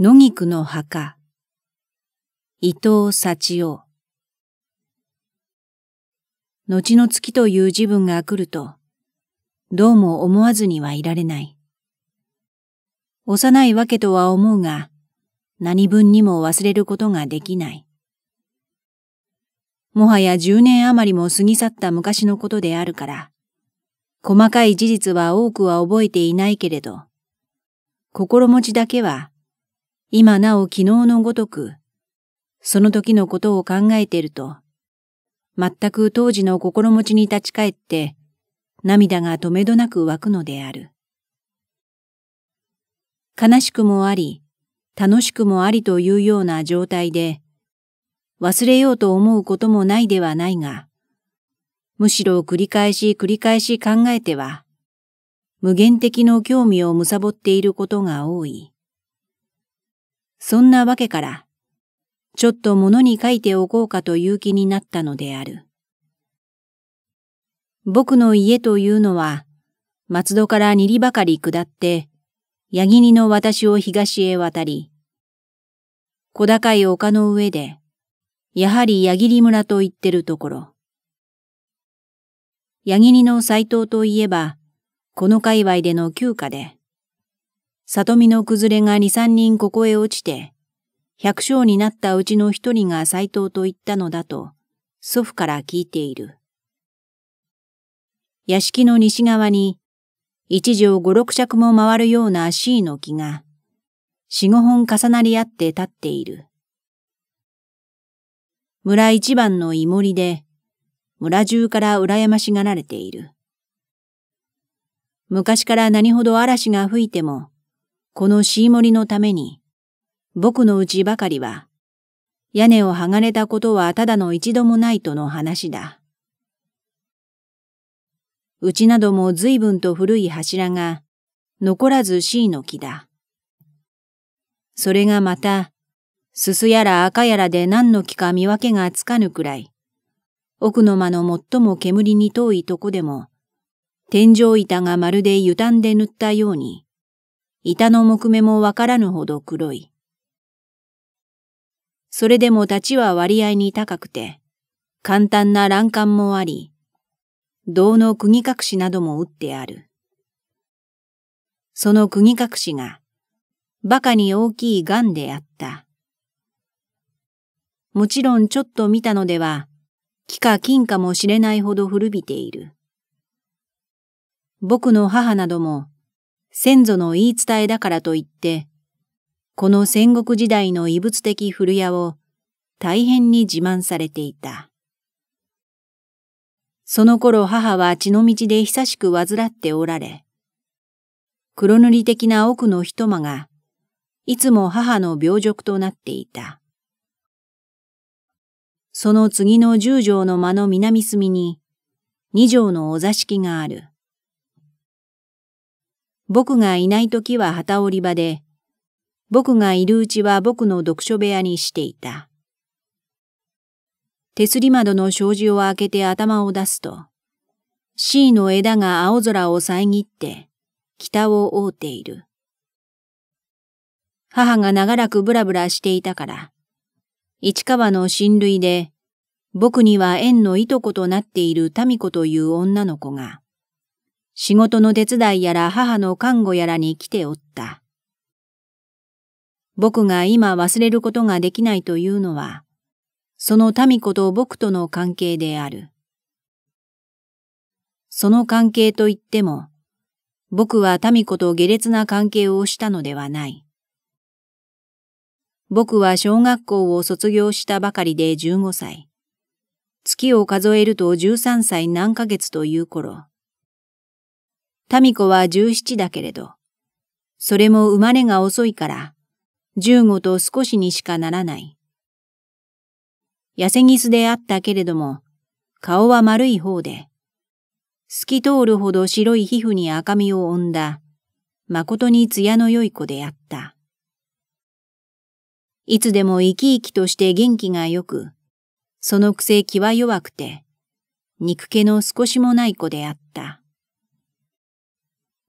野菊の墓伊藤幸男後の月という自分が来ると、どうも思わずにはいられない。幼いわけとは思うが、何分にも忘れることができない。もはや十年余りも過ぎ去った昔のことであるから、細かい事実は多くは覚えていないけれど、心持ちだけは今なお昨日のごとく、その時のことを考えていると、全く当時の心持ちに立ち返って、涙が止めどなく湧くのである。悲しくもあり、楽しくもありというような状態で、忘れようと思うこともないではないが、むしろ繰り返し繰り返し考えては、無限的の興味を貪っていることが多い。そんなわけから、ちょっと物に書いておこうかという気になったのである。僕の家というのは、松戸から二里ばかり下って、八木にの私を東へ渡り、小高い丘の上で、やはり八木村と言ってるところ。木にの斎藤といえば、この界隈での旧家で、里見の崩れが二三人ここへ落ちて、百姓になったうちの一人が斎藤と言ったのだと、祖父から聞いている。屋敷の西側に、一畳五六尺も回るような C の木が、四五本重なり合って立っている。村一番のイモリで、村中から羨ましがられている。昔から何ほど嵐が吹いても、このシーモリのために、僕のうちばかりは、屋根を剥がれたことはただの一度もないとの話だ。うちなども随分と古い柱が、残らず C の木だ。それがまた、すすやら赤やらで何の木か見分けがつかぬくらい、奥の間の最も煙に遠いとこでも、天井板がまるでたんで塗ったように、板の木目もわからぬほど黒い。それでも立ちは割合に高くて、簡単な欄干もあり、銅の釘隠しなども打ってある。その釘隠しが、馬鹿に大きい癌であった。もちろんちょっと見たのでは、木か金かもしれないほど古びている。僕の母なども先祖の言い伝えだからといって、この戦国時代の異物的古屋を大変に自慢されていた。その頃母は血の道で久しく患っておられ、黒塗り的な奥の一間が、いつも母の病弱となっていた。その次の十条の間の南隅に、二条のお座敷がある。僕がいない時は旗織り場で、僕がいるうちは僕の読書部屋にしていた。手すり窓の障子を開けて頭を出すと、C の枝が青空を遮って、北を覆っている。母が長らくブラブラしていたから、市川の親類で、僕には縁のいとことなっている民子という女の子が、仕事の手伝いやら母の看護やらに来ておった。僕が今忘れることができないというのは、その民子と僕との関係である。その関係といっても、僕は民子と下劣な関係をしたのではない。僕は小学校を卒業したばかりで15歳。月を数えると13歳何ヶ月という頃、民子は十七だけれど、それも生まれが遅いから、十五と少しにしかならない。痩せぎすであったけれども、顔は丸い方で、透き通るほど白い皮膚に赤みを生んだ、誠に艶の良い子であった。いつでも生き生きとして元気が良く、そのくせ気は弱くて、肉気の少しもない子であった。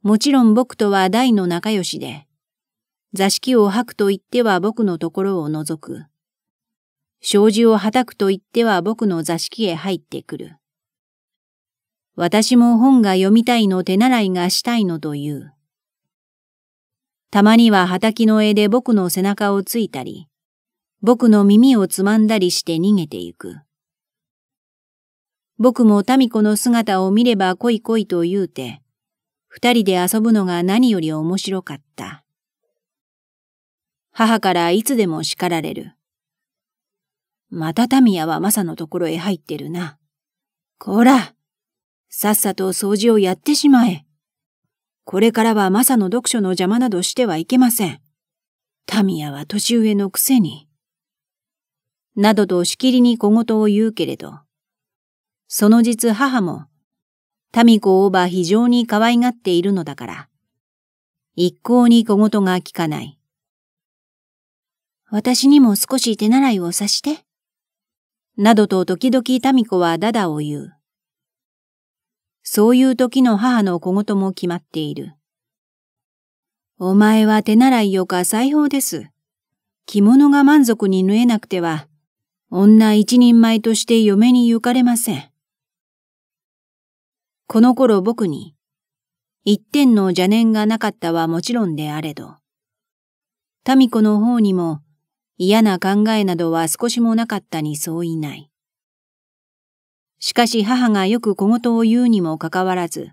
もちろん僕とは大の仲良しで、座敷を吐くと言っては僕のところを覗く。障子を叩くと言っては僕の座敷へ入ってくる。私も本が読みたいの手習いがしたいのという。たまには畑の絵で僕の背中をついたり、僕の耳をつまんだりして逃げてゆく。僕も民子の姿を見れば来い来いと言うて、二人で遊ぶのが何より面白かった。母からいつでも叱られる。またタミヤはマサのところへ入ってるな。こらさっさと掃除をやってしまえ。これからはマサの読書の邪魔などしてはいけません。タミヤは年上のくせに。などとしきりに小言を言うけれど、その実母も民子をば非常に可愛がっているのだから。一向に小言が聞かない。私にも少し手習いをさして。などと時々民子はダダを言う。そういう時の母の小言も決まっている。お前は手習いよか裁縫です。着物が満足に縫えなくては、女一人前として嫁に行かれません。この頃僕に、一点の邪念がなかったはもちろんであれど、民子の方にも嫌な考えなどは少しもなかったにそういない。しかし母がよく小言を言うにもかかわらず、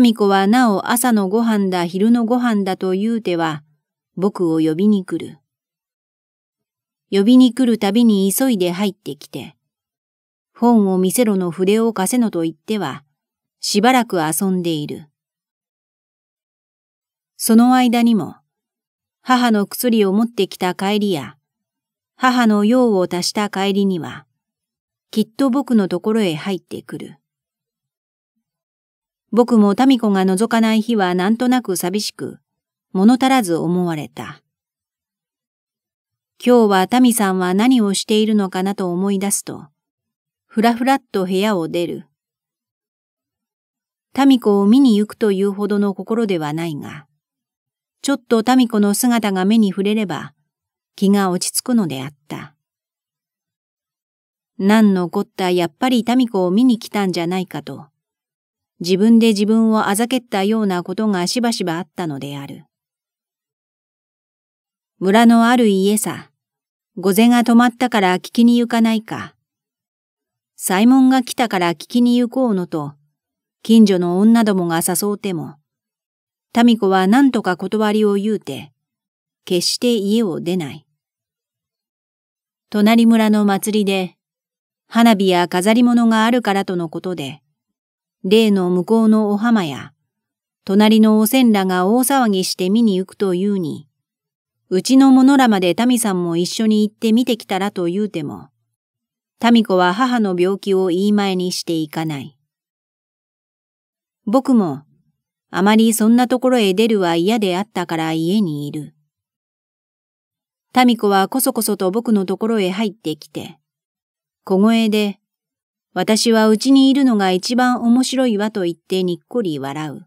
民子はなお朝のご飯だ昼のご飯だと言うては、僕を呼びに来る。呼びに来るたびに急いで入ってきて、本を見せろの筆を貸せのと言っては、しばらく遊んでいる。その間にも、母の薬を持ってきた帰りや、母の用を足した帰りには、きっと僕のところへ入ってくる。僕も民子が覗かない日はなんとなく寂しく、物足らず思われた。今日は民さんは何をしているのかなと思い出すと、ふらふらっと部屋を出る。民子を見に行くというほどの心ではないが、ちょっと民子の姿が目に触れれば、気が落ち着くのであった。何のこったやっぱり民子を見に来たんじゃないかと、自分で自分をあざけったようなことがしばしばあったのである。村のある家さ、御前が止まったから聞きに行かないか。サイモンが来たから聞きに行こうのと、近所の女どもが誘うても、民子は何とか断りを言うて、決して家を出ない。隣村の祭りで、花火や飾り物があるからとのことで、例の向こうのお浜や、隣のおせんらが大騒ぎして見に行くというに、うちの者らまで民さんも一緒に行って見てきたらと言うても、民子は母の病気を言い前にしていかない。僕も、あまりそんなところへ出るは嫌であったから家にいる。タミコはこそこそと僕のところへ入ってきて、小声で、私はうちにいるのが一番面白いわと言ってにっこり笑う。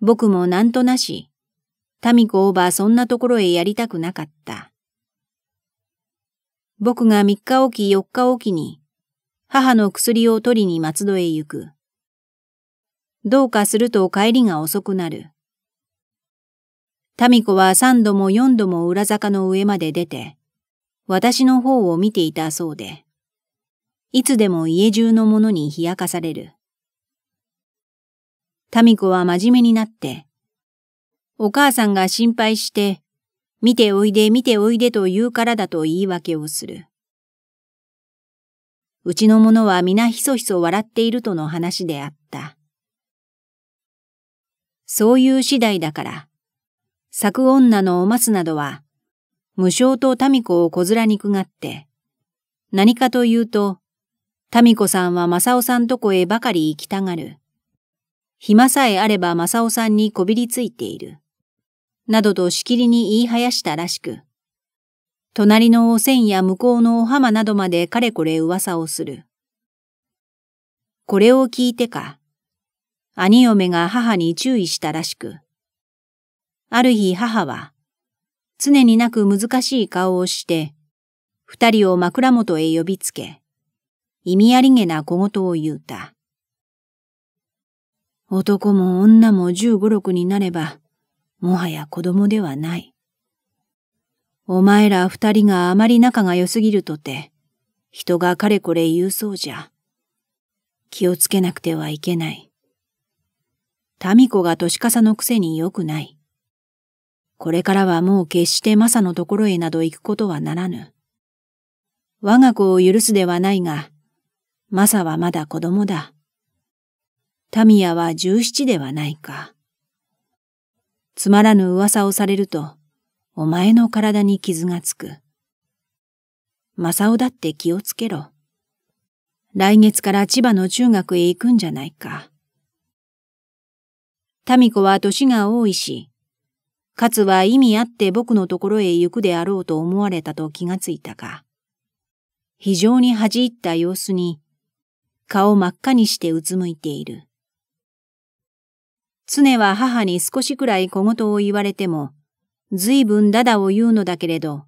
僕もなんとなし、タミコをばそんなところへやりたくなかった。僕が三日おき四日おきに、母の薬を取りに松戸へ行く。どうかすると帰りが遅くなる。民子は三度も四度も裏坂の上まで出て、私の方を見ていたそうで、いつでも家中の者に冷やかされる。民子は真面目になって、お母さんが心配して、見ておいで見ておいでと言うからだと言い訳をする。うちの者は皆ひそひそ笑っているとの話であった。そういう次第だから。作女のお松などは、無償と民子を小面にくがって、何かというと、民子さんは正雄さんとこへばかり行きたがる。暇さえあれば正雄さんにこびりついている。などとしきりに言いはやしたらしく、隣のお染や向こうのお浜などまでかれこれ噂をする。これを聞いてか、兄嫁が母に注意したらしく、ある日母は、常になく難しい顔をして、二人を枕元へ呼びつけ、意味ありげな小言を言うた。男も女も十五六になれば、もはや子供ではない。お前ら二人があまり仲が良すぎるとて、人がかれこれ言うそうじゃ。気をつけなくてはいけない。民子が年かさのくせに良くない。これからはもう決してマサのところへなど行くことはならぬ。我が子を許すではないが、マサはまだ子供だ。タミヤは十七ではないか。つまらぬ噂をされると、お前の体に傷がつく。マサオだって気をつけろ。来月から千葉の中学へ行くんじゃないか。民子は年が多いし、かつは意味あって僕のところへ行くであろうと思われたと気がついたか。非常に恥じった様子に、顔真っ赤にしてうつむいている。常は母に少しくらい小言を言われても、随分ダダを言うのだけれど、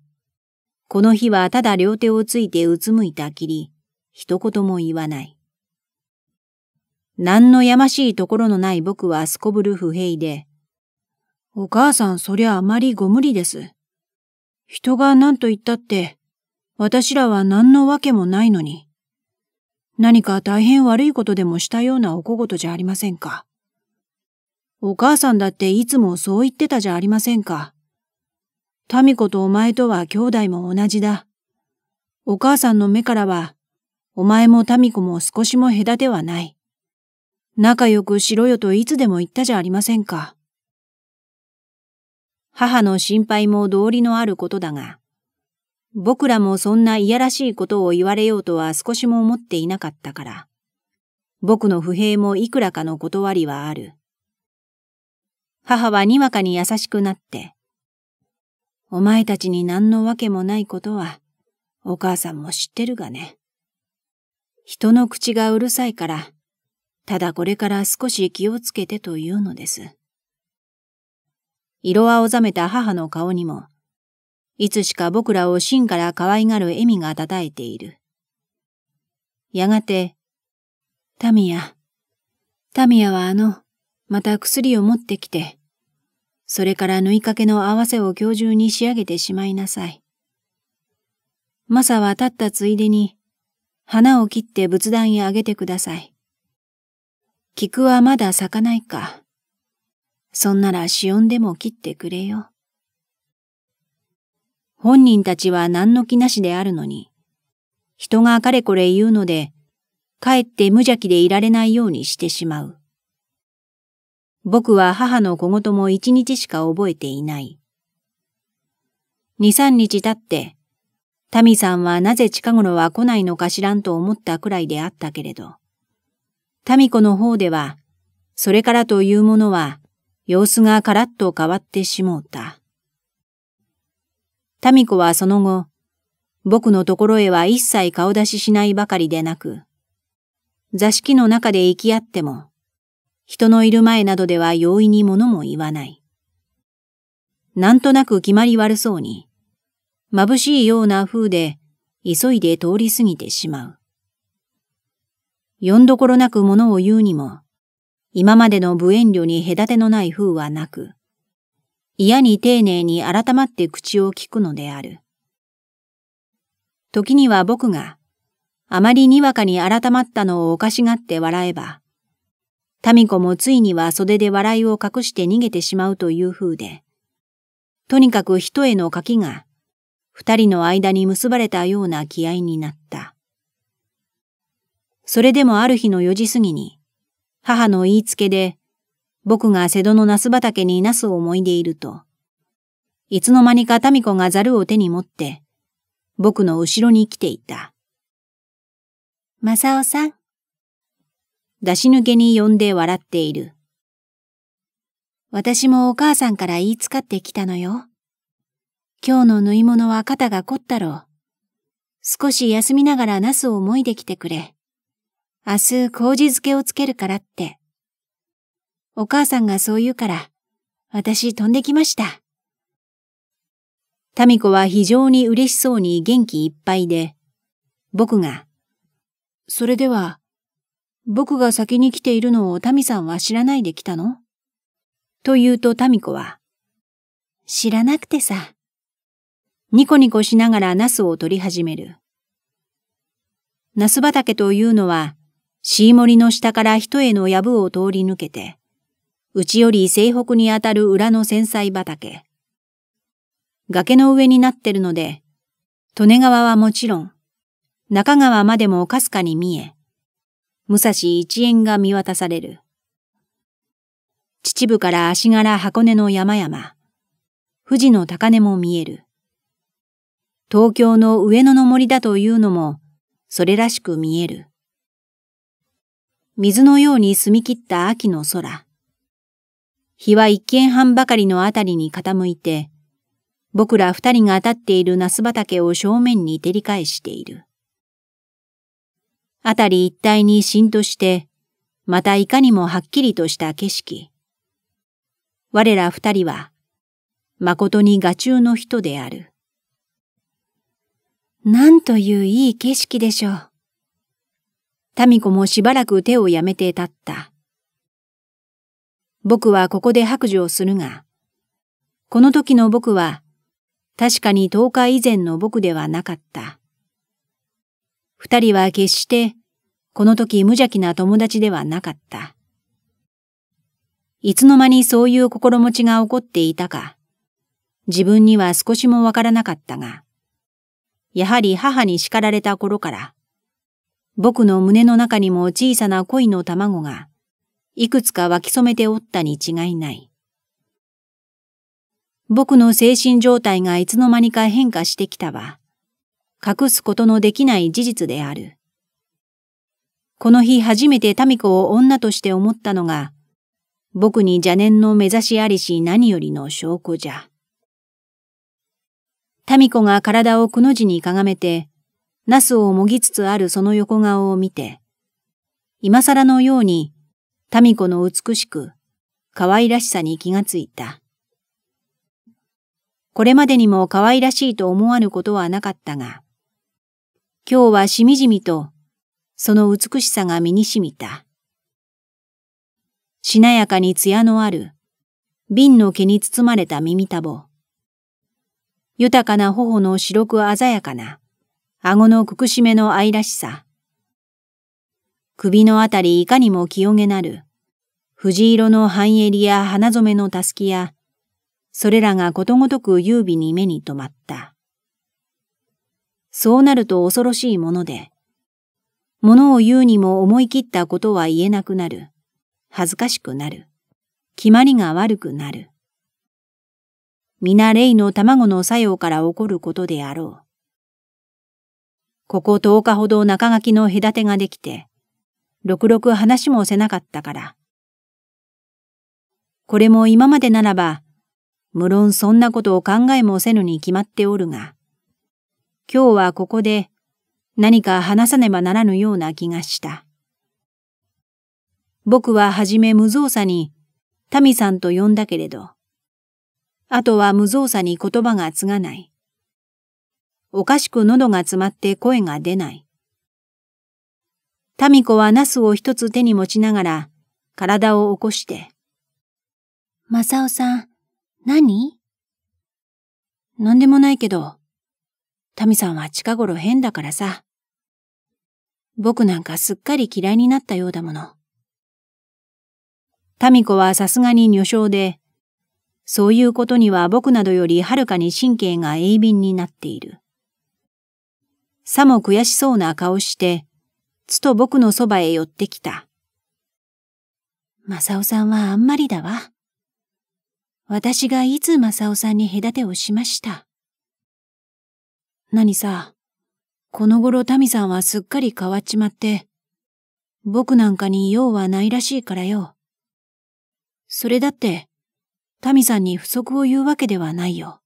この日はただ両手をついてうつむいたきり、一言も言わない。何のやましいところのない僕はすこぶる不平で、お母さんそりゃあまりご無理です。人が何と言ったって、私らは何のわけもないのに。何か大変悪いことでもしたようなお小言じゃありませんか。お母さんだっていつもそう言ってたじゃありませんか。民子とお前とは兄弟も同じだ。お母さんの目からは、お前も民子も少しも隔てはない。仲良くしろよといつでも言ったじゃありませんか。母の心配も道理のあることだが、僕らもそんないやらしいことを言われようとは少しも思っていなかったから、僕の不平もいくらかの断りはある。母はにわかに優しくなって、お前たちに何のわけもないことは、お母さんも知ってるがね。人の口がうるさいから、ただこれから少し気をつけてというのです。色青ざめた母の顔にも、いつしか僕らを真から可愛がる笑みが叩いている。やがて、タミヤ、タミヤはあの、また薬を持ってきて、それから縫いかけの合わせを今日中に仕上げてしまいなさい。マサは立ったついでに、花を切って仏壇へあげてください。菊はまだ咲かないか。そんなら死音でも切ってくれよ。本人たちは何の気なしであるのに、人がかれこれ言うので、かえって無邪気でいられないようにしてしまう。僕は母の小言も一日しか覚えていない。二三日経って、タミさんはなぜ近頃は来ないのか知らんと思ったくらいであったけれど、民子の方では、それからというものは、様子がカラッと変わってしもうた。民子はその後、僕のところへは一切顔出ししないばかりでなく、座敷の中で行き合っても、人のいる前などでは容易に物も言わない。なんとなく決まり悪そうに、眩しいような風で急いで通り過ぎてしまう。よんどころなくものを言うにも、今までの無遠慮に隔てのない風はなく、嫌に丁寧に改まって口を聞くのである。時には僕が、あまりにわかに改まったのをおかしがって笑えば、民子もついには袖で笑いを隠して逃げてしまうという風で、とにかく人への柿が、二人の間に結ばれたような気合になった。それでもある日の4時過ぎに、母の言いつけで、僕が瀬戸のナス畑にナスを思いでいると、いつの間にか民子がざるを手に持って、僕の後ろに来ていた。マサオさん。出し抜けに呼んで笑っている。私もお母さんから言いつかってきたのよ。今日の縫い物は肩が凝ったろう。少し休みながらナスを思いできてくれ。明日麹漬けをつけるからって。お母さんがそう言うから、私飛んできました。タミコは非常に嬉しそうに元気いっぱいで、僕が、それでは、僕が先に来ているのをタミさんは知らないで来たのと言うとタミコは、知らなくてさ。ニコニコしながらナスを取り始める。ナス畑というのはシーモリの下から人への藪を通り抜けて、内より西北にあたる裏の繊細畑。崖の上になってるので、利根川はもちろん、中川までもかすかに見え、武蔵一円が見渡される。秩父から足柄箱根の山々、富士の高根も見える。東京の上野の森だというのも、それらしく見える。水のように澄み切った秋の空。日は一軒半ばかりのあたりに傾いて、僕ら二人が当たっているナス畑を正面に照り返している。あたり一帯に浸透して、またいかにもはっきりとした景色。我ら二人は、誠に画中の人である。なんといういい景色でしょう。民子もしばらく手をやめて立った。僕はここで白状するが、この時の僕は、確かに10日以前の僕ではなかった。二人は決して、この時無邪気な友達ではなかった。いつの間にそういう心持ちが起こっていたか、自分には少しもわからなかったが、やはり母に叱られた頃から、僕の胸の中にも小さな恋の卵が、いくつか湧き染めておったに違いない。僕の精神状態がいつの間にか変化してきたは、隠すことのできない事実である。この日初めて民子を女として思ったのが、僕に邪念の目指しありし何よりの証拠じゃ。民子が体をくの字にかがめて、ナスをもぎつつあるその横顔を見て、今更のように、民子の美しく、可愛らしさに気がついた。これまでにも可愛らしいと思わぬことはなかったが、今日はしみじみと、その美しさが身に染みた。しなやかに艶のある、瓶の毛に包まれた耳たぼ。豊かな頬の白く鮮やかな、顎のくくしめの愛らしさ。首のあたりいかにも清げなる、藤色の半襟や花染めのたすきや、それらがことごとく優美に目に留まった。そうなると恐ろしいもので、ものを言うにも思い切ったことは言えなくなる。恥ずかしくなる。決まりが悪くなる。皆霊の卵の作用から起こることであろう。ここ10日ほど中書きの隔てができて、ろくろく話もせなかったから。これも今までならば、無論そんなことを考えもせぬに決まっておるが、今日はここで何か話さねばならぬような気がした。僕ははじめ無造作に、民さんと呼んだけれど、あとは無造作に言葉がつがない。おかしく喉が詰まって声が出ない。タミ子はナスを一つ手に持ちながら、体を起こして。マサオさん、何何でもないけど、タミさんは近頃変だからさ。僕なんかすっかり嫌いになったようだもの。タミ子はさすがに女性で、そういうことには僕などよりはるかに神経が鋭敏になっている。さも悔しそうな顔して、つと僕のそばへ寄ってきた。マサオさんはあんまりだわ。私がいつマサオさんに隔てをしました。何さ、この頃タミさんはすっかり変わっちまって、僕なんかに用はないらしいからよ。それだって、タミさんに不足を言うわけではないよ。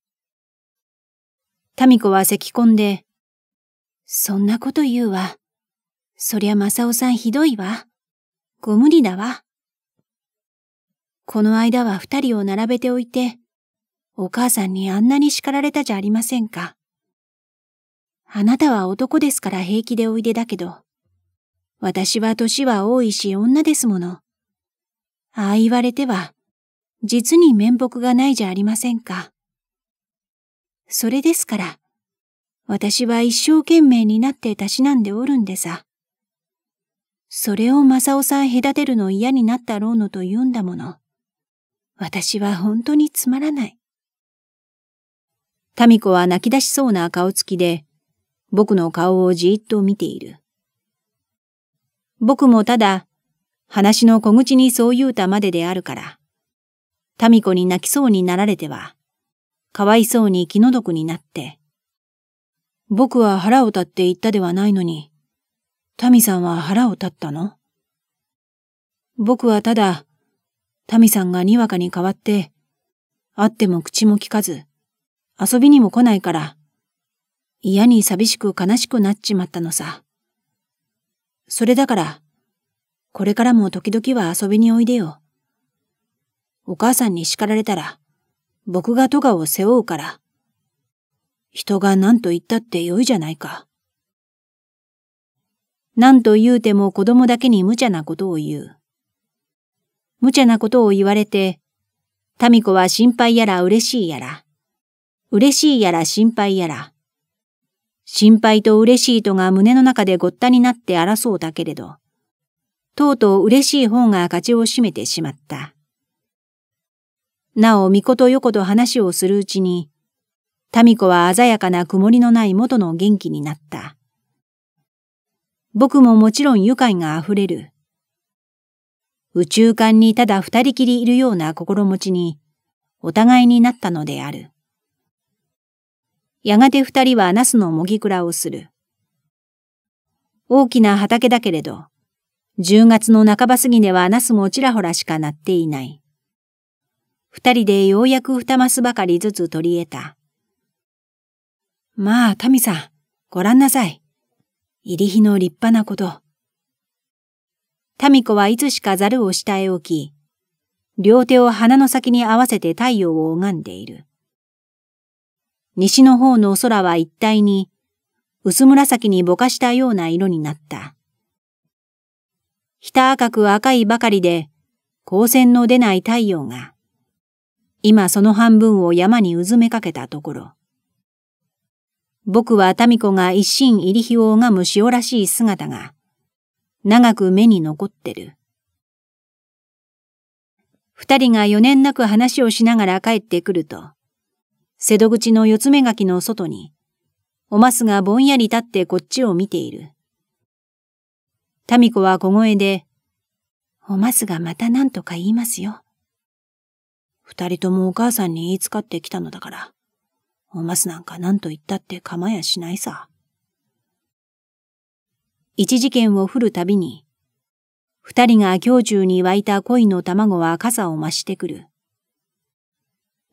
タミ子は咳き込んで、そんなこと言うわ。そりゃマサオさんひどいわ。ご無理だわ。この間は二人を並べておいて、お母さんにあんなに叱られたじゃありませんか。あなたは男ですから平気でおいでだけど、私は年は多いし女ですもの。ああ言われては、実に面目がないじゃありませんか。それですから、私は一生懸命になってたしなんでおるんでさ。それを正雄さん隔てるの嫌になったろうのと言うんだもの。私は本当につまらない。民子は泣き出しそうな顔つきで、僕の顔をじーっと見ている。僕もただ、話の小口にそう言うたまでであるから、民子に泣きそうになられては、かわいそうに気の毒になって、僕は腹を立って言ったではないのに、タミさんは腹を立ったの僕はただ、タミさんがにわかに変わって、会っても口も聞かず、遊びにも来ないから、嫌に寂しく悲しくなっちまったのさ。それだから、これからも時々は遊びにおいでよ。お母さんに叱られたら、僕が戸川を背負うから。人が何と言ったって良いじゃないか。何と言うても子供だけに無茶なことを言う。無茶なことを言われて、民子は心配やら嬉しいやら、嬉しいやら心配やら、心配と嬉しいとが胸の中でごったになって争うだけれど、とうとう嬉しい方が勝ちを占めてしまった。なお、巫女と横と話をするうちに、民子は鮮やかな曇りのない元の元気になった。僕ももちろん愉快が溢れる。宇宙間にただ二人きりいるような心持ちに、お互いになったのである。やがて二人はナスのもぎくらをする。大きな畑だけれど、10月の半ば過ぎではナスもちらほらしかなっていない。二人でようやく二マスばかりずつ取り得た。まあ、民さん、ご覧なさい。入り日の立派なこと。民子はいつしかざるを下へ置き、両手を鼻の先に合わせて太陽を拝んでいる。西の方の空は一体に、薄紫にぼかしたような色になった。ひた赤く赤いばかりで、光線の出ない太陽が、今その半分を山にうずめかけたところ。僕は民子が一心入り日を拝む潮らしい姿が、長く目に残ってる。二人が余念なく話をしながら帰ってくると、瀬戸口の四つ目垣の外に、おますがぼんやり立ってこっちを見ている。民子は小声で、おますがまた何とか言いますよ。二人ともお母さんに言いつかってきたのだから。おますなんか何と言ったって構やしないさ。一事件を振るたびに、二人が胸中に湧いた恋の卵は傘を増してくる。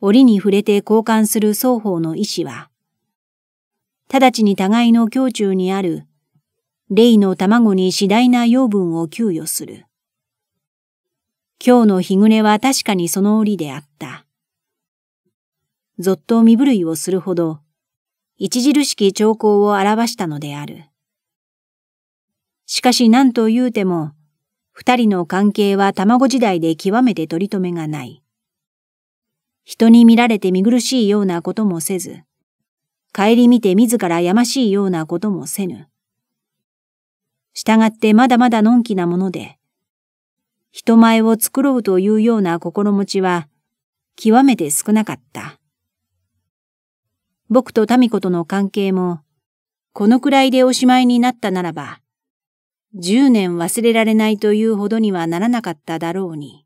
檻に触れて交換する双方の意志は、直ちに互いの胸中にある、霊の卵に次第な養分を給与する。今日の日暮れは確かにその折であった。ぞっと身震いをするほど、著しき兆候を表したのである。しかし何と言うても、二人の関係は卵時代で極めて取り留めがない。人に見られて見苦しいようなこともせず、帰り見て自らやましいようなこともせぬ。従ってまだまだのんきなもので、人前を作ろうというような心持ちは、極めて少なかった。僕と民子との関係も、このくらいでおしまいになったならば、十年忘れられないというほどにはならなかっただろうに。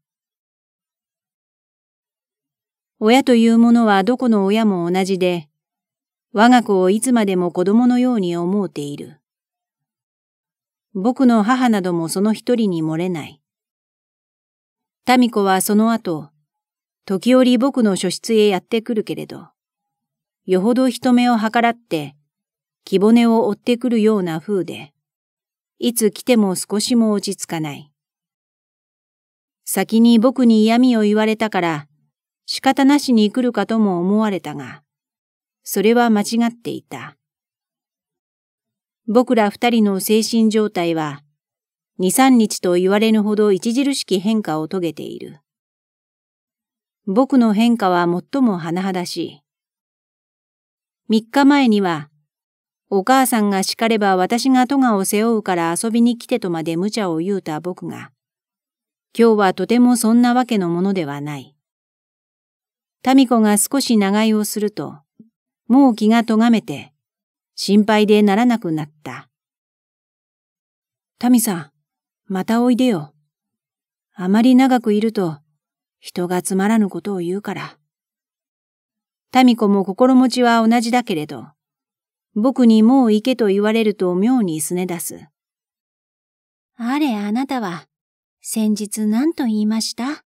親というものはどこの親も同じで、我が子をいつまでも子供のように思うている。僕の母などもその一人に漏れない。民子はその後、時折僕の書室へやってくるけれど、よほど人目を計らって、木骨を追ってくるような風で、いつ来ても少しも落ち着かない。先に僕に嫌味を言われたから、仕方なしに来るかとも思われたが、それは間違っていた。僕ら二人の精神状態は、二三日と言われぬほど著しき変化を遂げている。僕の変化は最も甚だしい。3日前には、お母さんが叱れば私が戸川を背負うから遊びに来てとまで無茶を言うた僕が、今日はとてもそんなわけのものではない。民子が少し長居をすると、もう気がとがめて、心配でならなくなった。民さん、またおいでよ。あまり長くいると、人がつまらぬことを言うから。民子も心持ちは同じだけれど、僕にもう行けと言われると妙にすね出す。あれあなたは、先日何と言いました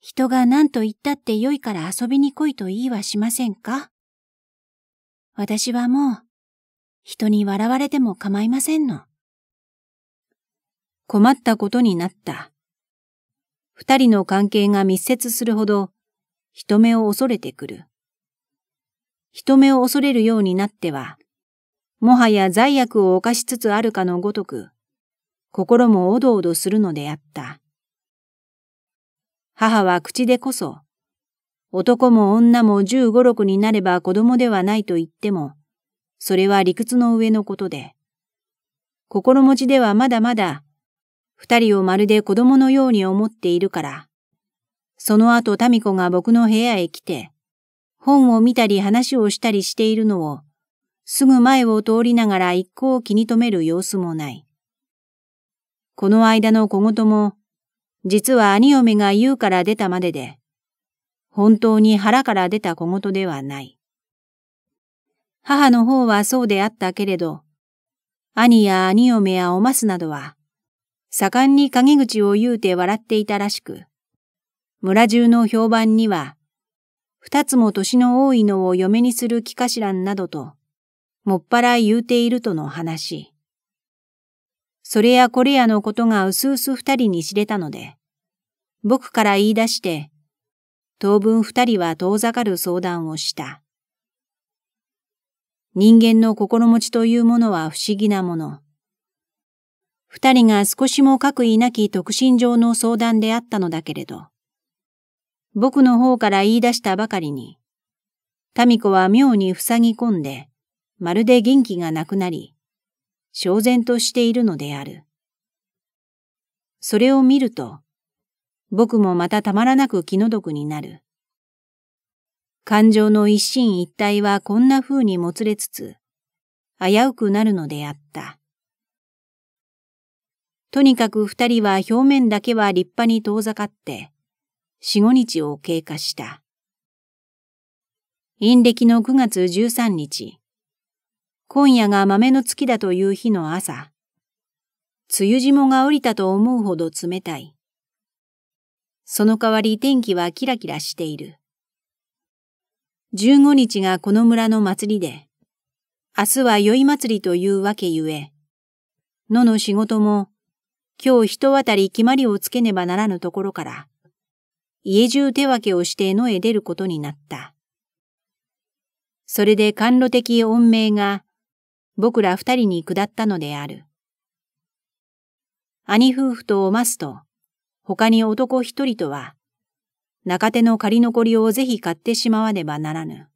人が何と言ったって良いから遊びに来いと言いはしませんか私はもう、人に笑われても構いませんの。困ったことになった。二人の関係が密接するほど、人目を恐れてくる。人目を恐れるようになっては、もはや罪悪を犯しつつあるかのごとく、心もおどおどするのであった。母は口でこそ、男も女も十五六になれば子供ではないと言っても、それは理屈の上のことで、心持ちではまだまだ、二人をまるで子供のように思っているから、その後、民子が僕の部屋へ来て、本を見たり話をしたりしているのを、すぐ前を通りながら一向気に留める様子もない。この間の小言も、実は兄嫁が言うから出たまでで、本当に腹から出た小言ではない。母の方はそうであったけれど、兄や兄嫁やおますなどは、盛んに陰口を言うて笑っていたらしく、村中の評判には、二つも年の多いのを嫁にする気かしらんなどと、もっぱら言うているとの話。それやこれやのことがうすうす二人に知れたので、僕から言い出して、当分二人は遠ざかる相談をした。人間の心持ちというものは不思議なもの。二人が少しも各いなき特進上の相談であったのだけれど、僕の方から言い出したばかりに、民子は妙に塞ぎ込んで、まるで元気がなくなり、焦然としているのである。それを見ると、僕もまたたまらなく気の毒になる。感情の一心一体はこんな風にもつれつつ、危うくなるのであった。とにかく二人は表面だけは立派に遠ざかって、四五日を経過した。陰暦の9月13日、今夜が豆の月だという日の朝、梅雨霜が降りたと思うほど冷たい。その代わり天気はキラキラしている。15日がこの村の祭りで、明日は宵祭りというわけゆえ、野の仕事も今日人当たり決まりをつけねばならぬところから、家中手分けをして野へ出ることになった。それで甘露的恩命が僕ら二人に下ったのである。兄夫婦とおますと、他に男一人とは、中手の借り残りをぜひ買ってしまわねばならぬ。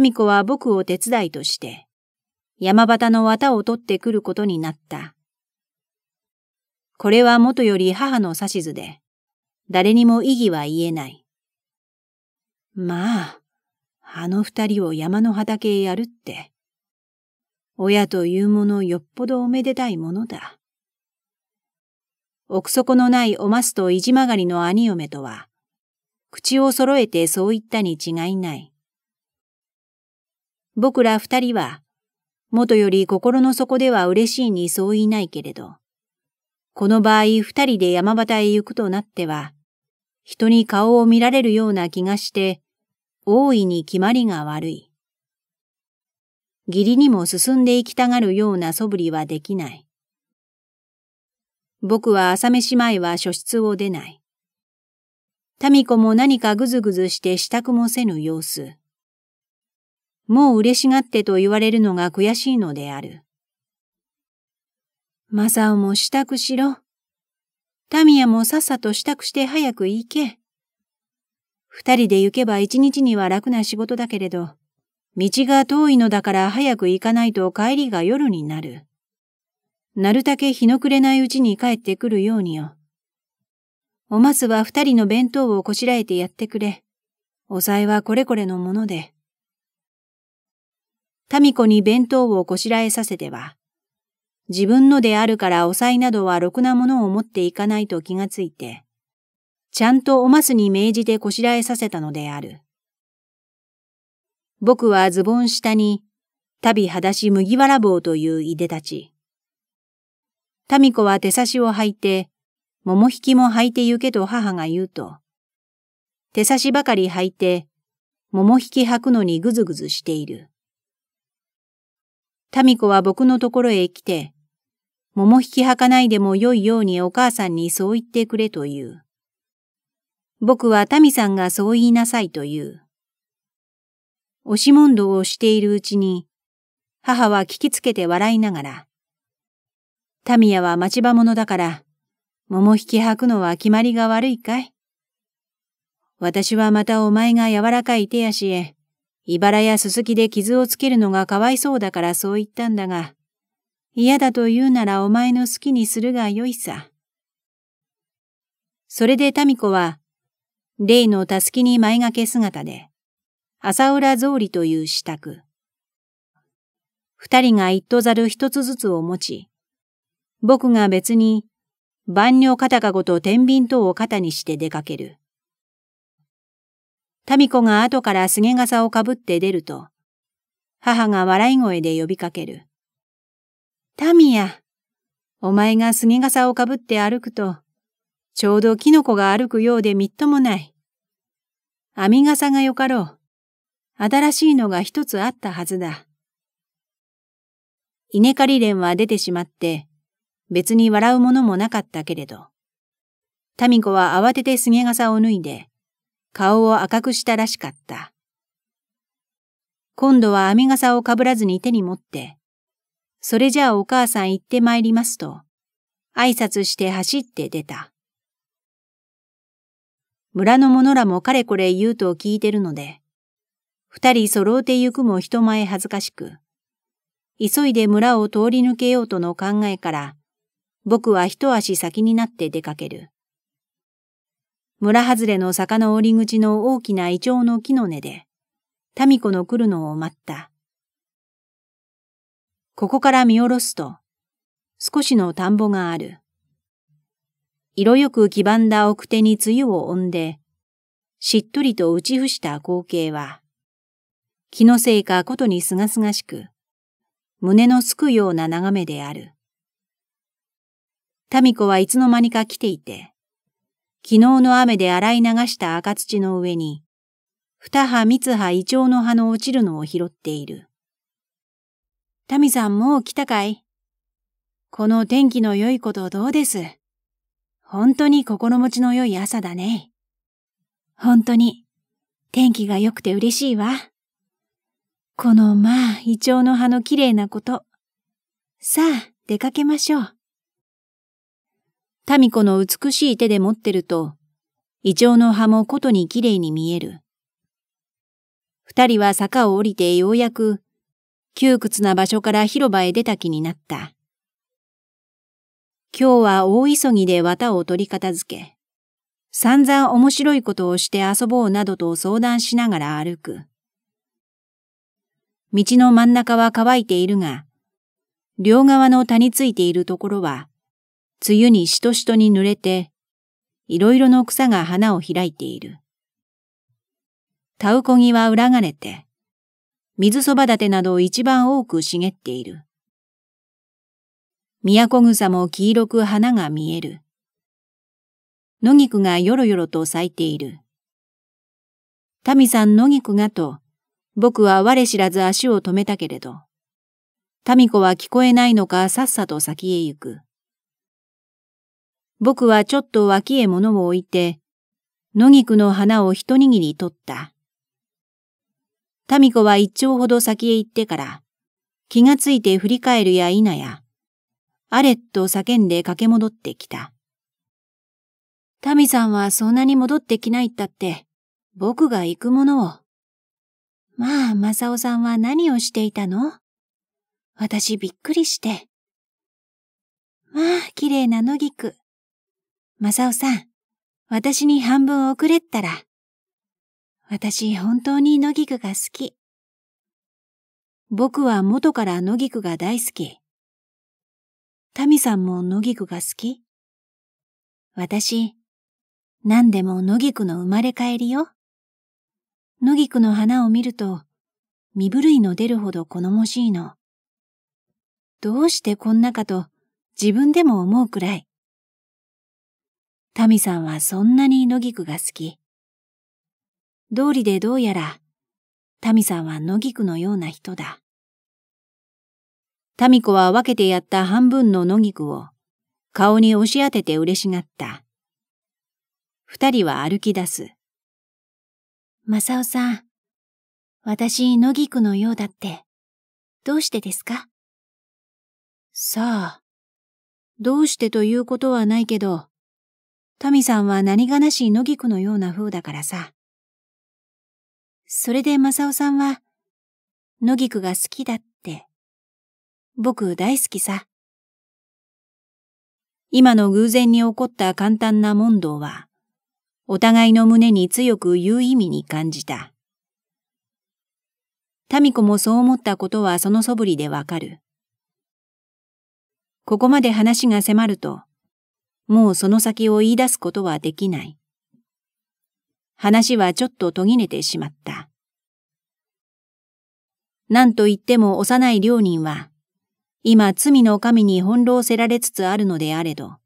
民子は僕を手伝いとして、山端の綿を取ってくることになった。これはもとより母の指図で、誰にも意義は言えない。まあ、あの二人を山の畑へやるって。親というものよっぽどおめでたいものだ。奥底のないおますといじまがりの兄嫁とは、口を揃えてそう言ったに違いない。僕ら二人は、元より心の底では嬉しいにそう言いないけれど、この場合二人で山端へ行くとなっては、人に顔を見られるような気がして、大いに決まりが悪い。義理にも進んでいきたがるような素振りはできない。僕は朝飯前は書室を出ない。民子も何かぐずぐずして支度もせぬ様子。もう嬉しがってと言われるのが悔しいのである。マサオも支度しろ。タミヤもさっさと支度して早く行け。二人で行けば一日には楽な仕事だけれど、道が遠いのだから早く行かないと帰りが夜になる。なるたけ日の暮れないうちに帰ってくるようによ。おますは二人の弁当をこしらえてやってくれ。おさえはこれこれのもので。民子に弁当をこしらえさせては、自分のであるからおいなどはろくなものを持っていかないと気がついて、ちゃんとおますに命じてこしらえさせたのである。僕はズボン下に、たび裸足麦わら帽といういでたち。民子は手差しを履いて、桃引きも履いて行けと母が言うと、手差しばかり履いて、桃引き履くのにぐずぐずしている。民子は僕のところへ来て、桃引き履かないでも良いようにお母さんにそう言ってくれと言う。僕は民さんがそう言いなさいと言う。押し問答をしているうちに、母は聞きつけて笑いながら、民ヤは町場者だから、桃引き履くのは決まりが悪いかい私はまたお前が柔らかい手足へ、茨やすすきで傷をつけるのがかわいそうだからそう言ったんだが、嫌だと言うならお前の好きにするがよいさ。それで民子は、例のたすきに前掛け姿で、朝浦草履という支度。二人が一刀ざる一つずつを持ち、僕が別に、万両肩かごと天秤等を肩にして出かける。民子が後から菅笠をかぶって出ると、母が笑い声で呼びかける。民や、お前が菅笠をかぶって歩くと、ちょうどキノコが歩くようでみっともない。編み笠がよかろう。新しいのが一つあったはずだ。稲刈り連は出てしまって、別に笑うものもなかったけれど、民子は慌てて菅笠を脱いで、顔を赤くしたらしかった。今度は編み傘をかぶらずに手に持って、それじゃあお母さん行って参りますと、挨拶して走って出た。村の者らもかれこれ言うと聞いてるので、二人揃うて行くも人前恥ずかしく、急いで村を通り抜けようとの考えから、僕は一足先になって出かける。村外れの坂の折り口の大きなイチョウの木の根で、民子の来るのを待った。ここから見下ろすと、少しの田んぼがある。色よく黄ばんだ奥手に梅雨を追んで、しっとりと打ち伏した光景は、気のせいかことにすがすがしく、胸のすくような眺めである。民子はいつの間にか来ていて、昨日の雨で洗い流した赤土の上に、二葉三葉胃チの葉の落ちるのを拾っている。タミさんもう来たかいこの天気の良いことどうです本当に心持ちの良い朝だね。本当に天気が良くて嬉しいわ。このまあ、胃チの葉の綺麗なこと。さあ、出かけましょう。民子の美しい手で持ってると、イチョウの葉もことにきれいに見える。二人は坂を降りてようやく、窮屈な場所から広場へ出た気になった。今日は大急ぎで綿を取り片付け、散々面白いことをして遊ぼうなどと相談しながら歩く。道の真ん中は乾いているが、両側の谷ついているところは梅雨にしとしとに濡れて、いろいろの草が花を開いている。田ウコギは裏がれて、水そば立てなどを一番多く茂っている。都草も黄色く花が見える。野菊がよろよろと咲いている。民さん野菊がと、僕は我知らず足を止めたけれど、民子は聞こえないのかさっさと先へ行く。僕はちょっと脇へ物を置いて、野菊の花を一握り取った。民子は一丁ほど先へ行ってから、気がついて振り返るや否や、あれっと叫んで駆け戻ってきた。民さんはそんなに戻ってきないったって、僕が行くものを。まあ、正雄さんは何をしていたの私びっくりして。まあ、綺麗な野菊。マサオさん、私に半分遅れったら。私本当に野菊が好き。僕は元から野菊が大好き。タミさんも野菊が好き私、何でも野菊の生まれ変えりよ。野菊の花を見ると、身震いの出るほど好もしいの。どうしてこんなかと自分でも思うくらい。タミさんはそんなに野菊が好き。道理でどうやら、タミさんは野菊のような人だ。タミ子は分けてやった半分の野菊を顔に押し当てて嬉しがった。二人は歩き出す。マサオさん、私野菊のようだって、どうしてですかさあ、どうしてということはないけど、神さんは何がなし野菊のような風だからさ。それで正雄さんは、野菊が好きだって。僕大好きさ。今の偶然に起こった簡単な問答は、お互いの胸に強く言う意味に感じた。民子もそう思ったことはその素振りでわかる。ここまで話が迫ると、もうその先を言い出すことはできない。話はちょっと途切れてしまった。何と言っても幼い両人は、今罪の神に翻弄せられつつあるのであれど、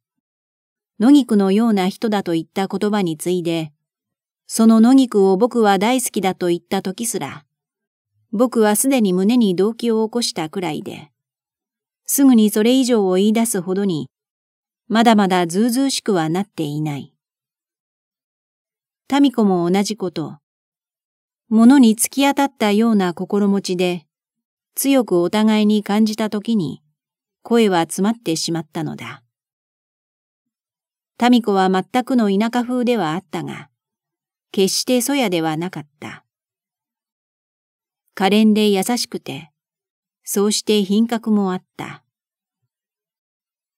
野菊のような人だと言った言葉に次いで、その野菊を僕は大好きだと言った時すら、僕はすでに胸に動機を起こしたくらいで、すぐにそれ以上を言い出すほどにまだまだずうずうしくはなっていない。民子も同じこと、物に突き当たったような心持ちで、強くお互いに感じたときに、声は詰まってしまったのだ。民子は全くの田舎風ではあったが、決してそやではなかった。可憐で優しくて、そうして品格もあった。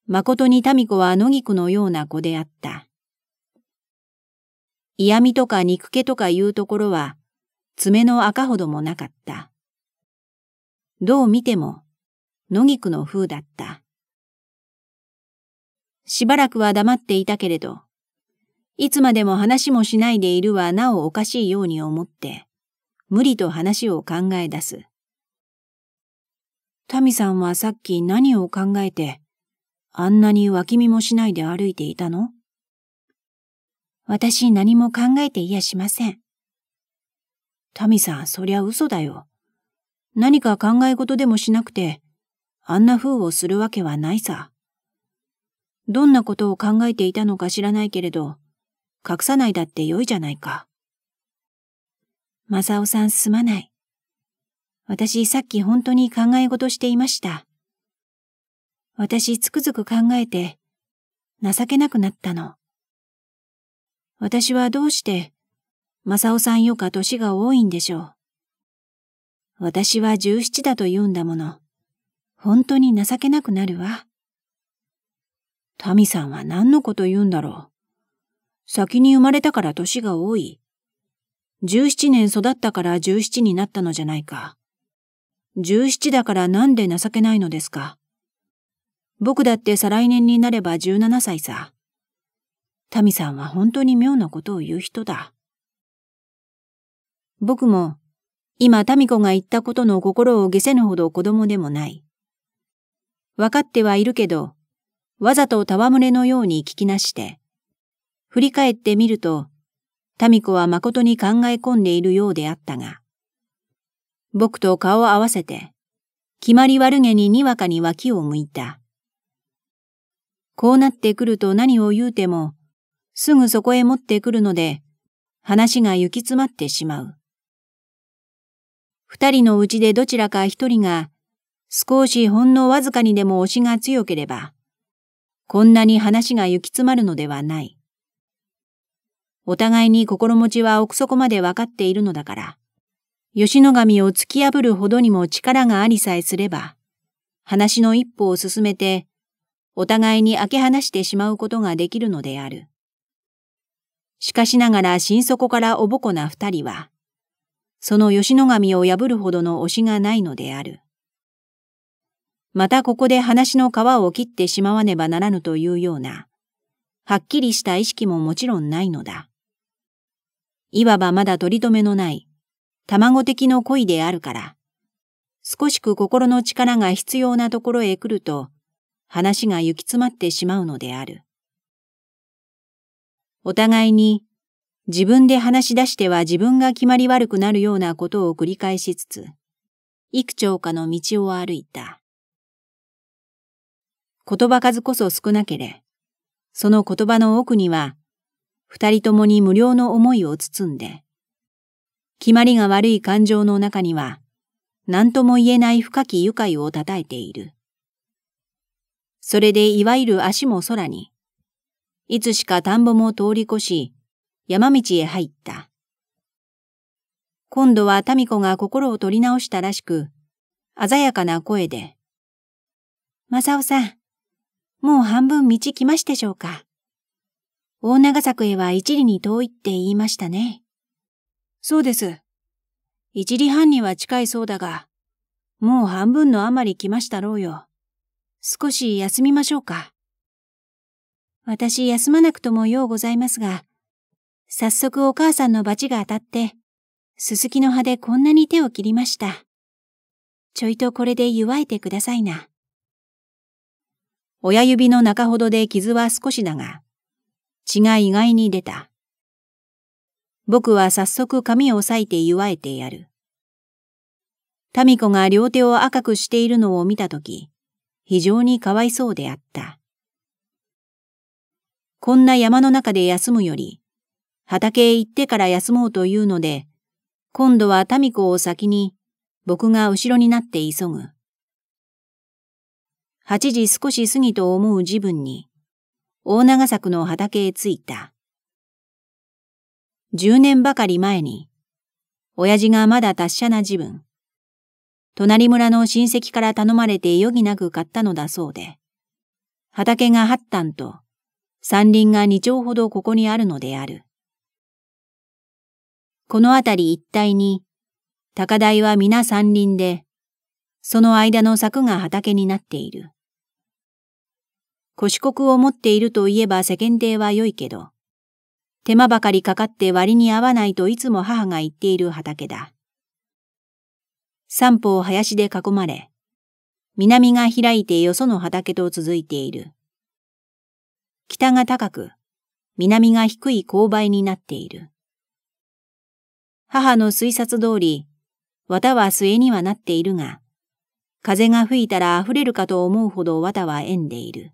誠に民子は野菊のような子であった。嫌味とか憎気とかいうところは、爪の赤ほどもなかった。どう見ても、野菊の風だった。しばらくは黙っていたけれど、いつまでも話もしないでいるはなおおかしいように思って、無理と話を考え出す。民さんはさっき何を考えて、あんなに脇見もしないで歩いていたの私何も考えていやしません。タミさん、そりゃ嘘だよ。何か考え事でもしなくて、あんな風をするわけはないさ。どんなことを考えていたのか知らないけれど、隠さないだって良いじゃないか。マサオさんすまない。私さっき本当に考え事していました。私つくづく考えて、情けなくなったの。私はどうして、正雄さんよか年が多いんでしょう。私は十七だと言うんだもの。本当に情けなくなるわ。ミさんは何のこと言うんだろう。先に生まれたから年が多い。十七年育ったから十七になったのじゃないか。十七だからなんで情けないのですか。僕だって再来年になれば17歳さ。タミさんは本当に妙なことを言う人だ。僕も、今タミ子が言ったことの心を下せぬほど子供でもない。わかってはいるけど、わざと戯れのように聞きなして、振り返ってみると、タミ子は誠に考え込んでいるようであったが、僕と顔を合わせて、決まり悪げににわかに脇を向いた。こうなってくると何を言うても、すぐそこへ持ってくるので、話が行き詰まってしまう。二人のうちでどちらか一人が、少しほんのわずかにでも推しが強ければ、こんなに話が行き詰まるのではない。お互いに心持ちは奥底までわかっているのだから、吉野神を突き破るほどにも力がありさえすれば、話の一歩を進めてお互いに開け放してしまうことができるのである。しかしながら心底からおぼこな二人は、その吉野神を破るほどの推しがないのである。またここで話の皮を切ってしまわねばならぬというような、はっきりした意識ももちろんないのだ。いわばまだ取り留めのない、卵的の恋であるから、少しく心の力が必要なところへ来ると、話が行き詰まってしまうのである。お互いに自分で話し出しては自分が決まり悪くなるようなことを繰り返しつつ、幾丁かの道を歩いた。言葉数こそ少なけれ、その言葉の奥には、二人ともに無料の思いを包んで、決まりが悪い感情の中には、何とも言えない深き愉快を叩いている。それでいわゆる足も空に。いつしか田んぼも通り越し、山道へ入った。今度は民子が心を取り直したらしく、鮮やかな声で、正雄さん、もう半分道来ましたでしょうか。大長作へは一里に遠いって言いましたね。そうです。一里半には近いそうだが、もう半分のあまり来ましたろうよ。少し休みましょうか。私休まなくともようございますが、早速お母さんの罰が当たって、ススキの葉でこんなに手を切りました。ちょいとこれで湯あいてくださいな。親指の中ほどで傷は少しだが、血が意外に出た。僕は早速髪を裂いて湯あえてやる。民子が両手を赤くしているのを見たとき、非常にかわいそうであった。こんな山の中で休むより、畑へ行ってから休もうというので、今度は民子を先に僕が後ろになって急ぐ。8時少し過ぎと思う自分に、大長作の畑へ着いた。10年ばかり前に、親父がまだ達者な自分、隣村の親戚から頼まれて余儀なく買ったのだそうで、畑が八単と山林が2丁ほどここにあるのである。この辺り一帯に、高台は皆山林で、その間の柵が畑になっている。腰国を持っているといえば世間体は良いけど、手間ばかりかかって割に合わないといつも母が言っている畑だ。三方林で囲まれ、南が開いてよその畑と続いている。北が高く、南が低い勾配になっている。母の推察通り、綿は末にはなっているが、風が吹いたら溢れるかと思うほど綿は縁でいる。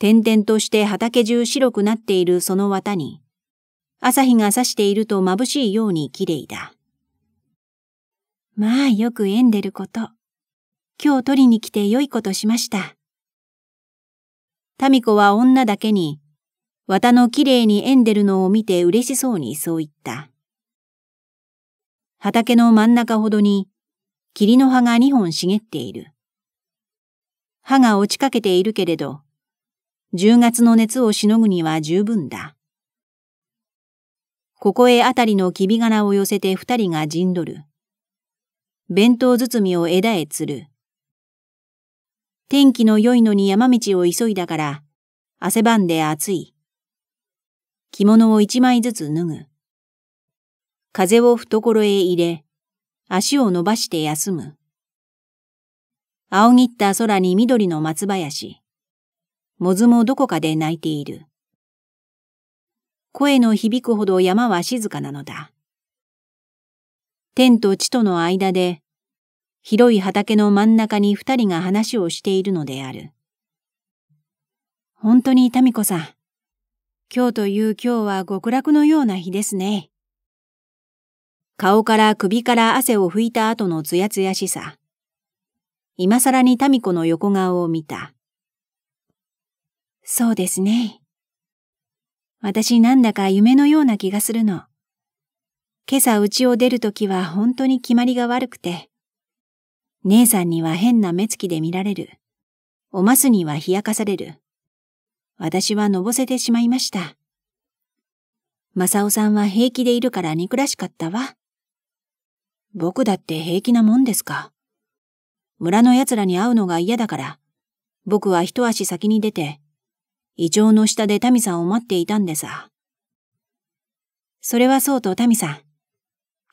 点々として畑中白くなっているその綿に、朝日が差していると眩しいように綺麗だ。まあよく縁出ること。今日取りに来て良いことしました。民子は女だけに、綿の綺麗に縁出るのを見て嬉しそうにそう言った。畑の真ん中ほどに、霧の葉が二本茂っている。葉が落ちかけているけれど、十月の熱をしのぐには十分だ。ここへあたりのきびがを寄せて二人が陣取る。弁当包みを枝へ吊る。天気の良いのに山道を急いだから、汗ばんで暑い。着物を一枚ずつ脱ぐ。風を懐へ入れ、足を伸ばして休む。青ぎった空に緑の松林。もずもどこかで泣いている。声の響くほど山は静かなのだ。天と地との間で広い畑の真ん中に二人が話をしているのである。本当に民子さん、今日という今日は極楽のような日ですね。顔から首から汗を拭いた後のつやつやしさ。今更に民子の横顔を見た。そうですね。私なんだか夢のような気がするの。今朝家を出るときは本当に決まりが悪くて、姉さんには変な目つきで見られる。おますには冷やかされる。私はのぼせてしまいました。マサオさんは平気でいるから憎らしかったわ。僕だって平気なもんですか。村の奴らに会うのが嫌だから、僕は一足先に出て、胃腸の下でタミさんを待っていたんでさ。それはそうとタミさん、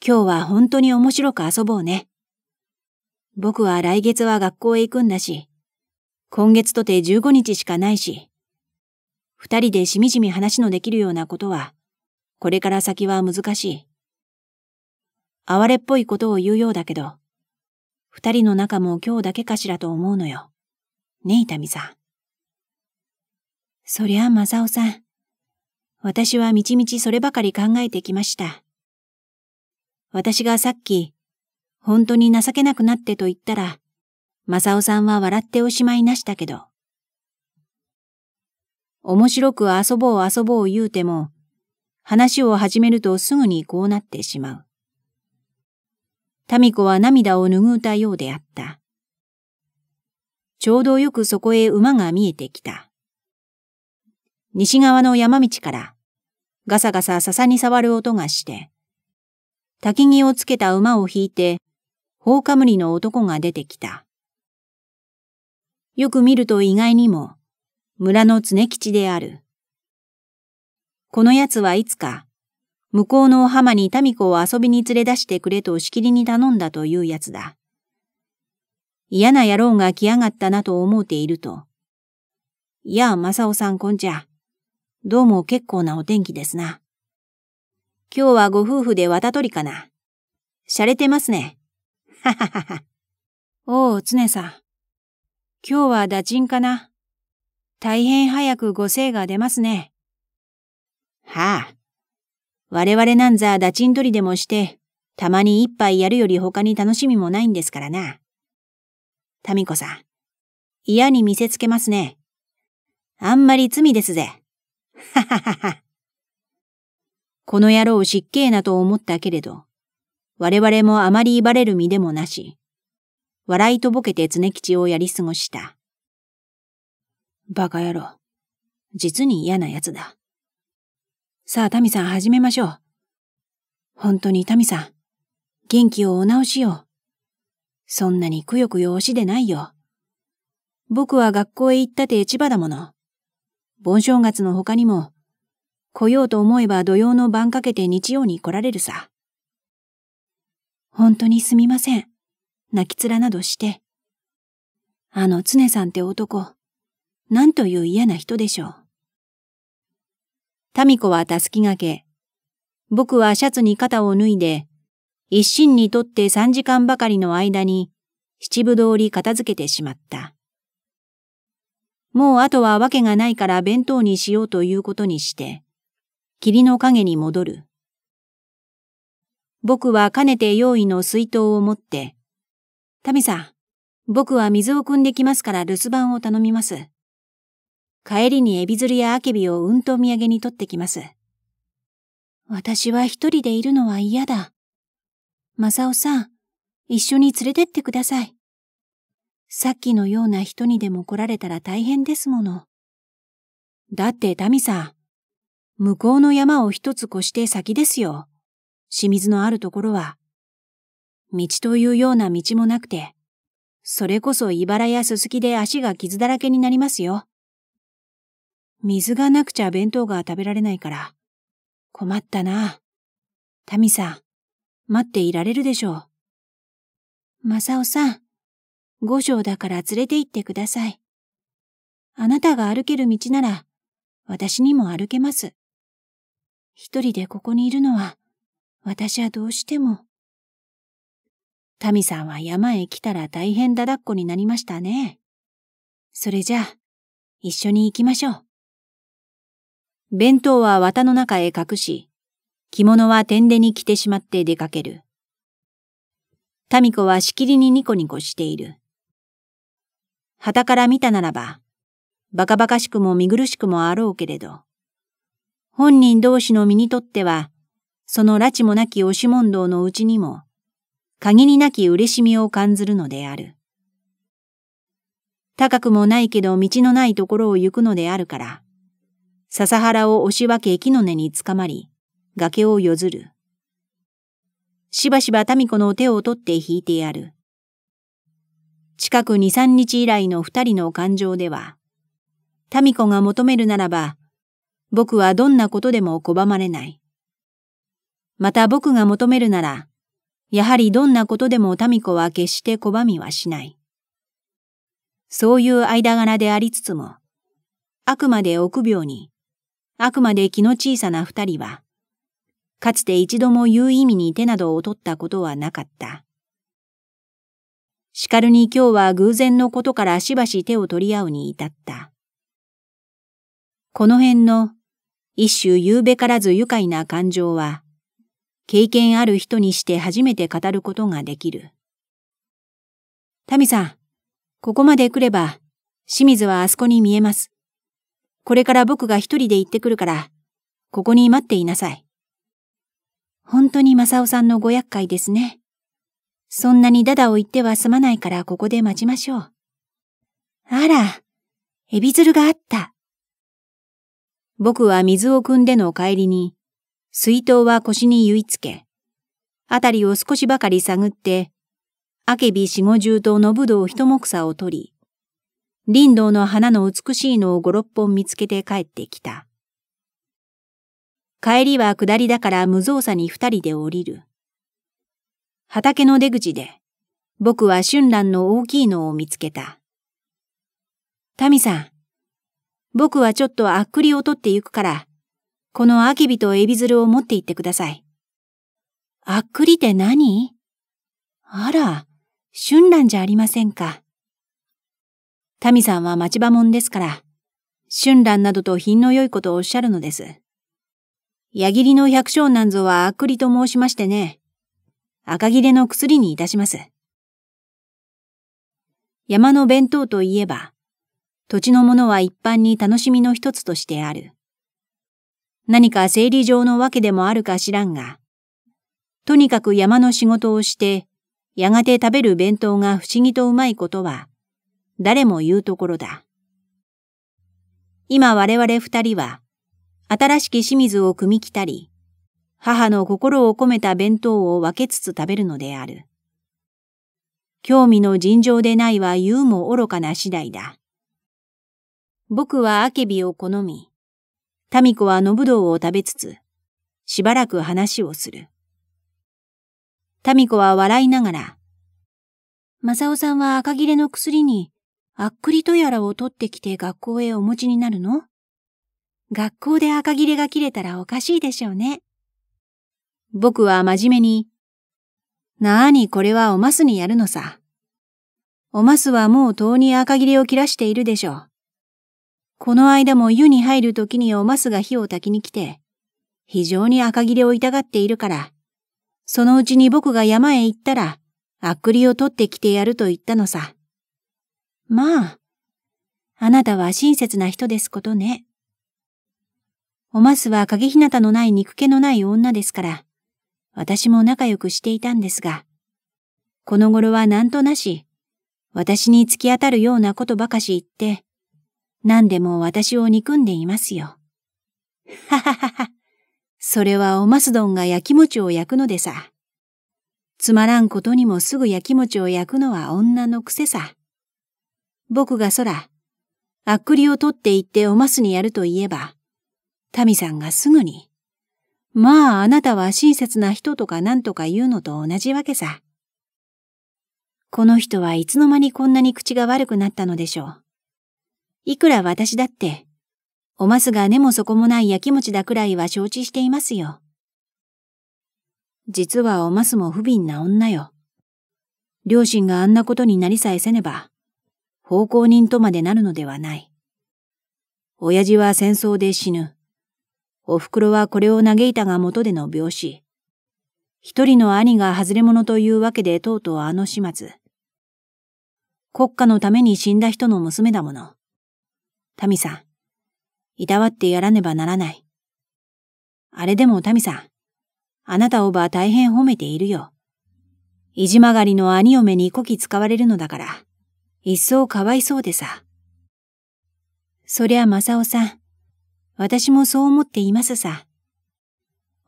今日は本当に面白く遊ぼうね。僕は来月は学校へ行くんだし、今月とて15日しかないし、二人でしみじみ話のできるようなことは、これから先は難しい。哀れっぽいことを言うようだけど、二人の仲も今日だけかしらと思うのよ。ねえ、痛みさん。そりゃ、正雄さん。私はみちみちそればかり考えてきました。私がさっき、本当に情けなくなってと言ったら、正雄さんは笑っておしまいなしたけど。面白く遊ぼう遊ぼう言うても、話を始めるとすぐにこうなってしまう。タミ子は涙を拭うたようであった。ちょうどよくそこへ馬が見えてきた。西側の山道から、ガサガサ笹に触る音がして、焚き木をつけた馬を引いて、大かむりの男が出てきた。よく見ると意外にも、村の常吉である。この奴はいつか、向こうのお浜に民子を遊びに連れ出してくれとしきりに頼んだというやつだ。嫌な野郎が来やがったなと思うていると。いやあ、正雄さんこんちゃ。どうも結構なお天気ですな。今日はご夫婦で綿取りかな。洒落てますね。はははは。おう、ねさん。今日は打賃かな。大変早くご精が出ますね。はあ。我々なんざ打賃取りでもして、たまに一杯やるより他に楽しみもないんですからな。タミコさん。嫌に見せつけますね。あんまり罪ですぜ。はははは。この野郎失敬なと思ったけれど、我々もあまり威張れる身でもなし、笑いとぼけて常吉をやり過ごした。バカ野郎。実に嫌な奴だ。さあ、タミさん始めましょう。本当にタミさん、元気をお直しよう。そんなにくよくよ押しでないよ。僕は学校へ行ったて千葉だもの。盆正月の他にも、来ようと思えば土曜の晩かけて日曜に来られるさ。本当にすみません。泣き面などして。あの常さんって男、なんという嫌な人でしょう。タミはたすきがけ。僕はシャツに肩を脱いで、一心にとって三時間ばかりの間に、七分通り片付けてしまった。もうあとはわけがないから弁当にしようということにして、霧の影に戻る。僕はかねて用意の水筒を持って、民さん、僕は水を汲んできますから留守番を頼みます。帰りにエビ釣りやアケビをうんとお土産に取ってきます。私は一人でいるのは嫌だ。マサオさん、一緒に連れてってください。さっきのような人にでも来られたら大変ですもの。だって、民さん、向こうの山を一つ越して先ですよ。清水のあるところは、道というような道もなくて、それこそ茨やすすきで足が傷だらけになりますよ。水がなくちゃ弁当が食べられないから、困ったな。民さん、待っていられるでしょう。正雄さん、五条だから連れて行ってください。あなたが歩ける道なら、私にも歩けます。一人でここにいるのは、私はどうしても。タミさんは山へ来たら大変だだっこになりましたね。それじゃあ、一緒に行きましょう。弁当は綿の中へ隠し、着物は天でに着てしまって出かける。タミはしきりにニコニコしている。旗から見たならば、バカバカしくも見苦しくもあろうけれど、本人同士の身にとってはその拉致もなき押し問答のうちにも、限りなき嬉しみを感ずるのである。高くもないけど道のないところを行くのであるから、笹原を押し分け木の根につかまり、崖をよずる。しばしば民子の手を取って引いてやる。近く二三日以来の二人の感情では、民子が求めるならば、僕はどんなことでも拒まれない。また僕が求めるなら、やはりどんなことでも民子は決して拒みはしない。そういう間柄でありつつも、あくまで臆病に、あくまで気の小さな二人は、かつて一度も言う意味に手などを取ったことはなかった。しかるに今日は偶然のことからしばし手を取り合うに至った。この辺の一種夕べからず愉快な感情は、経験ある人にして初めて語ることができる。タミさん、ここまで来れば、清水はあそこに見えます。これから僕が一人で行ってくるから、ここに待っていなさい。本当に正雄さんのご厄介ですね。そんなにダダを言っては済まないからここで待ちましょう。あら、エビズルがあった。僕は水を汲んでの帰りに、水筒は腰に結いつけ、あたりを少しばかり探って、あけび四五十とのぶどう一目さを取り、林道の花の美しいのを五六本見つけて帰ってきた。帰りは下りだから無造作に二人で降りる。畑の出口で、僕は春蘭の大きいのを見つけた。タミさん、僕はちょっとあっくりを取って行くから、このアキビとエビズルを持って行ってください。あっくりって何あら、春蘭じゃありませんか。民さんは町場もんですから、春蘭などと品の良いことをおっしゃるのです。矢切の百姓なんぞはあっくりと申しましてね、赤切れの薬にいたします。山の弁当といえば、土地のものは一般に楽しみの一つとしてある。何か生理上のわけでもあるか知らんが、とにかく山の仕事をして、やがて食べる弁当が不思議とうまいことは、誰も言うところだ。今我々二人は、新しき清水を汲み来たり、母の心を込めた弁当を分けつつ食べるのである。興味の尋常でないは言うも愚かな次第だ。僕はアケビを好み、民子はノブドウを食べつつ、しばらく話をする。民子は笑いながら、正雄さんは赤切れの薬に、あっくりとやらを取ってきて学校へお持ちになるの学校で赤切れが切れたらおかしいでしょうね。僕は真面目に、なあにこれはおますにやるのさ。おますはもう遠に赤切れを切らしているでしょう。この間も湯に入る時におますが火を焚きに来て、非常に赤切れを痛がっているから、そのうちに僕が山へ行ったら、あっくりを取ってきてやると言ったのさ。まあ、あなたは親切な人ですことね。おますは影ひなたのない肉気のない女ですから、私も仲良くしていたんですが、この頃はなんとなし、私に突き当たるようなことばかし言って、何でも私を憎んでいますよ。はははは。それはおますどんが焼き餅を焼くのでさ。つまらんことにもすぐ焼き餅を焼くのは女の癖さ。僕がそら、あっくりを取って行っておますにやると言えば、民さんがすぐに、まああなたは親切な人とか何とか言うのと同じわけさ。この人はいつの間にこんなに口が悪くなったのでしょう。いくら私だって、おますが根も底もないやきもちだくらいは承知していますよ。実はおますも不憫な女よ。両親があんなことになりさえせねば、奉公人とまでなるのではない。親父は戦争で死ぬ。お袋はこれを嘆いたが元での病死。一人の兄が外れ者というわけでとうとうあの始末。国家のために死んだ人の娘だもの。民さん、いたわってやらねばならない。あれでも民さん、あなたをば大変褒めているよ。いじまがりの兄嫁にこき使われるのだから、一層かわいそうでさ。そりゃ正オさん、私もそう思っていますさ。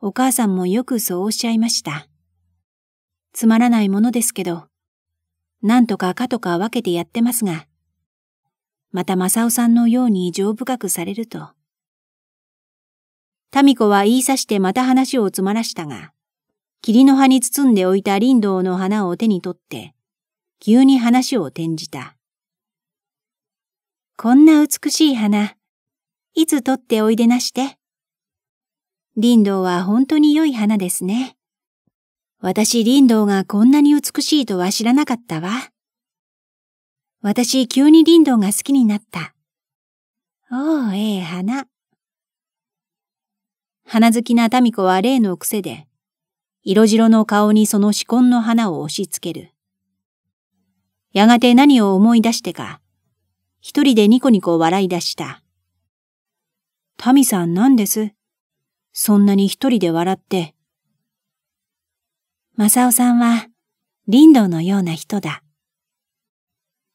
お母さんもよくそうおっしゃいました。つまらないものですけど、なんとかかとか分けてやってますが、また正雄さんのように情深くされると。民子は言いさしてまた話を詰まらしたが、霧の葉に包んでおいた林道の花を手に取って、急に話を転じた。こんな美しい花、いつ取っておいでなして。林道は本当に良い花ですね。私林道がこんなに美しいとは知らなかったわ。私、急にリンドンが好きになった。おう、ええ花。花好きなタミは例の癖で、色白の顔にその紫根の花を押し付ける。やがて何を思い出してか、一人でニコニコ笑い出した。タミさん何ですそんなに一人で笑って。マサオさんは、リンドンのような人だ。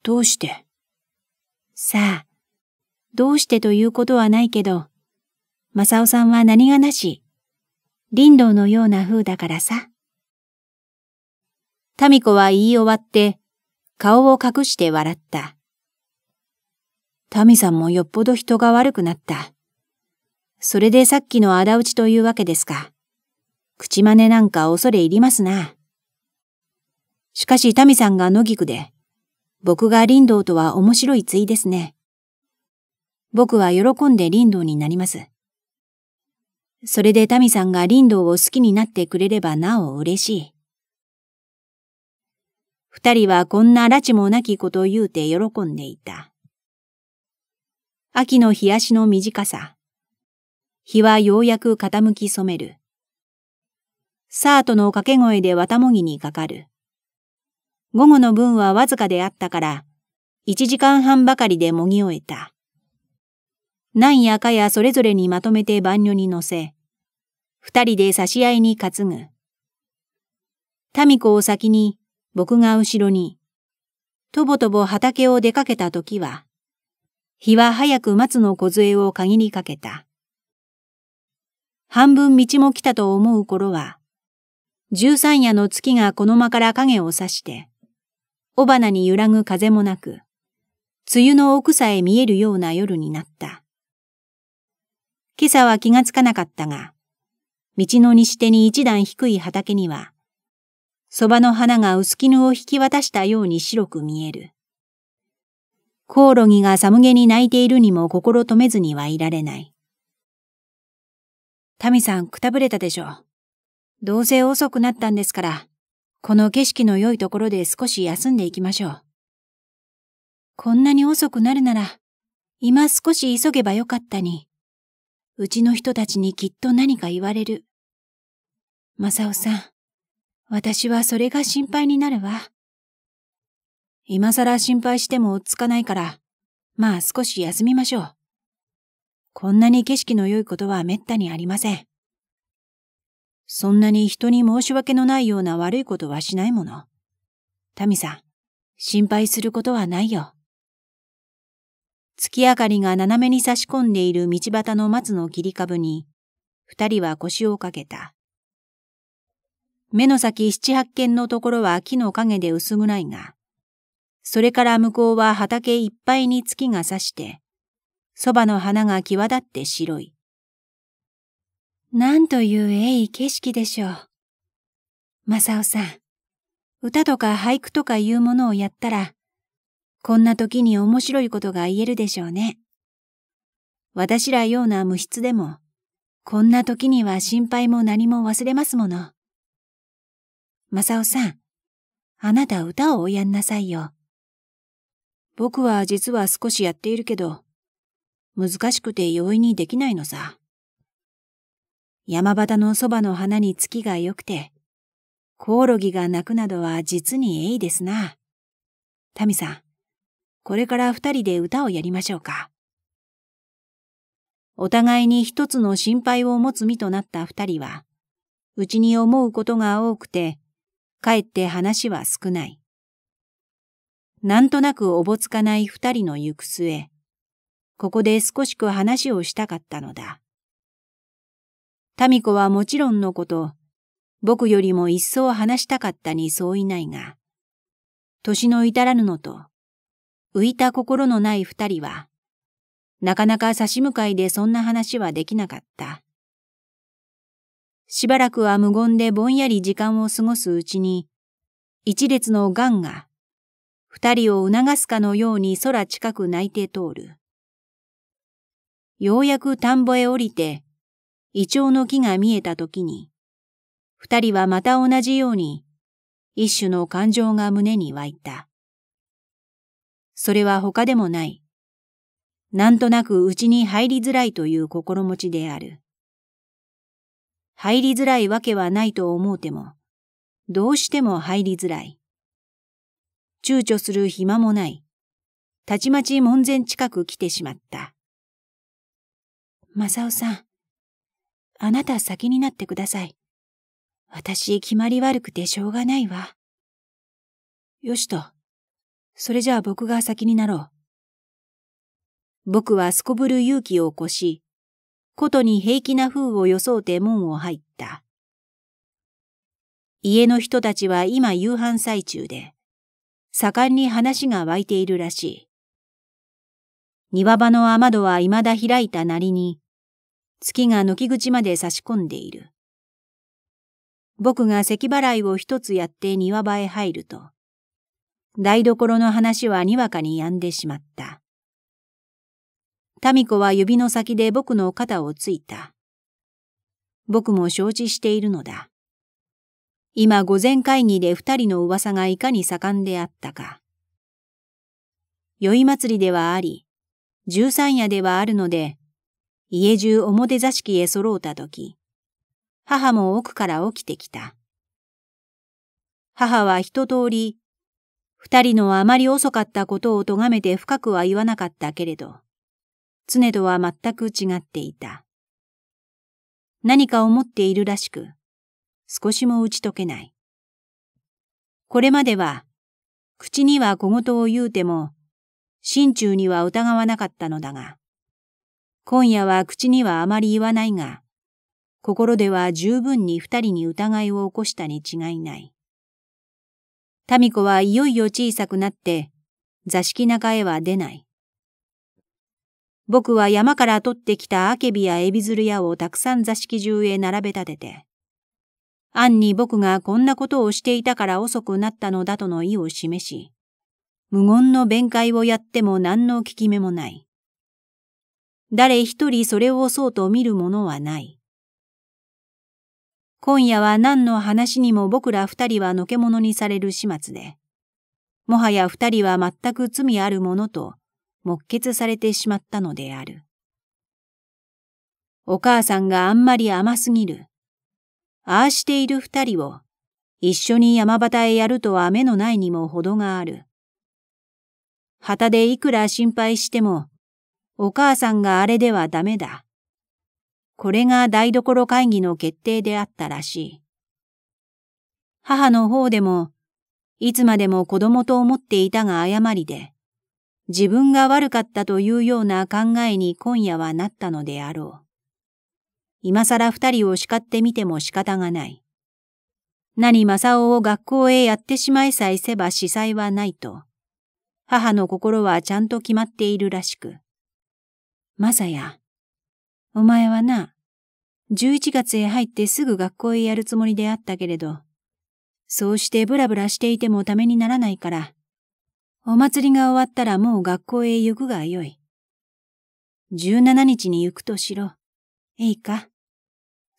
どうしてさあ、どうしてということはないけど、マサオさんは何がなし、林道のような風だからさ。タミコは言い終わって、顔を隠して笑った。タミさんもよっぽど人が悪くなった。それでさっきの仇討ちというわけですか。口真似なんか恐れ入りますな。しかしタミさんが野菊で、僕が林道とは面白い対ですね。僕は喜んで林道になります。それで民さんが林道を好きになってくれればなお嬉しい。二人はこんな拉致もなきことを言うて喜んでいた。秋の日足の短さ。日はようやく傾き染める。サートの掛け声で綿もぎにかかる。午後の分はわずかであったから、一時間半ばかりでもぎ終えた。何やかやそれぞれにまとめて万女に乗せ、二人で差し合いに担ぐ。民子を先に、僕が後ろに、とぼとぼ畑を出かけた時は、日は早く松の梢を限りかけた。半分道も来たと思う頃は、十三夜の月がこの間から影を差して、尾花に揺らぐ風もなく、梅雨の奥さえ見えるような夜になった。今朝は気がつかなかったが、道の西手に一段低い畑には、蕎麦の花が薄絹を引き渡したように白く見える。コオロギが寒げに泣いているにも心止めずにはいられない。タミさんくたぶれたでしょう。どうせ遅くなったんですから、この景色の良いところで少し休んでいきましょう。こんなに遅くなるなら、今少し急げばよかったに。うちの人たちにきっと何か言われる。マサオさん、私はそれが心配になるわ。今更心配しても落ち着かないから、まあ少し休みましょう。こんなに景色の良いことは滅多にありません。そんなに人に申し訳のないような悪いことはしないもの。民さん、心配することはないよ。月明かりが斜めに差し込んでいる道端の松の切り株に、二人は腰をかけた。目の先七八軒のところは木の影で薄暗いが、それから向こうは畑いっぱいに月が差して、そばの花が際立って白い。なんというえい景色でしょう。マサオさん、歌とか俳句とかいうものをやったら、こんな時に面白いことが言えるでしょうね。私らような無質でも、こんな時には心配も何も忘れますもの。マサオさん、あなた歌をおやんなさいよ。僕は実は少しやっているけど、難しくて容易にできないのさ。山端のそばの花に月が良くて、コオロギが鳴くなどは実にえいですな。タミさん、これから二人で歌をやりましょうか。お互いに一つの心配を持つ身となった二人は、うちに思うことが多くて、かえって話は少ない。なんとなくおぼつかない二人の行く末、ここで少しく話をしたかったのだ。民子はもちろんのこと、僕よりも一層話したかったにそういないが、年の至らぬのと、浮いた心のない二人は、なかなか差し向かいでそんな話はできなかった。しばらくは無言でぼんやり時間を過ごすうちに、一列のンが、二人を促すかのように空近く泣いて通る。ようやく田んぼへ降りて、イチョウの木が見えた時に、二人はまた同じように、一種の感情が胸に湧いた。それは他でもない。なんとなくちに入りづらいという心持ちである。入りづらいわけはないと思うても、どうしても入りづらい。躊躇する暇もない。たちまち門前近く来てしまった。正雄さん、あなた先になってください。私決まり悪くてしょうがないわ。よしと。それじゃあ僕が先になろう。僕はすこぶる勇気を起こし、ことに平気な風を装って門を入った。家の人たちは今夕飯最中で、盛んに話が湧いているらしい。庭場の雨戸は未だ開いたなりに、月が軒口まで差し込んでいる。僕が咳払いを一つやって庭場へ入ると、台所の話はにわかに止んでしまった。民子は指の先で僕の肩をついた。僕も承知しているのだ。今午前会議で二人の噂がいかに盛んであったか。宵祭りではあり、十三夜ではあるので、家中表座敷へ揃うたとき、母も奥から起きてきた。母は一通り、二人のあまり遅かったことを咎めて深くは言わなかったけれど、常とは全く違っていた。何か思っているらしく、少しも打ち解けない。これまでは、口には小言を言うても、心中には疑わなかったのだが、今夜は口にはあまり言わないが、心では十分に二人に疑いを起こしたに違いない。民子はいよいよ小さくなって、座敷中へは出ない。僕は山から取ってきたアケビやエビズル屋をたくさん座敷中へ並べ立てて、暗に僕がこんなことをしていたから遅くなったのだとの意を示し、無言の弁解をやっても何の効き目もない。誰一人それをそうと見るものはない。今夜は何の話にも僕ら二人はのけ者にされる始末で、もはや二人は全く罪あるものと、目決されてしまったのである。お母さんがあんまり甘すぎる。ああしている二人を、一緒に山端へやるとは目のないにも程がある。旗でいくら心配しても、お母さんがあれではダメだ。これが台所会議の決定であったらしい。母の方でも、いつまでも子供と思っていたが誤りで、自分が悪かったというような考えに今夜はなったのであろう。今更二人を叱ってみても仕方がない。何正夫を学校へやってしまいさえせば死災はないと、母の心はちゃんと決まっているらしく。マサヤ、お前はな、11月へ入ってすぐ学校へやるつもりであったけれど、そうしてブラブラしていてもためにならないから、お祭りが終わったらもう学校へ行くがよい。17日に行くとしろ。えいか。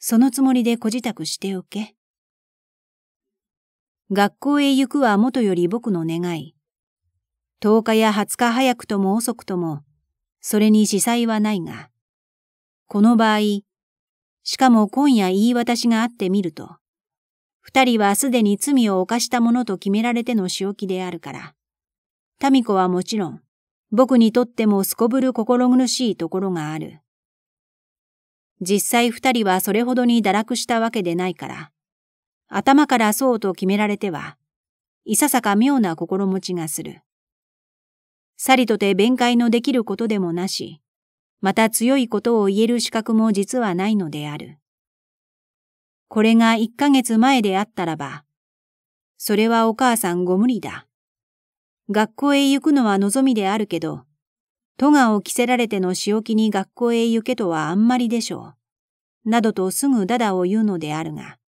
そのつもりで小自宅しておけ。学校へ行くはもとより僕の願い。10日や20日早くとも遅くとも、それに司祭はないが、この場合、しかも今夜言い渡しがあってみると、二人はすでに罪を犯したものと決められての仕置きであるから、民子はもちろん、僕にとってもすこぶる心苦しいところがある。実際二人はそれほどに堕落したわけでないから、頭からそうと決められては、いささか妙な心持ちがする。さりとて弁解のできることでもなし、また強いことを言える資格も実はないのである。これが一ヶ月前であったらば、それはお母さんご無理だ。学校へ行くのは望みであるけど、戸がを着せられての仕置きに学校へ行けとはあんまりでしょう。などとすぐダダを言うのであるが、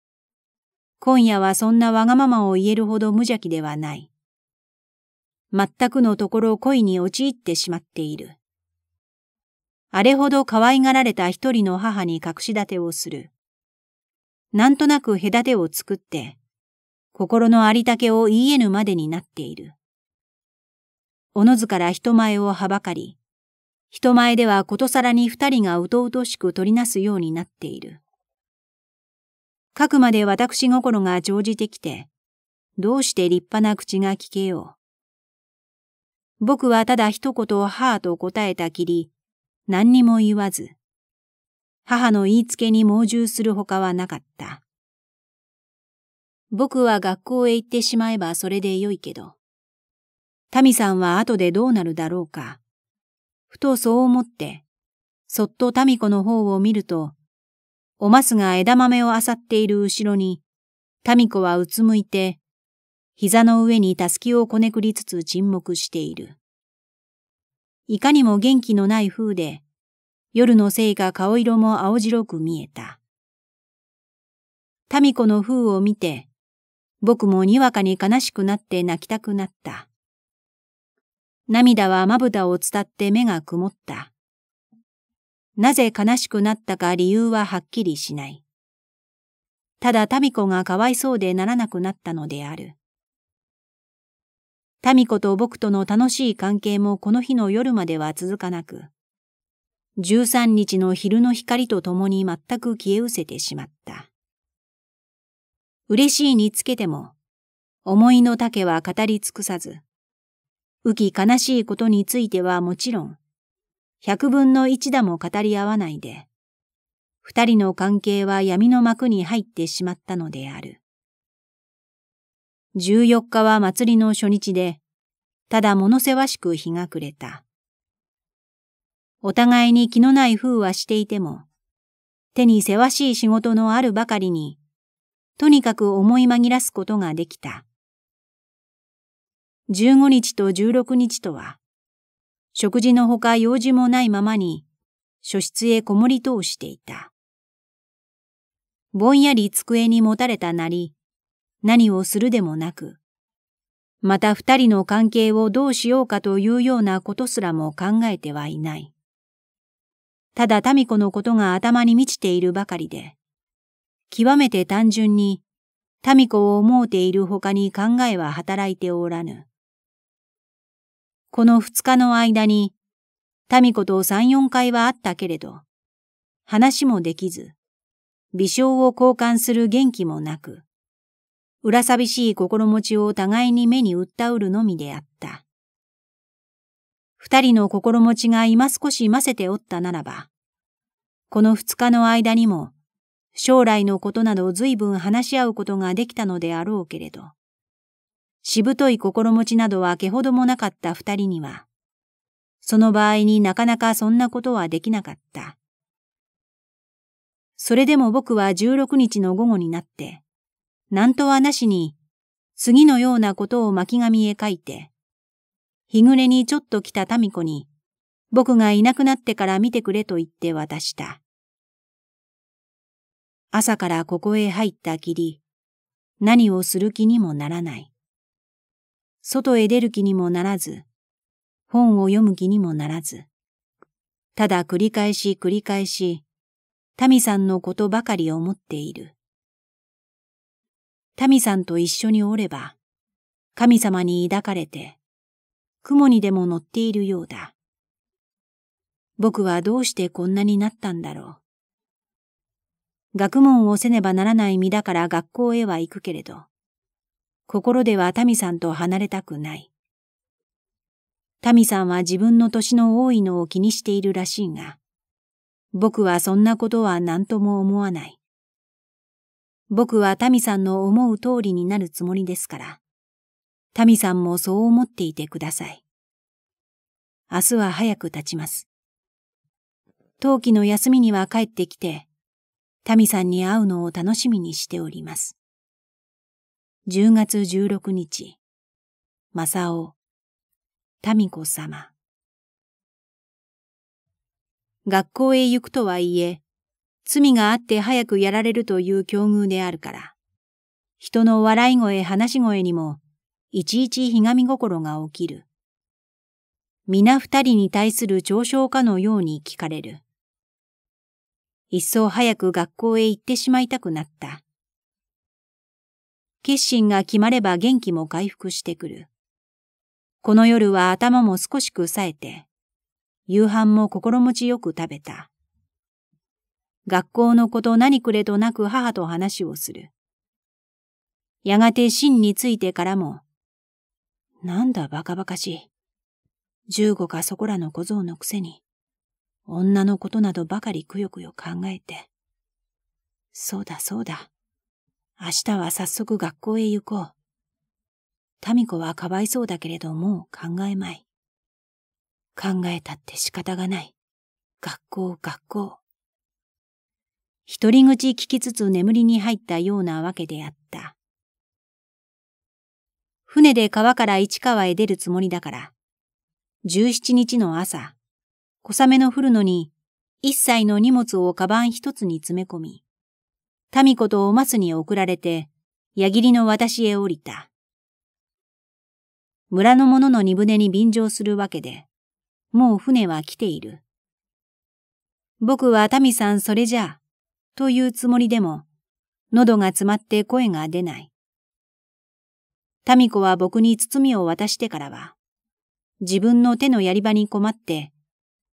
今夜はそんなわがままを言えるほど無邪気ではない。全くのところ恋に陥ってしまっている。あれほど可愛がられた一人の母に隠し立てをする。なんとなく隔てを作って、心のありたけを言い得ぬまでになっている。おのずから人前をはばかり、人前ではことさらに二人がうとうとしく取りなすようになっている。かくまで私心が乗じてきて、どうして立派な口が聞けよ僕はただ一言はあと答えたきり、何にも言わず、母の言いつけに猛従するほかはなかった。僕は学校へ行ってしまえばそれでよいけど、民さんは後でどうなるだろうか。ふとそう思って、そっと民子の方を見ると、おますが枝豆を漁っている後ろに、民子はうつむいて膝の上にたすきをこねくりつつ沈黙している。いかにも元気のない風で、夜のせいか顔色も青白く見えた。民子の風を見て、僕もにわかに悲しくなって泣きたくなった。涙はまぶたを伝って目が曇った。なぜ悲しくなったか理由ははっきりしない。ただ民子がかわいそうでならなくなったのである。民子と僕との楽しい関係もこの日の夜までは続かなく、十三日の昼の光と共に全く消え失せてしまった。嬉しいにつけても、思いの丈は語り尽くさず、浮き悲しいことについてはもちろん、百分の一だも語り合わないで、二人の関係は闇の幕に入ってしまったのである。14日は祭りの初日で、ただ物せわしく日が暮れた。お互いに気のない風はしていても、手にせわしい仕事のあるばかりに、とにかく思い紛らすことができた。15日と16日とは、食事のほか用事もないままに、書室へこもり通していた。ぼんやり机に持たれたなり、何をするでもなく、また二人の関係をどうしようかというようなことすらも考えてはいない。ただ民子のことが頭に満ちているばかりで、極めて単純に、民子を思うている他に考えは働いておらぬ。この二日の間に、民子と三四回はあったけれど、話もできず、微笑を交換する元気もなく、裏寂しい心持ちを互いに目に訴うるのみであった。二人の心持ちが今少し混せておったならば、この二日の間にも、将来のことなど随分話し合うことができたのであろうけれど、しぶとい心持ちなどはけほどもなかった二人には、その場合になかなかそんなことはできなかった。それでも僕は16日の午後になって、何とはなしに、次のようなことを巻紙へ書いて、日暮れにちょっと来た民子に、僕がいなくなってから見てくれと言って渡した。朝からここへ入ったきり、何をする気にもならない。外へ出る気にもならず、本を読む気にもならず、ただ繰り返し繰り返し、民さんのことばかり思っている。民さんと一緒におれば、神様に抱かれて、雲にでも乗っているようだ。僕はどうしてこんなになったんだろう。学問をせねばならない身だから学校へは行くけれど、心では民さんと離れたくない。民さんは自分の年の多いのを気にしているらしいが、僕はそんなことは何とも思わない。僕はタミさんの思う通りになるつもりですから、タミさんもそう思っていてください。明日は早く立ちます。冬季の休みには帰ってきて、タミさんに会うのを楽しみにしております。10月16日、マサオ、タミ子様。学校へ行くとはいえ、罪があって早くやられるという境遇であるから。人の笑い声話し声にも、いちいちひがみ心が起きる。皆二人に対する嘲笑かのように聞かれる。一層早く学校へ行ってしまいたくなった。決心が決まれば元気も回復してくる。この夜は頭も少しく冴えて、夕飯も心持ちよく食べた。学校のこと何くれとなく母と話をする。やがて真についてからも、なんだバカバカしい。十五かそこらの小僧のくせに、女のことなどばかりくよくよ考えて。そうだそうだ。明日は早速学校へ行こう。民子はかわいそうだけれどもう考えまい。考えたって仕方がない。学校、学校。一人口聞きつつ眠りに入ったようなわけであった。船で川から市川へ出るつもりだから、17日の朝、小雨の降るのに、一切の荷物をカバン一つに詰め込み、民子とおますに送られて、矢切の私へ降りた。村の者の荷船に便乗するわけで、もう船は来ている。僕は民さんそれじゃあ、というつもりでも、喉が詰まって声が出ない。民子は僕に包みを渡してからは、自分の手のやり場に困って、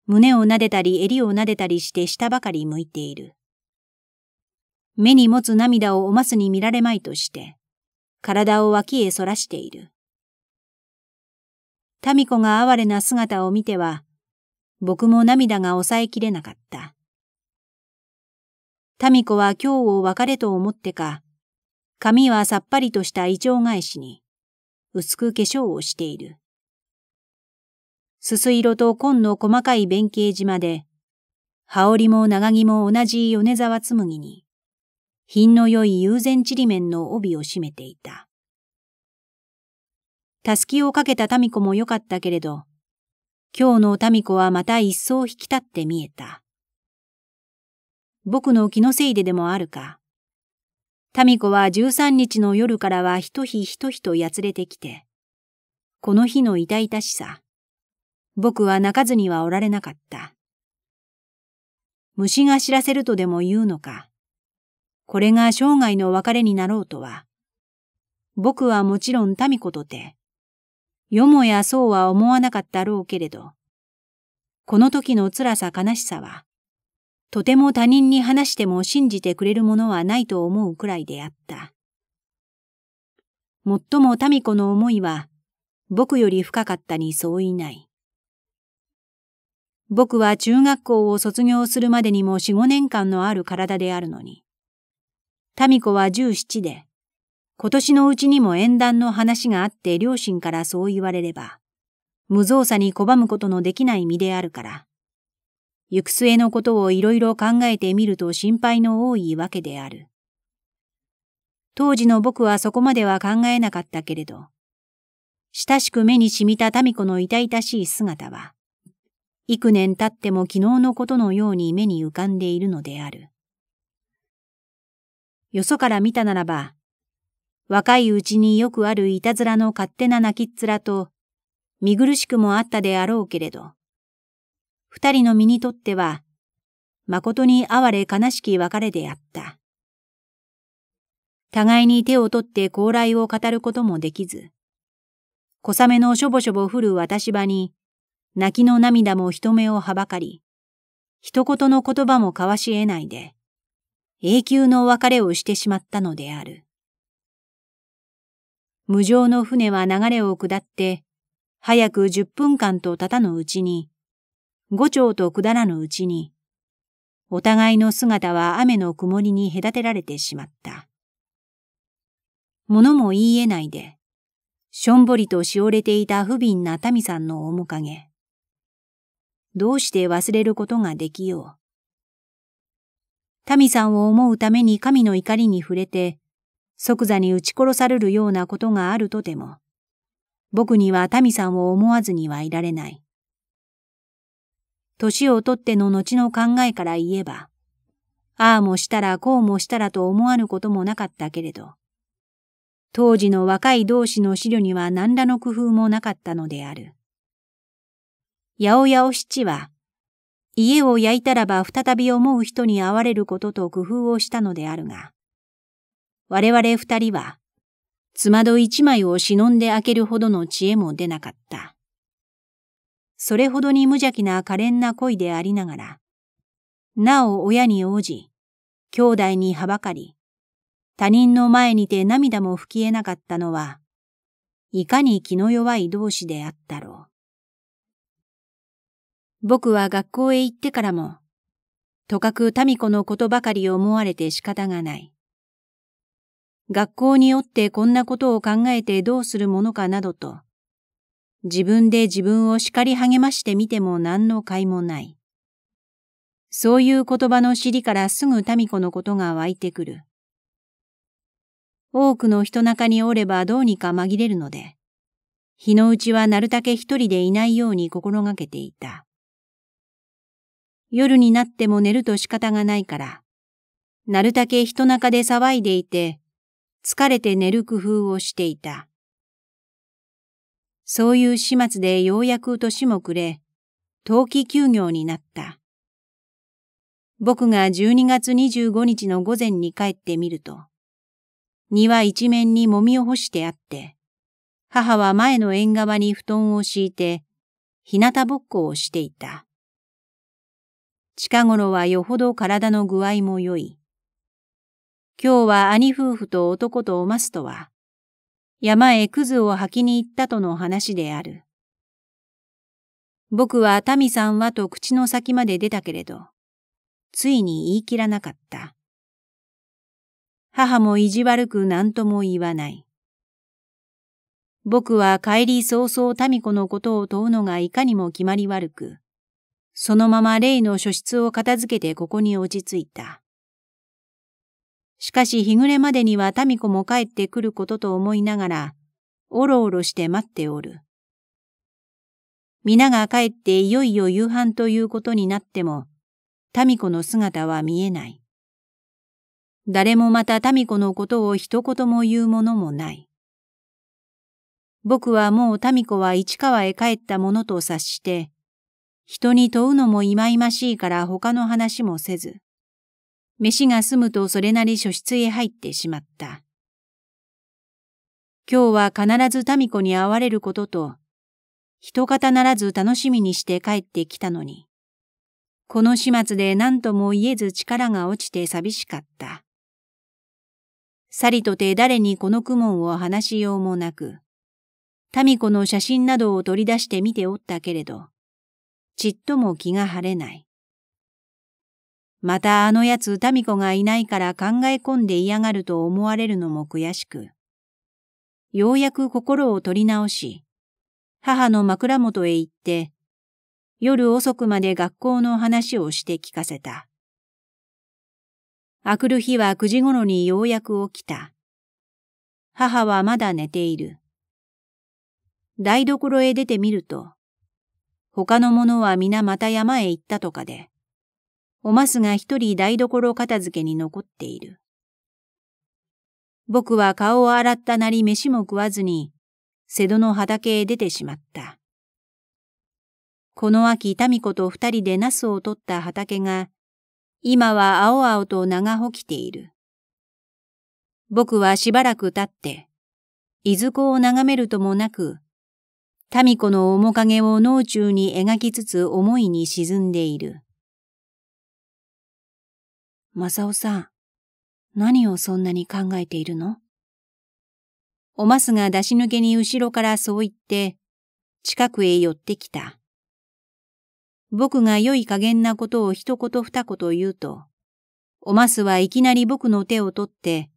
胸を撫でたり襟を撫でたりして下ばかり向いている。目に持つ涙をおますに見られまいとして、体を脇へ反らしている。民子が哀れな姿を見ては、僕も涙が抑えきれなかった。民子は今日を別れと思ってか、髪はさっぱりとした胃腸返しに、薄く化粧をしている。すす色と紺の細かい弁慶島で、羽織も長着も同じ米沢紬に、品の良い友禅ちりめんの帯を締めていた。たすきをかけた民子も良かったけれど、今日の民子はまた一層引き立って見えた。僕の気のせいででもあるか。民子は13日の夜からは一日一日とやつれてきて、この日の痛々しさ、僕は泣かずにはおられなかった。虫が知らせるとでも言うのか、これが生涯の別れになろうとは、僕はもちろん民子とて、よもやそうは思わなかったろうけれど、この時の辛さ悲しさは、とても他人に話しても信じてくれるものはないと思うくらいであった。もっとも民子の思いは、僕より深かったに相違ない。僕は中学校を卒業するまでにも四五年間のある体であるのに、民子は十七で、今年のうちにも縁談の話があって両親からそう言われれば、無造作に拒むことのできない身であるから、行く末のことをいろいろ考えてみると心配の多いわけである。当時の僕はそこまでは考えなかったけれど、親しく目に染みた民子の痛々しい姿は、幾年経っても昨日のことのように目に浮かんでいるのである。よそから見たならば、若いうちによくあるいたずらの勝手な泣きっ面と、見苦しくもあったであろうけれど、二人の身にとっては、誠に哀れ悲しき別れであった。互いに手を取って後来を語ることもできず、小雨のしょぼしょぼ降る私場に、泣きの涙も人目をはばかり、一言の言葉も交わし得ないで、永久の別れをしてしまったのである。無情の船は流れを下って、早く十分間とたたのうちに、五丁とくだらぬうちに、お互いの姿は雨の曇りに隔てられてしまった。物も言い得ないで、しょんぼりとしおれていた不憫な民さんの面影。どうして忘れることができよう。民さんを思うために神の怒りに触れて、即座に撃ち殺されるようなことがあるとても、僕には民さんを思わずにはいられない。年をとっての後の考えから言えば、ああもしたらこうもしたらと思わぬこともなかったけれど、当時の若い同士の資料には何らの工夫もなかったのである。八百屋お七は、家を焼いたらば再び思う人に会われることと工夫をしたのであるが、我々二人は、つまど一枚を忍んで開けるほどの知恵も出なかった。それほどに無邪気な可憐な恋でありながら、なお親に応じ、兄弟にはばかり、他人の前にて涙も吹きえなかったのは、いかに気の弱い同志であったろう。僕は学校へ行ってからも、とかく民子のことばかり思われて仕方がない。学校によってこんなことを考えてどうするものかなどと、自分で自分を叱り励ましてみても何の甲斐もない。そういう言葉の尻からすぐ民子のことが湧いてくる。多くの人中におればどうにか紛れるので、日のうちはなるたけ一人でいないように心がけていた。夜になっても寝ると仕方がないから、なるたけ人中で騒いでいて、疲れて寝る工夫をしていた。そういう始末でようやく年も暮れ、冬季休業になった。僕が12月25日の午前に帰ってみると、庭一面にもみを干してあって、母は前の縁側に布団を敷いて、日向ぼっこをしていた。近頃はよほど体の具合も良い。今日は兄夫婦と男とおますとは、山へクズを履きに行ったとの話である。僕は民さんはと口の先まで出たけれど、ついに言い切らなかった。母も意地悪く何とも言わない。僕は帰り早々民子のことを問うのがいかにも決まり悪く、そのまま例の書室を片付けてここに落ち着いた。しかし日暮れまでには民子も帰ってくることと思いながら、おろおろして待っておる。皆が帰っていよいよ夕飯ということになっても、民子の姿は見えない。誰もまた民子のことを一言も言うものもない。僕はもう民子は市川へ帰ったものと察して、人に問うのも忌々しいから他の話もせず、飯が済むとそれなり書室へ入ってしまった。今日は必ず民子に会われることと、人方ならず楽しみにして帰ってきたのに、この始末で何とも言えず力が落ちて寂しかった。さりとて誰にこの苦悶を話しようもなく、民子の写真などを取り出して見ておったけれど、ちっとも気が晴れない。またあのやつ民子がいないから考え込んで嫌がると思われるのも悔しく、ようやく心を取り直し、母の枕元へ行って、夜遅くまで学校の話をして聞かせた。あくる日は九時頃にようやく起きた。母はまだ寝ている。台所へ出てみると、他の者は皆また山へ行ったとかで、おますが一人台所片付けに残っている。僕は顔を洗ったなり飯も食わずに、瀬戸の畑へ出てしまった。この秋、民子と二人でナスを取った畑が、今は青々と長ほきている。僕はしばらく経って、伊豆子を眺めるともなく、民子の面影を脳中に描きつつ思いに沈んでいる。マサオさん、何をそんなに考えているのおますが出し抜けに後ろからそう言って、近くへ寄ってきた。僕が良い加減なことを一言二言言うと、おますはいきなり僕の手を取って、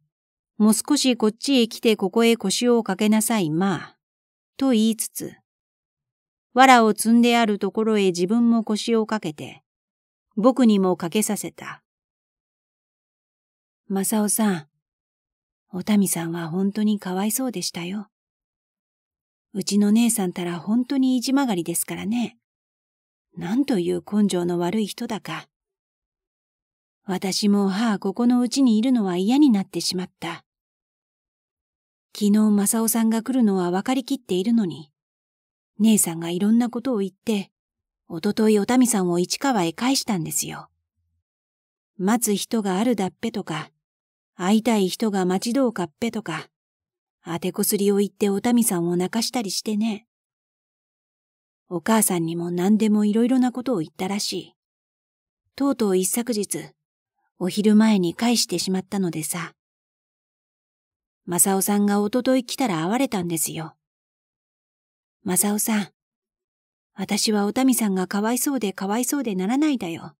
もう少しこっちへ来てここへ腰をかけなさい、まあ、と言いつつ、藁を積んであるところへ自分も腰をかけて、僕にもかけさせた。マサオさん、おたみさんは本当にかわいそうでしたよ。うちの姉さんたら本当に意地曲がりですからね。なんという根性の悪い人だか。私も母ここのうちにいるのは嫌になってしまった。昨日サオさんが来るのは分かりきっているのに、姉さんがいろんなことを言って、おとといおたみさんを市川へ返したんですよ。待つ人があるだっぺとか、会いたい人が待ちうかっぺとか、当てこすりを言っておたみさんを泣かしたりしてね。お母さんにも何でもいろいろなことを言ったらしい。とうとう一昨日、お昼前に返してしまったのでさ。マサオさんがおととい来たら会われたんですよ。マサオさん、私はおたみさんがかわいそうでかわいそうでならないだよ。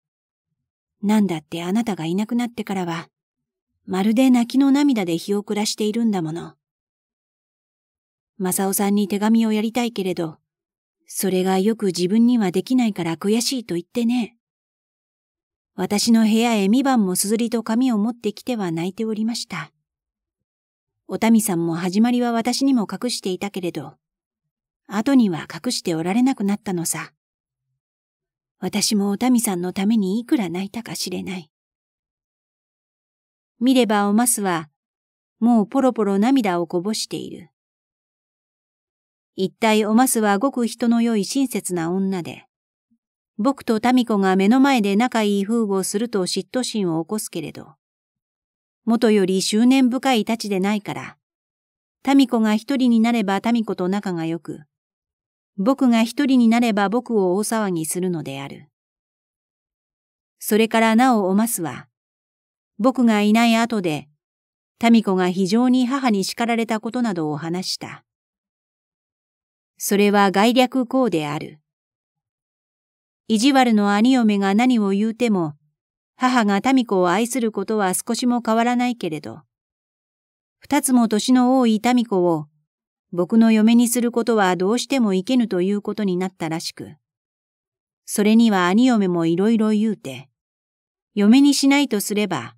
なんだってあなたがいなくなってからは、まるで泣きの涙で日を暮らしているんだもの。正雄さんに手紙をやりたいけれど、それがよく自分にはできないから悔しいと言ってね。私の部屋へ2番もすずりと紙を持ってきては泣いておりました。おたみさんも始まりは私にも隠していたけれど、後には隠しておられなくなったのさ。私もおたみさんのためにいくら泣いたか知れない。見ればおますは、もうポロポロ涙をこぼしている。一体おますはごく人の良い親切な女で、僕と民子が目の前で仲いい風をすると嫉妬心を起こすけれど、元より執念深い立ちでないから、民子が一人になれば民子と仲が良く、僕が一人になれば僕を大騒ぎするのである。それからなおおますは、僕がいない後で、民子が非常に母に叱られたことなどを話した。それは概略項である。意地悪の兄嫁が何を言うても、母が民子を愛することは少しも変わらないけれど、二つも年の多い民子を、僕の嫁にすることはどうしてもいけぬということになったらしく、それには兄嫁もいろいろ言うて、嫁にしないとすれば、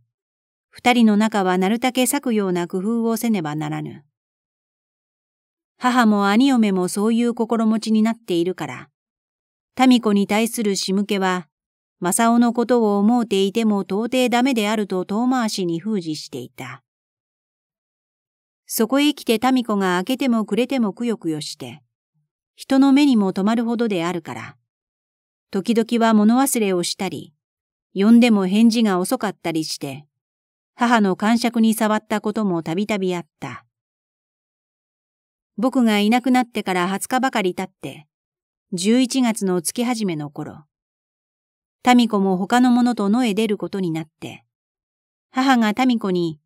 二人の仲はなるたけ裂くような工夫をせねばならぬ。母も兄嫁もそういう心持ちになっているから、民子に対する仕向けは、正雄のことを思うていても到底ダメであると遠回しに封じしていた。そこへ来て民子が明けてもくれてもくよくよして、人の目にも止まるほどであるから、時々は物忘れをしたり、呼んでも返事が遅かったりして、母の感触に触ったこともたびたびあった。僕がいなくなってから20日ばかり経って、11月の月始めの頃、タミも他の者と野へ出ることになって、母がタミに、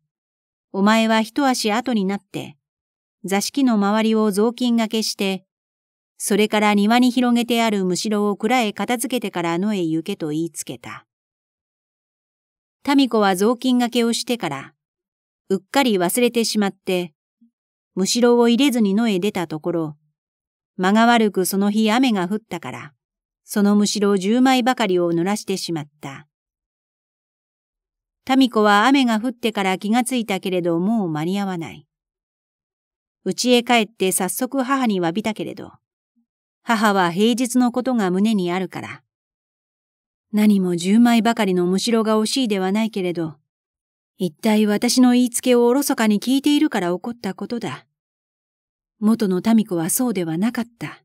お前は一足後になって、座敷の周りを雑巾がけして、それから庭に広げてあるむしろを蔵へ片付けてから野へ行けと言いつけた。民子は雑巾がけをしてから、うっかり忘れてしまって、むしろを入れずに野へ出たところ、間が悪くその日雨が降ったから、そのむしろ十枚ばかりを濡らしてしまった。民子は雨が降ってから気がついたけれどもう間に合わない。家へ帰って早速母に詫びたけれど、母は平日のことが胸にあるから、何も十枚ばかりの面しろが惜しいではないけれど、一体私の言いつけをおろそかに聞いているから起こったことだ。元の民子はそうではなかった。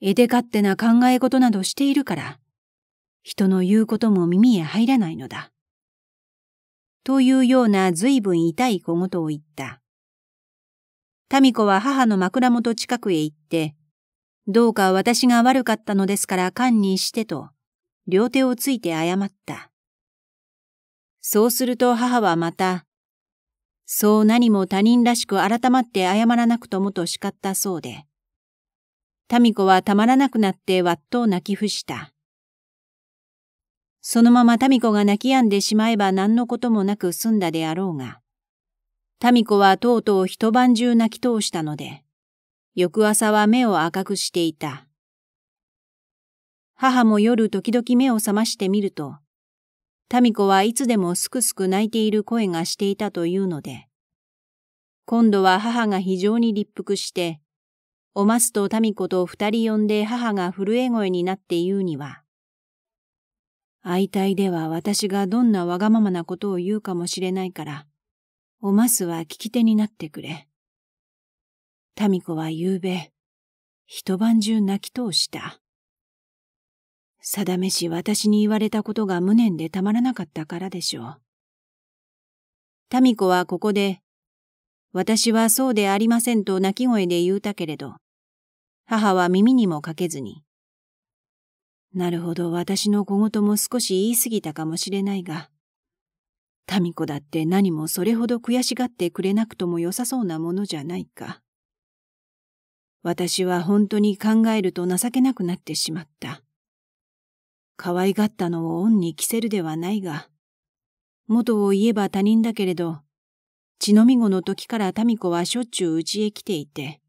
絵で勝手な考え事などしているから、人の言うことも耳へ入らないのだ。というような随分痛い小言を言った。民子は母の枕元近くへ行って、どうか私が悪かったのですから勘にしてと両手をついて謝った。そうすると母はまた、そう何も他人らしく改まって謝らなくともと叱ったそうで、民子はたまらなくなってわっと泣き伏した。そのまま民子が泣き止んでしまえば何のこともなく済んだであろうが、民子はとうとう一晩中泣き通したので、翌朝は目を赤くしていた。母も夜時々目を覚ましてみると、民子はいつでもすくすく泣いている声がしていたというので、今度は母が非常に立腹して、おますと民子と二人呼んで母が震え声になって言うには、相対では私がどんなわがままなことを言うかもしれないから、おますは聞き手になってくれ。民子は夕べ、一晩中泣き通した。定めし私に言われたことが無念でたまらなかったからでしょう。民子はここで、私はそうでありませんと泣き声で言うたけれど、母は耳にもかけずに、なるほど私の小言も少し言い過ぎたかもしれないが、民子だって何もそれほど悔しがってくれなくとも良さそうなものじゃないか。私は本当に考えると情けなくなってしまった。可愛がったのを恩に着せるではないが、元を言えば他人だけれど、血のみ子の時から民子はしょっちゅううちへ来ていて、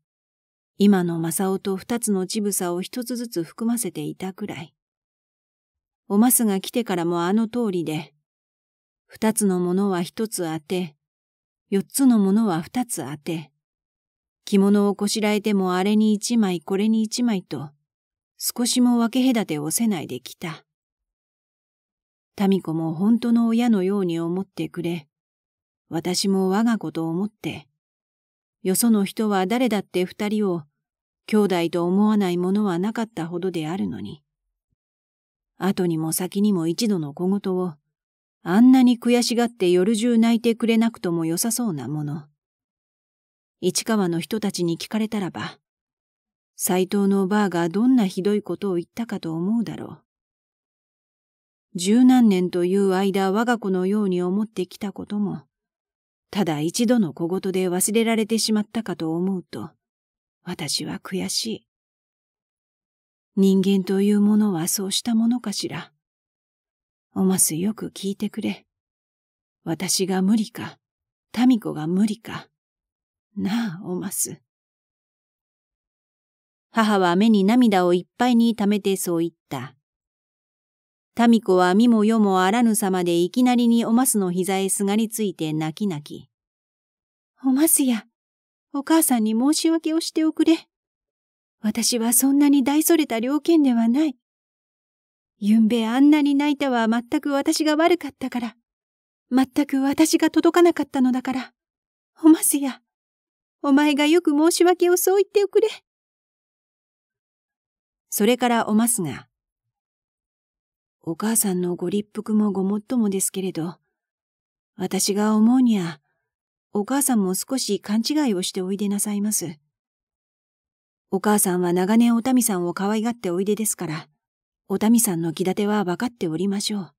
今の正雄と二つの乳房を一つずつ含ませていたくらい。おますが来てからもあの通りで、二つのものは一つ当て、四つのものは二つ当て、着物をこしらえてもあれに一枚これに一枚と、少しも分け隔てをせないで来た。民子も本当の親のように思ってくれ、私も我が子と思って、よその人は誰だって二人を兄弟と思わないものはなかったほどであるのに、後にも先にも一度の小言を、あんなに悔しがって夜中泣いてくれなくとも良さそうなもの。市川の人たちに聞かれたらば、斎藤のおばあがどんなひどいことを言ったかと思うだろう。十何年という間我が子のように思ってきたことも、ただ一度の小言で忘れられてしまったかと思うと、私は悔しい。人間というものはそうしたものかしら。おますよく聞いてくれ。私が無理か、民子が無理か。なあ、おます。母は目に涙をいっぱいに溜めてそう言った。民子は身も世もあらぬ様でいきなりにおますの膝へすがりついて泣き泣き。おますや、お母さんに申し訳をしておくれ。私はそんなに大それた良犬ではない。ゆんべあんなに泣いたは全く私が悪かったから。全く私が届かなかったのだから。おますや、お前がよく申し訳をそう言っておくれ。それからおますが。お母さんのご立腹もごもっともですけれど、私が思うにゃ、お母さんも少し勘違いをしておいでなさいます。お母さんは長年お民さんを可愛がっておいでですから、お民さんの気立ては分かっておりましょう。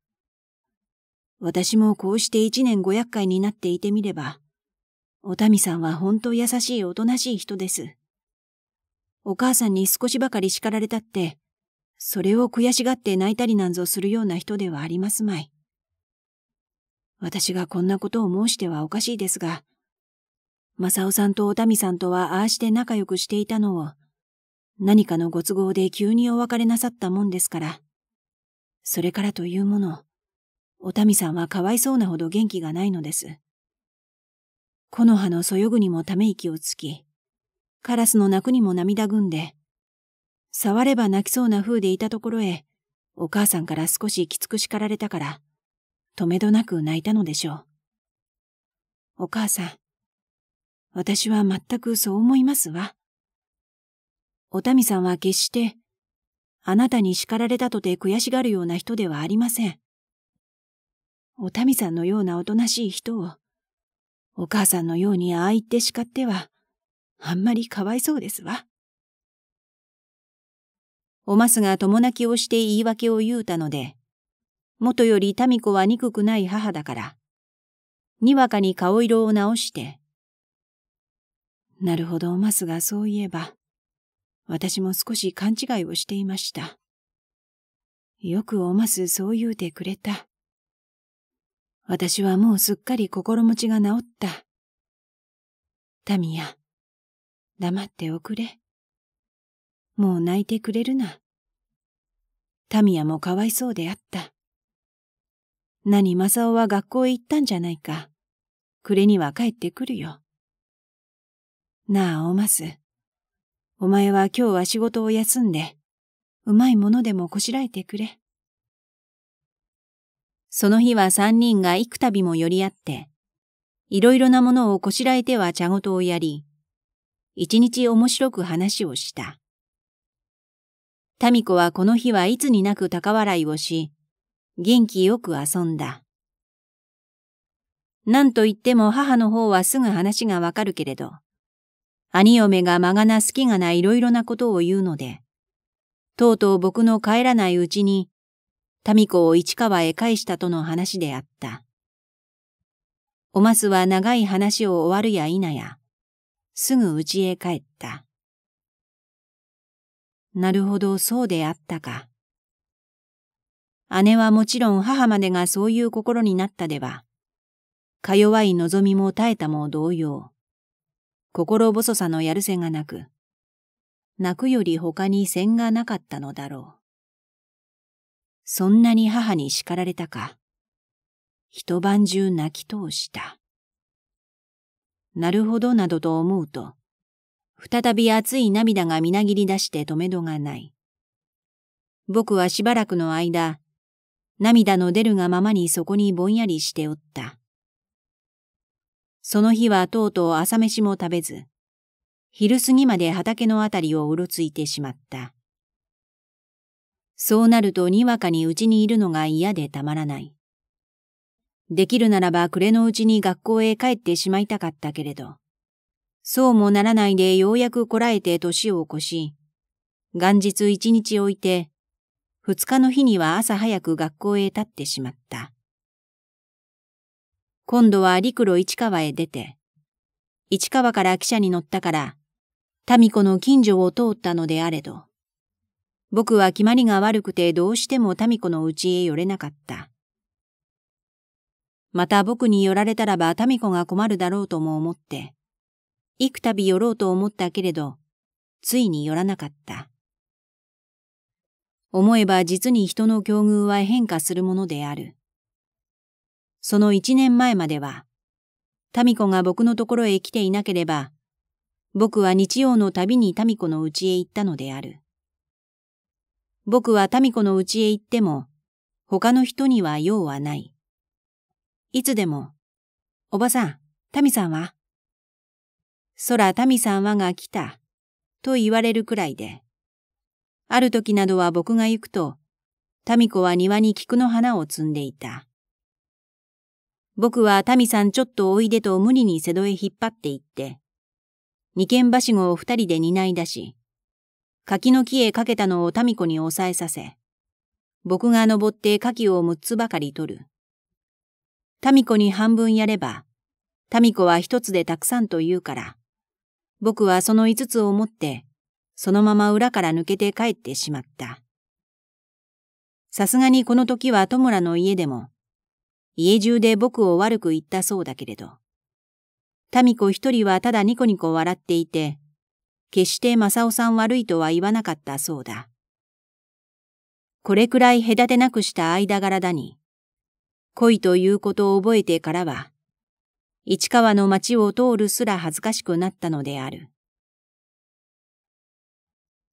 私もこうして一年五百回になっていてみれば、お民さんは本当優しいおとなしい人です。お母さんに少しばかり叱られたって、それを悔しがって泣いたりなんぞするような人ではありますまい。私がこんなことを申してはおかしいですが、正雄さんとおたみさんとはああして仲良くしていたのを、何かのご都合で急にお別れなさったもんですから、それからというもの、おたみさんはかわいそうなほど元気がないのです。木の葉のそよぐにもため息をつき、カラスの泣くにも涙ぐんで、触れば泣きそうな風でいたところへ、お母さんから少しきつく叱られたから、とめどなく泣いたのでしょう。お母さん、私は全くそう思いますわ。おたみさんは決して、あなたに叱られたとて悔しがるような人ではありません。おたみさんのようなおとなしい人を、お母さんのようにああ言って叱っては、あんまりかわいそうですわ。おますが友泣きをして言い訳を言うたので、もとより民子は憎くない母だから、にわかに顔色を直して、なるほど、おますがそういえば、私も少し勘違いをしていました。よくおますそう言うてくれた。私はもうすっかり心持ちが治った。民ミ黙っておくれ。もう泣いてくれるな。タミヤもかわいそうであった。何マサオは学校へ行ったんじゃないか。暮れには帰ってくるよ。なあ、おます。お前は今日は仕事を休んで、うまいものでもこしらえてくれ。その日は三人が幾度も寄り合って、いろいろなものをこしらえては茶事をやり、一日面白く話をした。民子はこの日はいつになく高笑いをし、元気よく遊んだ。なんと言っても母の方はすぐ話がわかるけれど、兄嫁が間がな好きがない色々なことを言うので、とうとう僕の帰らないうちに、民子を市川へ返したとの話であった。おますは長い話を終わるや否や、すぐ家へ帰った。なるほど、そうであったか。姉はもちろん母までがそういう心になったでは、か弱い望みも耐えたも同様、心細さのやるせがなく、泣くより他に線がなかったのだろう。そんなに母に叱られたか、一晩中泣き通した。なるほどなどと思うと、再び熱い涙がみなぎり出して止めどがない。僕はしばらくの間、涙の出るがままにそこにぼんやりしておった。その日はとうとう朝飯も食べず、昼過ぎまで畑のあたりをうろついてしまった。そうなるとにわかにうちにいるのが嫌でたまらない。できるならば暮れのうちに学校へ帰ってしまいたかったけれど、そうもならないでようやくこらえて年を越し、元日一日置いて、二日の日には朝早く学校へ立ってしまった。今度は陸路市川へ出て、市川から汽車に乗ったから、民子の近所を通ったのであれど、僕は決まりが悪くてどうしても民子の家へ寄れなかった。また僕に寄られたらば民子が困るだろうとも思って、幾度寄ろうと思ったけれど、ついに寄らなかった。思えば実に人の境遇は変化するものである。その一年前までは、民子が僕のところへ来ていなければ、僕は日曜の旅に民子の家へ行ったのである。僕は民子の家へ行っても、他の人には用はない。いつでも。おばさん、タミさんは空タミさんはが来た。と言われるくらいで。ある時などは僕が行くと、タミ子は庭に菊の花を摘んでいた。僕はタミさんちょっとおいでと無理に瀬戸へ引っ張って行って、二軒橋子を二人で担い出し、柿の木へかけたのをタミ子に押さえさせ、僕が登って柿を六つばかり取る。民子に半分やれば、民子は一つでたくさんと言うから、僕はその五つを持って、そのまま裏から抜けて帰ってしまった。さすがにこの時は友良の家でも、家中で僕を悪く言ったそうだけれど、民子一人はただニコニコ笑っていて、決して正雄さん悪いとは言わなかったそうだ。これくらい隔てなくした間柄だに、恋ということを覚えてからは、市川の町を通るすら恥ずかしくなったのである。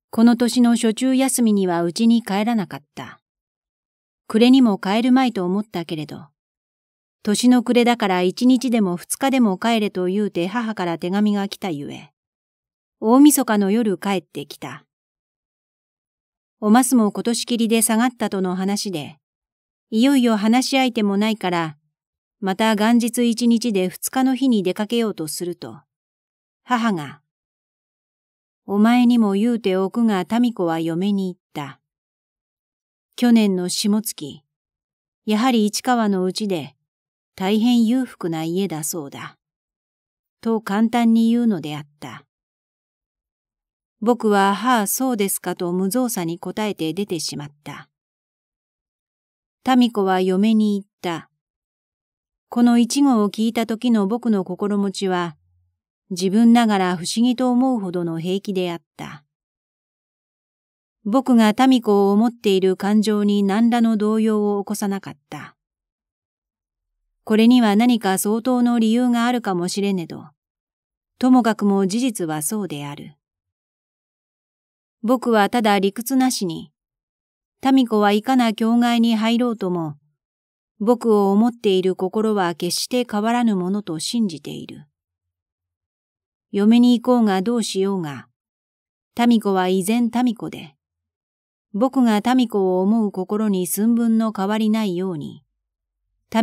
この年の初中休みにはうちに帰らなかった。暮れにも帰るまいと思ったけれど、年の暮れだから一日でも二日でも帰れと言うて母から手紙が来たゆえ、大晦日の夜帰ってきた。おますも今年きりで下がったとの話で、いよいよ話し相手もないから、また元日一日で二日の日に出かけようとすると、母が、お前にも言うておくが民子は嫁に行った。去年の下月、やはり市川のうちで、大変裕福な家だそうだ。と簡単に言うのであった。僕は、はあ、そうですかと無造作に答えて出てしまった。民子は嫁に言った。この一語を聞いた時の僕の心持ちは、自分ながら不思議と思うほどの平気であった。僕が民子を思っている感情に何らの動揺を起こさなかった。これには何か相当の理由があるかもしれねど、ともかくも事実はそうである。僕はただ理屈なしに、民子はいかな境外に入ろうとも、僕を思っている心は決して変わらぬものと信じている。嫁に行こうがどうしようが、民子は依然民子で、僕が民子を思う心に寸分の変わりないように、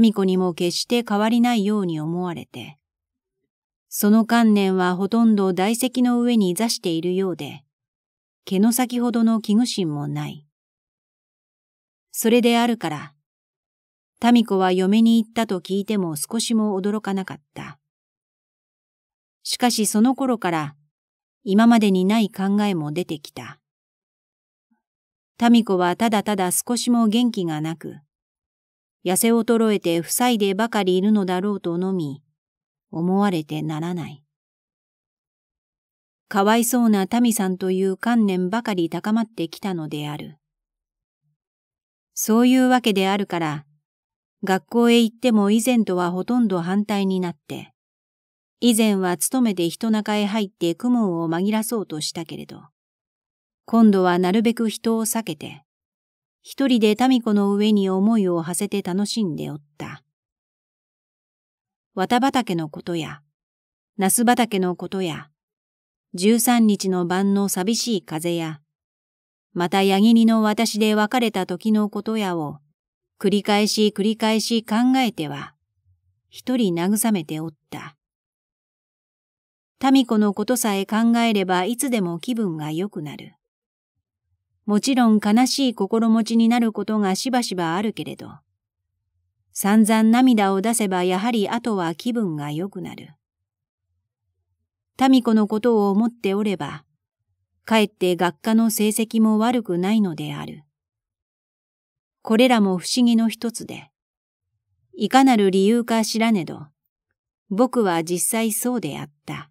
民子にも決して変わりないように思われて、その観念はほとんど台石の上に座しているようで、毛の先ほどの危惧心もない。それであるから。民子は嫁に行ったと聞いても少しも驚かなかった。しかしその頃から今までにない考えも出てきた。民子はただただ少しも元気がなく、痩せ衰えて塞いでばかりいるのだろうとのみ、思われてならない。かわいそうな民さんという観念ばかり高まってきたのである。そういうわけであるから、学校へ行っても以前とはほとんど反対になって、以前は勤めて人中へ入って公文を紛らそうとしたけれど、今度はなるべく人を避けて、一人で民子の上に思いを馳せて楽しんでおった。綿畑のことや、那須畑のことや、十三日の晩の寂しい風や、また矢切の私で別れた時のことやを、繰り返し繰り返し考えては、一人慰めておった。民子のことさえ考えればいつでも気分が良くなる。もちろん悲しい心持ちになることがしばしばあるけれど、散々涙を出せばやはり後は気分が良くなる。民子のことを思っておれば、かえって学科の成績も悪くないのである。これらも不思議の一つで、いかなる理由か知らねど、僕は実際そうであった。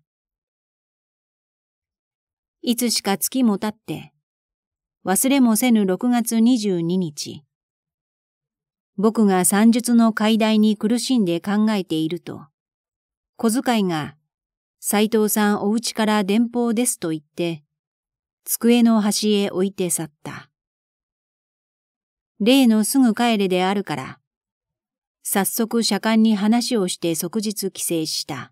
いつしか月も経って、忘れもせぬ6月22日、僕が算術の解題に苦しんで考えていると、小遣いが、斎藤さんお家から電報ですと言って、机の端へ置いて去った。例のすぐ帰れであるから、早速車間に話をして即日帰省した。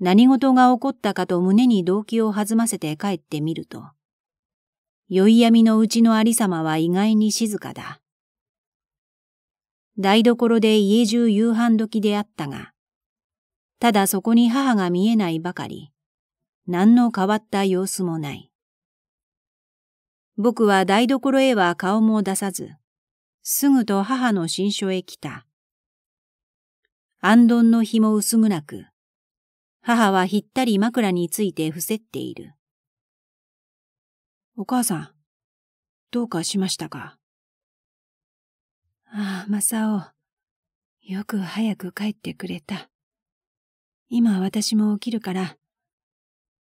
何事が起こったかと胸に動機を弾ませて帰ってみると、酔い闇のうちのありさまは意外に静かだ。台所で家中夕飯時であったが、ただそこに母が見えないばかり。何の変わった様子もない。僕は台所へは顔も出さず、すぐと母の新書へ来た。安どの日も薄暗く、母はひったり枕について伏せっている。お母さん、どうかしましたかああ、マサオ、よく早く帰ってくれた。今私も起きるから、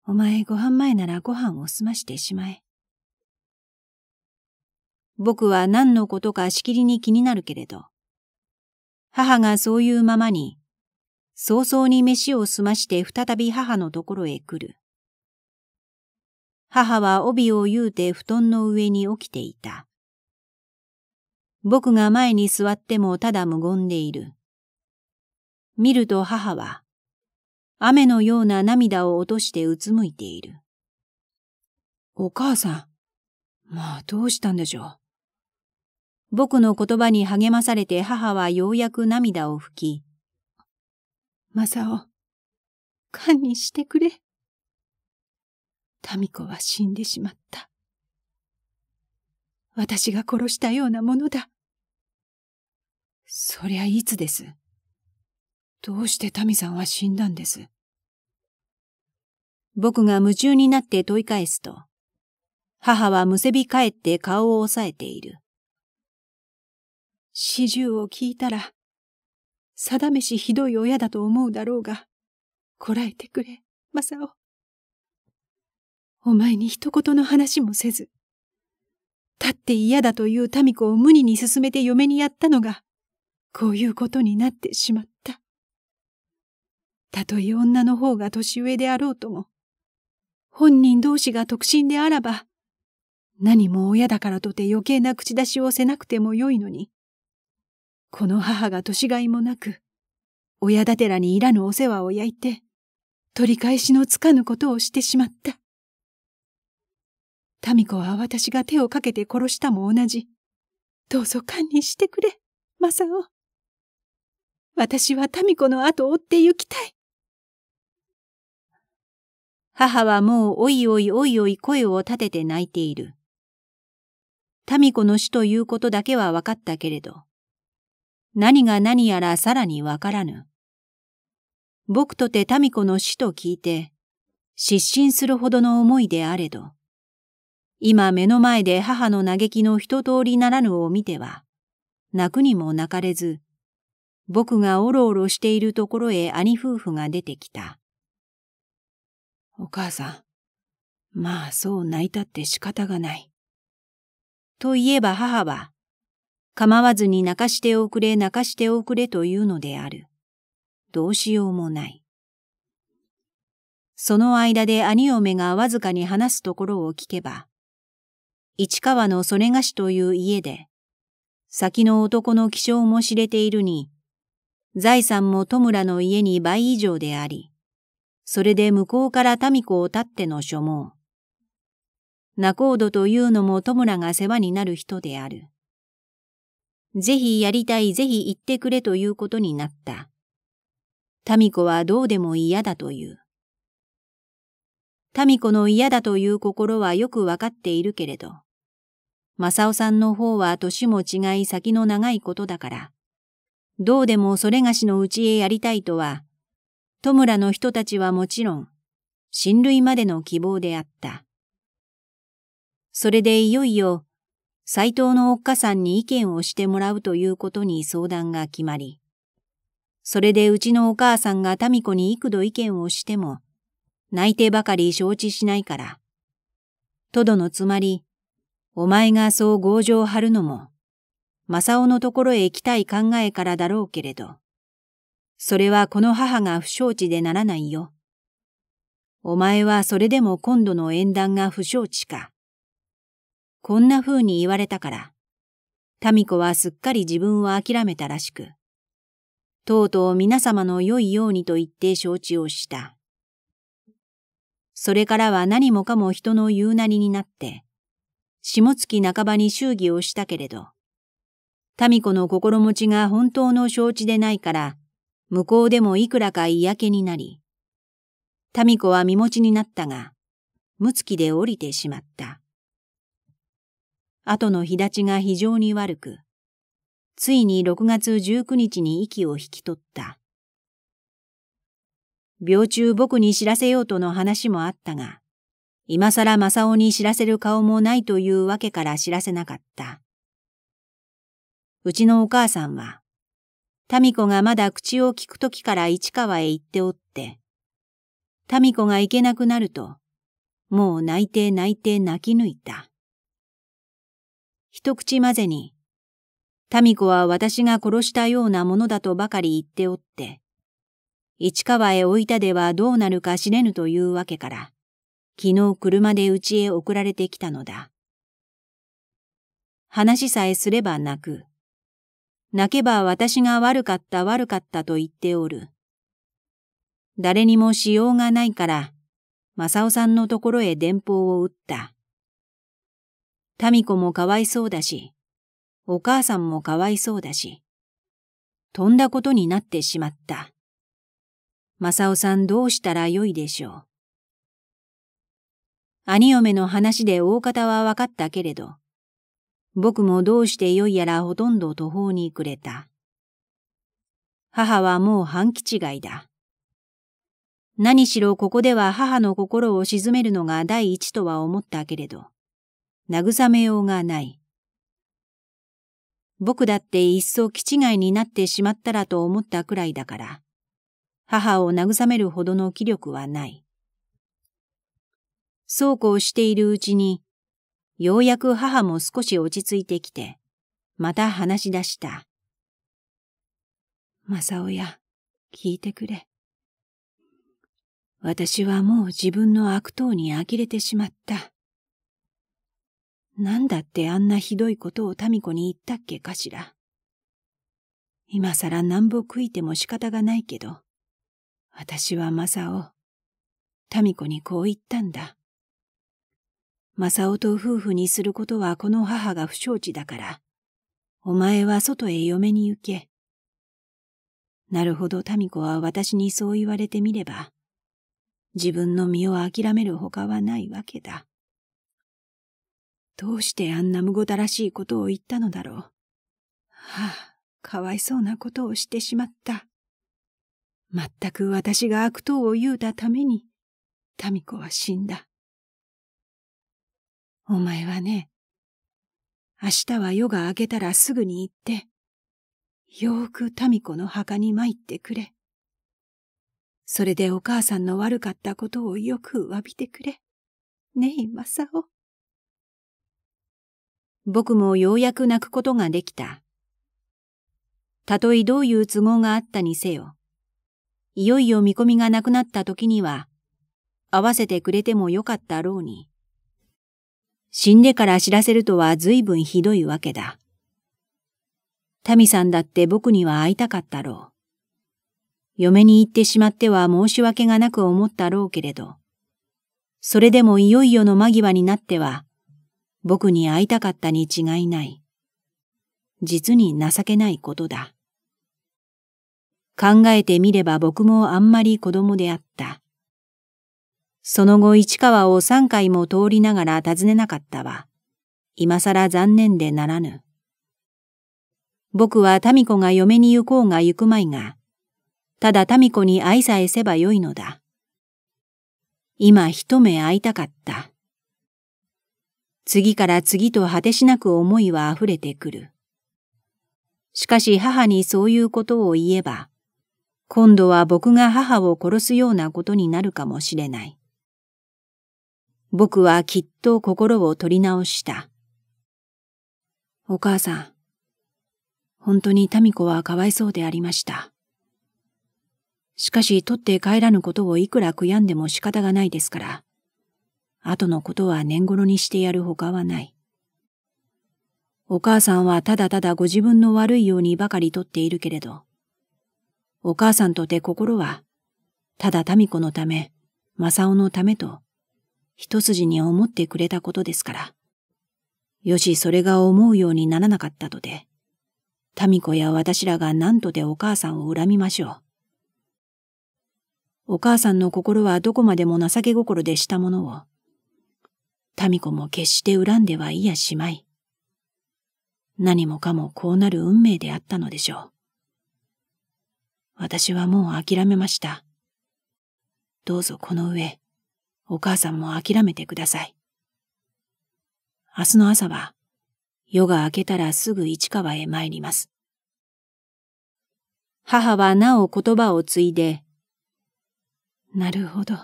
お前ご飯前ならご飯を済ましてしまえ。僕は何のことかしきりに気になるけれど、母がそういうままに、早々に飯を済まして再び母のところへ来る。母は帯を言うて布団の上に起きていた。僕が前に座ってもただ無言でいる。見ると母は、雨のような涙を落としてうつむいている。お母さん、まあどうしたんでしょう。僕の言葉に励まされて母はようやく涙を拭き、マサオ、勘にしてくれ。タミコは死んでしまった。私が殺したようなものだ。そりゃいつです。どうしてタミさんは死んだんです僕が夢中になって問い返すと、母はむせび返って顔を押さえている。始終を聞いたら、定めしひどい親だと思うだろうが、こらえてくれ、マサオ。お前に一言の話もせず、立って嫌だという民子を無理に進めて嫁にやったのが、こういうことになってしまった。たとえ女の方が年上であろうとも、本人同士が独身であらば、何も親だからとて余計な口出しをせなくてもよいのに、この母が年がいもなく、親だてらにいらぬお世話を焼いて、取り返しのつかぬことをしてしまった。民子は私が手をかけて殺したも同じ。どうぞ堪忍してくれ、正雄。私は民子の後を追って行きたい。母はもうおいおいおいおい声を立てて泣いている。民子の死ということだけは分かったけれど、何が何やらさらに分からぬ。僕とて民子の死と聞いて、失神するほどの思いであれど、今目の前で母の嘆きの一通りならぬを見ては、泣くにも泣かれず、僕がおろおろしているところへ兄夫婦が出てきた。お母さん、まあそう泣いたって仕方がない。といえば母は、構わずに泣かしておくれ泣かしておくれというのである。どうしようもない。その間で兄嫁がわずかに話すところを聞けば、市川のそれがしという家で、先の男の気性も知れているに、財産も戸村の家に倍以上であり、それで向こうから民子を立っての所望。仲人というのも友らが世話になる人である。ぜひやりたい、ぜひ言ってくれということになった。民子はどうでも嫌だという。民子の嫌だという心はよくわかっているけれど、正雄さんの方は年も違い先の長いことだから、どうでもそれがしのうちへやりたいとは戸村の人たちはもちろん、親類までの希望であった。それでいよいよ、斎藤のおっかさんに意見をしてもらうということに相談が決まり、それでうちのお母さんが民子に幾度意見をしても、泣いてばかり承知しないから、とどのつまり、お前がそう強情を張るのも、正雄のところへ行きたい考えからだろうけれど、それはこの母が不承知でならないよ。お前はそれでも今度の縁談が不承知か。こんな風に言われたから、民子はすっかり自分を諦めたらしく、とうとう皆様の良いようにと言って承知をした。それからは何もかも人の言うなりになって、下月半ばに祝儀をしたけれど、民子の心持ちが本当の承知でないから、向こうでもいくらか嫌気になり、民子は身持ちになったが、むつきで降りてしまった。後の日立ちが非常に悪く、ついに6月19日に息を引き取った。病中僕に知らせようとの話もあったが、今更正雄に知らせる顔もないというわけから知らせなかった。うちのお母さんは、民子がまだ口を聞く時から市川へ行っておって、民子が行けなくなると、もう泣いて泣いて泣き抜いた。一口混ぜに、民子は私が殺したようなものだとばかり言っておって、市川へ置いたではどうなるか知れぬというわけから、昨日車で家へ送られてきたのだ。話さえすれば泣く。泣けば私が悪かった悪かったと言っておる。誰にもしようがないから、正雄さんのところへ電報を打った。民子もかわいそうだし、お母さんもかわいそうだし、飛んだことになってしまった。正雄さんどうしたらよいでしょう。兄嫁の話で大方は分かったけれど、僕もどうしてよいやらほとんど途方に暮れた。母はもう半期違いだ。何しろここでは母の心を鎮めるのが第一とは思ったけれど、慰めようがない。僕だって一層気違いになってしまったらと思ったくらいだから、母を慰めるほどの気力はない。そうこうしているうちに、ようやく母も少し落ち着いてきて、また話し出した。正オや、聞いてくれ。私はもう自分の悪党に呆れてしまった。なんだってあんなひどいことを民子に言ったっけかしら。今さら何ぼ食いても仕方がないけど、私は正タ民子にこう言ったんだ。正雄と夫婦にすることはこの母が不承知だから、お前は外へ嫁に行け。なるほど、民子は私にそう言われてみれば、自分の身を諦めるほかはないわけだ。どうしてあんなむごたらしいことを言ったのだろう。はあ、かわいそうなことをしてしまった。まったく私が悪党を言うたために、民子は死んだ。お前はね、明日は夜が明けたらすぐに行って、よーく民子の墓に参ってくれ。それでお母さんの悪かったことをよく詫びてくれ。ねえ、マサオ。僕もようやく泣くことができた。たとえどういう都合があったにせよ、いよいよ見込みがなくなった時には、合わせてくれてもよかったろうに。死んでから知らせるとは随分ひどいわけだ。民さんだって僕には会いたかったろう。嫁に行ってしまっては申し訳がなく思ったろうけれど、それでもいよいよの間際になっては、僕に会いたかったに違いない。実に情けないことだ。考えてみれば僕もあんまり子供であった。その後市川を三回も通りながら尋ねなかったわ。今更残念でならぬ。僕は民子が嫁に行こうが行くまいが、ただ民子に愛さえせばよいのだ。今一目会いたかった。次から次と果てしなく思いは溢れてくる。しかし母にそういうことを言えば、今度は僕が母を殺すようなことになるかもしれない。僕はきっと心を取り直した。お母さん、本当に民子はかわいそうでありました。しかし取って帰らぬことをいくら悔やんでも仕方がないですから、後のことは年頃にしてやるほかはない。お母さんはただただご自分の悪いようにばかり取っているけれど、お母さんとて心は、ただ民子のため、正雄のためと、一筋に思ってくれたことですから。よしそれが思うようにならなかったとて、民子や私らが何とでお母さんを恨みましょう。お母さんの心はどこまでも情け心でしたものを、民子も決して恨んではいやしまい。何もかもこうなる運命であったのでしょう。私はもう諦めました。どうぞこの上、お母さんも諦めてください。明日の朝は、夜が明けたらすぐ市川へ参ります。母はなお言葉を継いで、なるほど。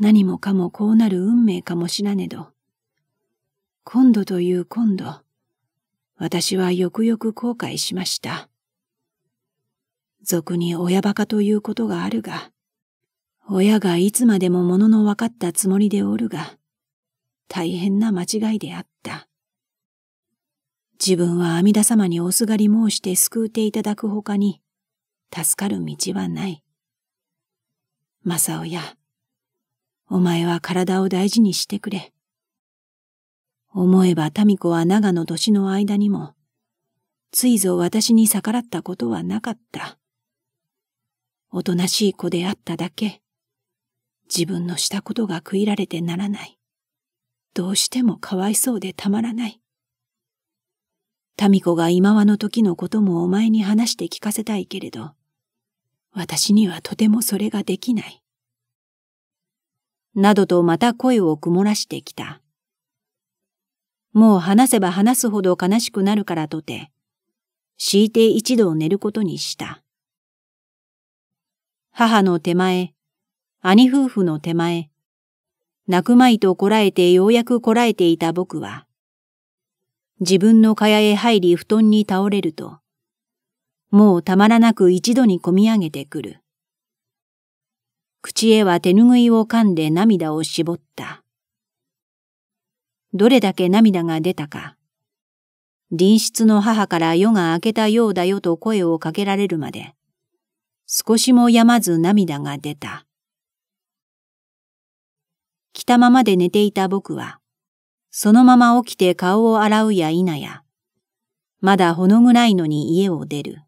何もかもこうなる運命かもしらねど、今度という今度、私はよくよく後悔しました。俗に親バカということがあるが、親がいつまでもものの分かったつもりでおるが、大変な間違いであった。自分は阿弥陀様におすがり申して救うていただくほかに、助かる道はない。正親。や、お前は体を大事にしてくれ。思えば民子は長野年の間にも、ついぞ私に逆らったことはなかった。おとなしい子であっただけ。自分のしたことが悔いられてならない。どうしてもかわいそうでたまらない。民子が今和の時のこともお前に話して聞かせたいけれど、私にはとてもそれができない。などとまた声を曇らしてきた。もう話せば話すほど悲しくなるからとて、敷いて一度寝ることにした。母の手前、兄夫婦の手前、泣くまいとこらえてようやくこらえていた僕は、自分の蚊帳へ入り布団に倒れると、もうたまらなく一度にこみ上げてくる。口へは手ぬぐいを噛んで涙を絞った。どれだけ涙が出たか。隣室の母から夜が明けたようだよと声をかけられるまで、少しもやまず涙が出た。着たままで寝ていた僕は、そのまま起きて顔を洗うや否や、まだほの暗いのに家を出る。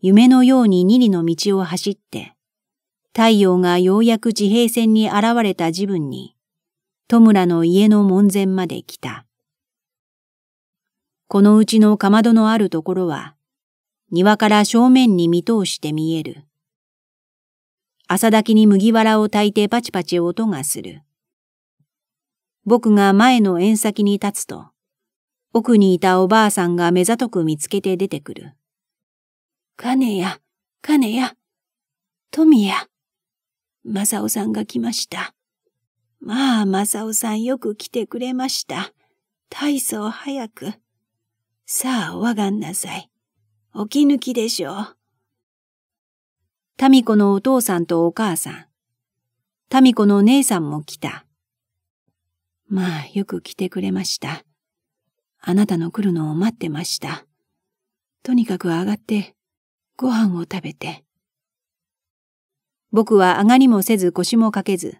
夢のように二里の道を走って、太陽がようやく地平線に現れた自分に、戸村の家の門前まで来た。このうちのかまどのあるところは、庭から正面に見通して見える。朝炊きに麦わらを炊いてパチパチ音がする。僕が前の縁先に立つと、奥にいたおばあさんが目ざとく見つけて出てくる。金谷、金や、富谷。正雄さんが来ました。まあ、正雄さんよく来てくれました。大層早く。さあ、我がんなさい。起き抜きでしょう。民子のお父さんとお母さん、民子のお姉さんも来た。まあ、よく来てくれました。あなたの来るのを待ってました。とにかく上がって、ご飯を食べて。僕は上がりもせず腰もかけず、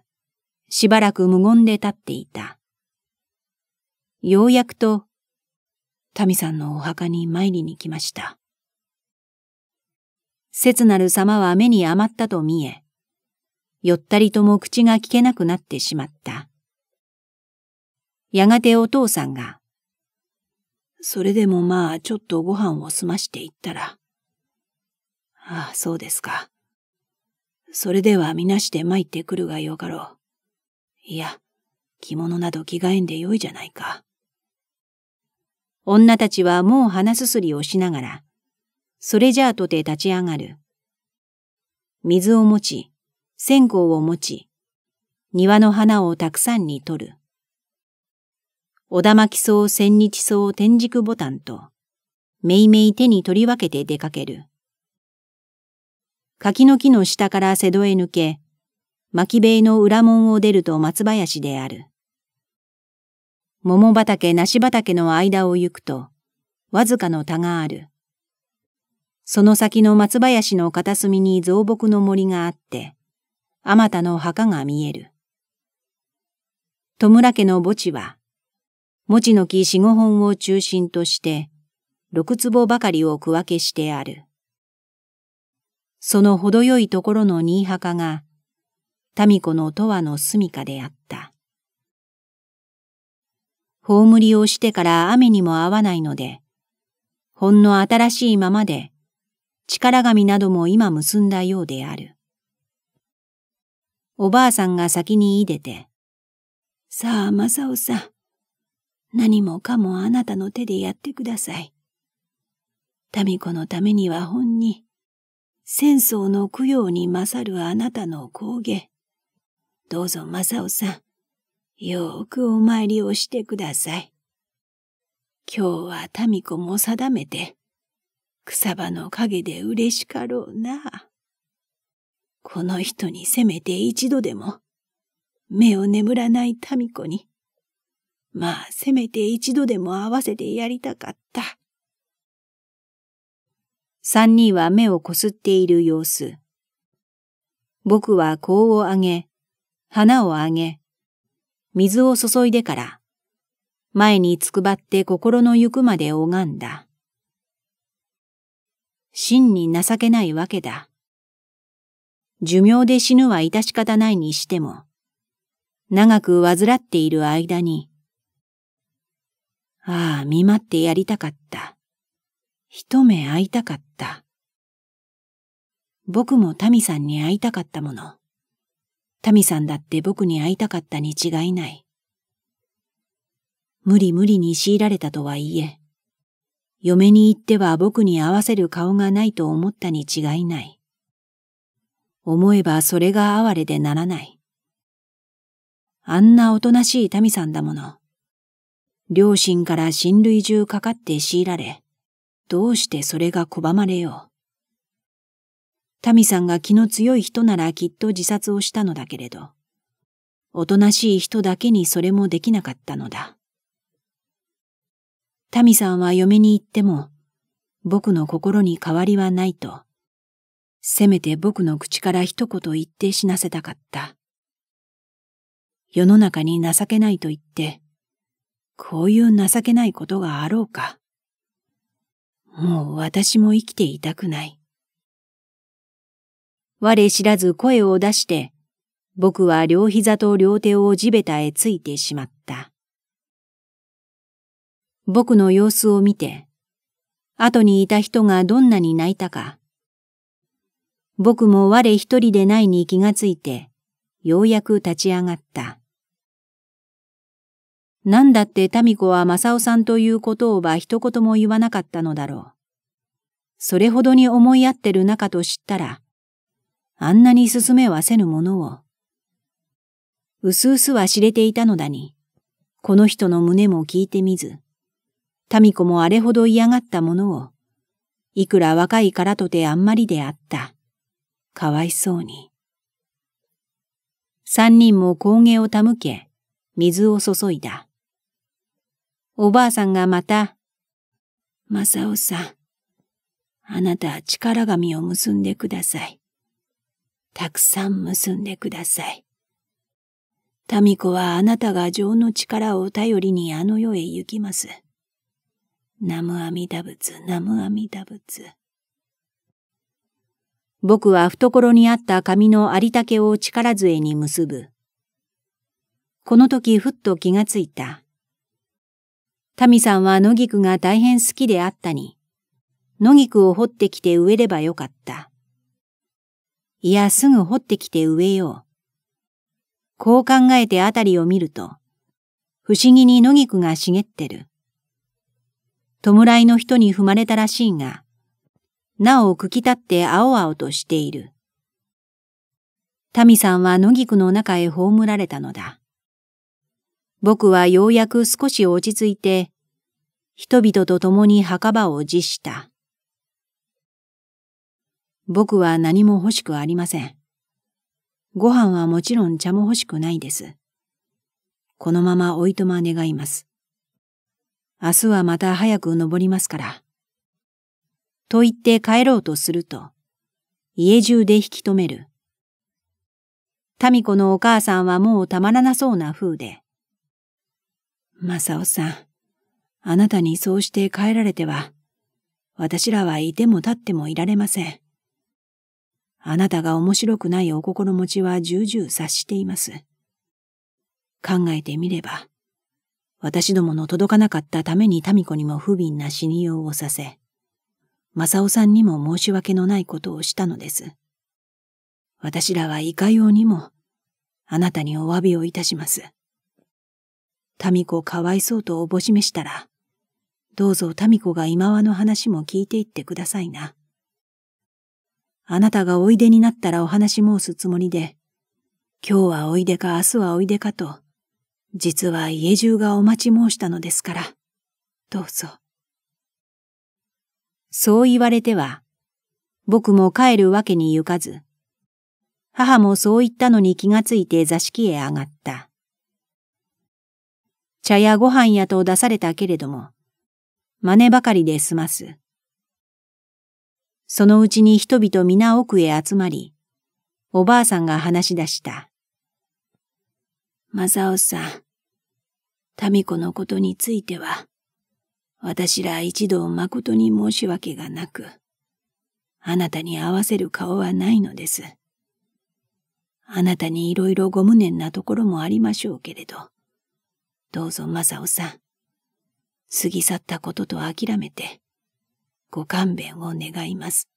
しばらく無言で立っていた。ようやくと、民さんのお墓に参りに来ました。切なる様は目に余ったと見え、よったりとも口が聞けなくなってしまった。やがてお父さんが、それでもまあちょっとご飯を済ましていったら。ああ、そうですか。それではみなして参ってくるがよかろう。いや、着物など着替えんでよいじゃないか。女たちはもう鼻すすりをしながら、それじゃあとて立ち上がる。水を持ち、線香を持ち、庭の花をたくさんに取る。小玉木草千日草天竺ボタンと、めいめい手に取り分けて出かける。柿の木の下から瀬戸へ抜け、巻塀の裏門を出ると松林である。桃畑、梨畑の間を行くと、わずかの田がある。その先の松林の片隅に造木の森があって、あまたの墓が見える。戸村家の墓地は、墓地の木四五本を中心として、六坪ばかりを区分けしてある。その程よいところの新墓が、民子の永遠の住処であった。葬りをしてから雨にも合わないので、ほんの新しいままで力紙なども今結んだようである。おばあさんが先にいでて、さあ、正雄さん。何もかもあなたの手でやってください。民子のためには本に、戦争の供養に勝るあなたの工芸。どうぞ正雄さん、よーくお参りをしてください。今日は民子も定めて、草葉の陰で嬉しかろうな。この人にせめて一度でも、目を眠らない民子に、まあせめて一度でも会わせてやりたかった。三人は目をこすっている様子。僕は甲をあげ、花をあげ、水を注いでから、前につくばって心の行くまで拝んだ。真に情けないわけだ。寿命で死ぬは致し方ないにしても、長く患っている間に、ああ、見舞ってやりたかった。一目会いたかった。僕も民さんに会いたかったもの。民さんだって僕に会いたかったに違いない。無理無理に強いられたとはいえ、嫁に行っては僕に合わせる顔がないと思ったに違いない。思えばそれが哀れでならない。あんなおとなしい民さんだもの。両親から親類中かかって強いられ、どうしてそれが拒まれよう。民さんが気の強い人ならきっと自殺をしたのだけれど、おとなしい人だけにそれもできなかったのだ。民さんは嫁に行っても、僕の心に変わりはないと、せめて僕の口から一言言って死なせたかった。世の中に情けないと言って、こういう情けないことがあろうか。もう私も生きていたくない。我知らず声を出して、僕は両膝と両手を地べたへついてしまった。僕の様子を見て、後にいた人がどんなに泣いたか。僕も我一人でないに気がついて、ようやく立ち上がった。なんだって民子は正雄さんということをば一言も言わなかったのだろう。それほどに思い合ってる中と知ったら、あんなに進めはせぬものを。うすうすは知れていたのだに、この人の胸も聞いてみず。民子もあれほど嫌がったものを、いくら若いからとてあんまりであった。かわいそうに。三人も工芸を手向け、水を注いだ。おばあさんがまた、マサオさん、あなた力紙を結んでください。たくさん結んでください。民子はあなたが情の力を頼りにあの世へ行きます。ナムアミダ仏、ナムアミダ仏。僕は懐にあった紙の有竹を力杖に結ぶ。この時ふっと気がついた。民さんは野菊が大変好きであったに、野菊を掘ってきて植えればよかった。いや、すぐ掘ってきて植えよう。こう考えてあたりを見ると、不思議に野菊が茂ってる。弔いの人に踏まれたらしいが、なお茎立って青々としている。民さんは野菊の中へ葬られたのだ。僕はようやく少し落ち着いて、人々と共に墓場を辞した。僕は何も欲しくありません。ご飯はもちろん茶も欲しくないです。このままおいとま願います。明日はまた早く登りますから。と言って帰ろうとすると、家中で引き止める。民子のお母さんはもうたまらなそうな風で。正雄さん、あなたにそうして帰られては、私らはいても立ってもいられません。あなたが面白くないお心持ちは重々察しています。考えてみれば、私どもの届かなかったために民子にも不憫な死にようをさせ、正雄さんにも申し訳のないことをしたのです。私らはいかようにも、あなたにお詫びをいたします。民子かわいそうとおぼしめしたら、どうぞ民子が今はの話も聞いていってくださいな。あなたがおいでになったらお話申すつもりで、今日はおいでか明日はおいでかと、実は家中がお待ち申したのですから、どうぞ。そう言われては、僕も帰るわけにゆかず、母もそう言ったのに気がついて座敷へ上がった。茶やご飯やと出されたけれども、真似ばかりで済ます。そのうちに人々皆奥へ集まり、おばあさんが話し出した。マザオさん、民子のことについては、私ら一同誠に申し訳がなく、あなたに合わせる顔はないのです。あなたにいろいろご無念なところもありましょうけれど、どうぞ正夫さん、過ぎ去ったことと諦めて、ご勘弁を願います。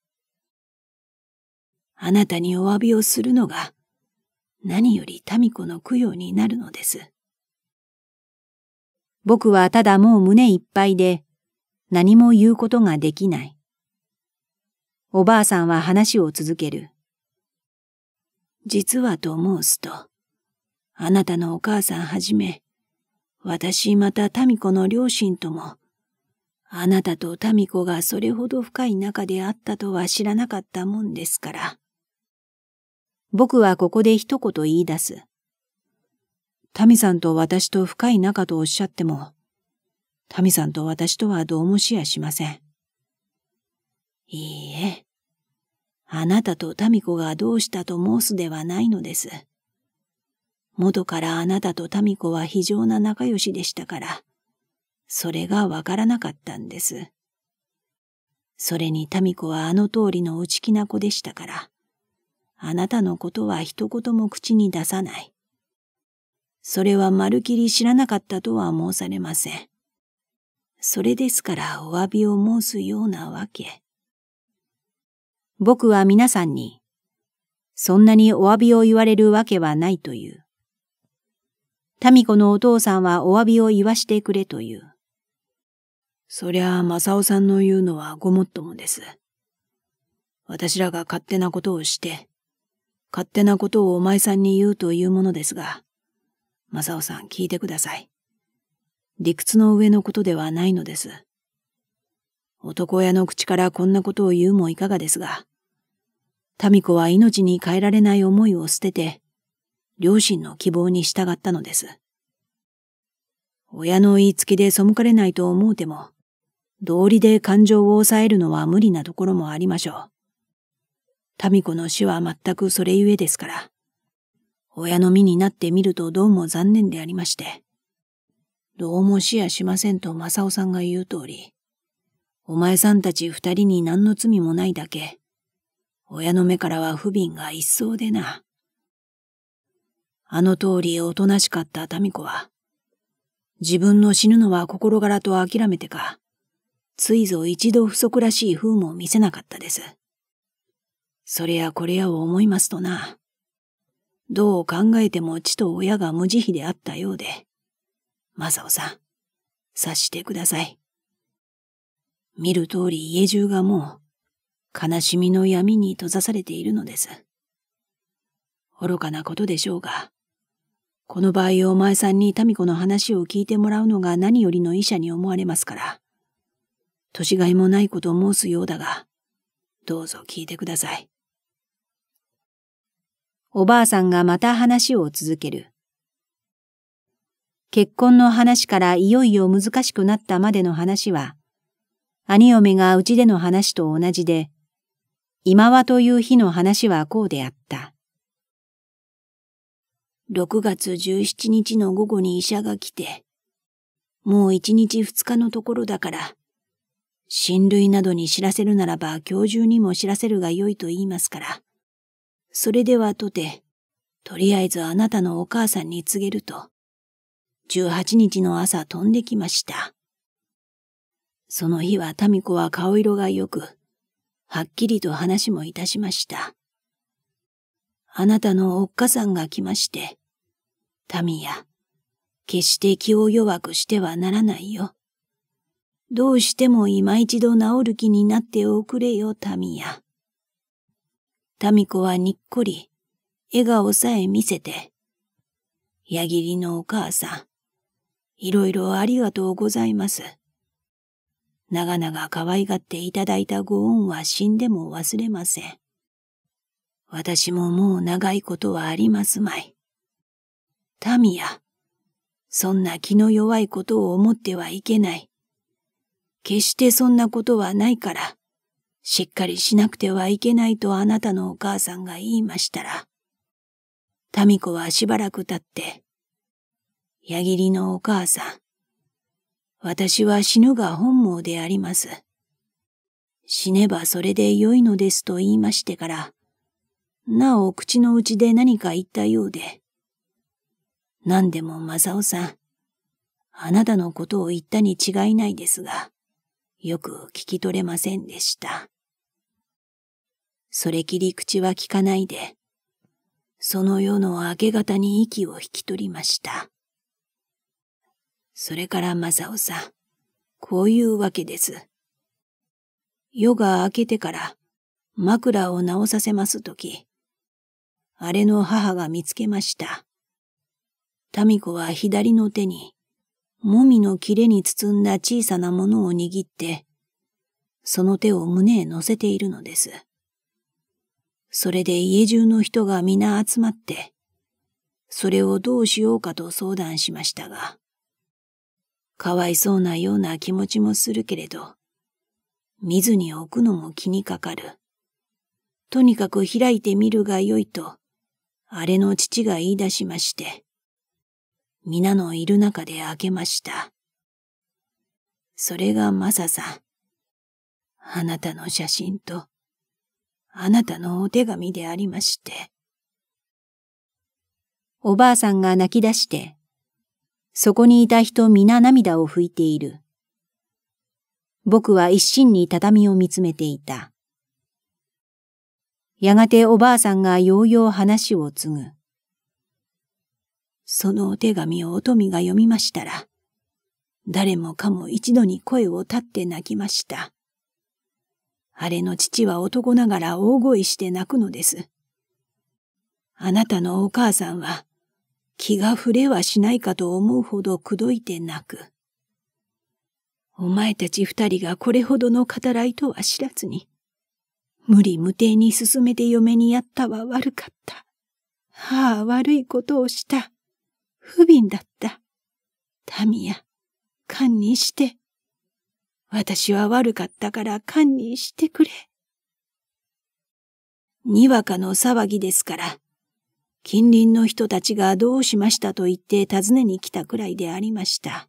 あなたにお詫びをするのが、何より民子の供養になるのです。僕はただもう胸いっぱいで、何も言うことができない。おばあさんは話を続ける。実はと申すと、あなたのお母さんはじめ、私また民子の両親とも、あなたと民子がそれほど深い仲であったとは知らなかったもんですから。僕はここで一言言い出す。タミさんと私と深い仲とおっしゃっても、タミさんと私とはどうもシェアしません。いいえ。あなたとタミ子がどうしたと申すではないのです。元からあなたとタミ子は非常な仲良しでしたから、それがわからなかったんです。それにタミ子はあの通りの内気な子でしたから、あなたのことは一言も口に出さない。それはまるきり知らなかったとは申されません。それですからお詫びを申すようなわけ。僕は皆さんに、そんなにお詫びを言われるわけはないという。民子のお父さんはお詫びを言わしてくれという。そりゃあ、正雄さんの言うのはごもっともです。私らが勝手なことをして、勝手なことをお前さんに言うというものですが、サオさん聞いてください。理屈の上のことではないのです。男親の口からこんなことを言うもいかがですが、民子は命に変えられない思いを捨てて、両親の希望に従ったのです。親の言いつけで背かれないと思うても、道理で感情を抑えるのは無理なところもありましょう。民子の死は全くそれゆえですから。親の身になってみるとどうも残念でありまして。どうもしやしませんと正雄さんが言う通り、お前さんたち二人に何の罪もないだけ、親の目からは不憫が一層でな。あの通りおとなしかった民子は、自分の死ぬのは心柄と諦めてか、ついぞ一度不足らしい風も見せなかったです。そりゃこれやを思いますとな。どう考えても父と親が無慈悲であったようで。マサオさん、察してください。見る通り家中がもう、悲しみの闇に閉ざされているのです。愚かなことでしょうが、この場合お前さんに民子の話を聞いてもらうのが何よりの医者に思われますから、年がいもないことを申すようだが、どうぞ聞いてください。おばあさんがまた話を続ける。結婚の話からいよいよ難しくなったまでの話は、兄嫁がうちでの話と同じで、今はという日の話はこうであった。6月17日の午後に医者が来て、もう1日2日のところだから、親類などに知らせるならば今日中にも知らせるが良いと言いますから、それではとて、とりあえずあなたのお母さんに告げると、十八日の朝飛んできました。その日は民子は顔色が良く、はっきりと話もいたしました。あなたのおっかさんが来まして、民や、決して気を弱くしてはならないよ。どうしても今一度治る気になっておくれよ、民や。民子はにっこり、笑顔さえ見せて、矢切のお母さん、いろいろありがとうございます。長々可愛がっていただいたご恩は死んでも忘れません。私ももう長いことはありますまい。民や、そんな気の弱いことを思ってはいけない。決してそんなことはないから。しっかりしなくてはいけないとあなたのお母さんが言いましたら、タミはしばらく経って、矢切のお母さん、私は死ぬが本望であります。死ねばそれで良いのですと言いましてから、なお口の内で何か言ったようで。何でも正オさん、あなたのことを言ったに違いないですが、よく聞き取れませんでした。それきり口は聞かないで、その夜の明け方に息を引き取りました。それから正雄さん、こういうわけです。夜が明けてから枕を直させますとき、あれの母が見つけました。民子は左の手に、もみの切れに包んだ小さなものを握って、その手を胸へ乗せているのです。それで家中の人が皆集まって、それをどうしようかと相談しましたが、かわいそうなような気持ちもするけれど、見ずに置くのも気にかかる。とにかく開いてみるがよいと、あれの父が言い出しまして、皆のいる中で開けました。それがマサさん。あなたの写真と、あなたのお手紙でありまして。おばあさんが泣き出して、そこにいた人皆涙を拭いている。僕は一心に畳を見つめていた。やがておばあさんがようよう話を継ぐ。そのお手紙をおとみが読みましたら、誰もかも一度に声を立って泣きました。あれの父は男ながら大声して泣くのです。あなたのお母さんは気が触れはしないかと思うほど口説いて泣く。お前たち二人がこれほどの語らいとは知らずに、無理無定に進めて嫁にやったは悪かった。はあ、悪いことをした。不憫だった。民や、勘にして、私は悪かったから堪忍してくれ。にわかの騒ぎですから、近隣の人たちがどうしましたと言って尋ねに来たくらいでありました。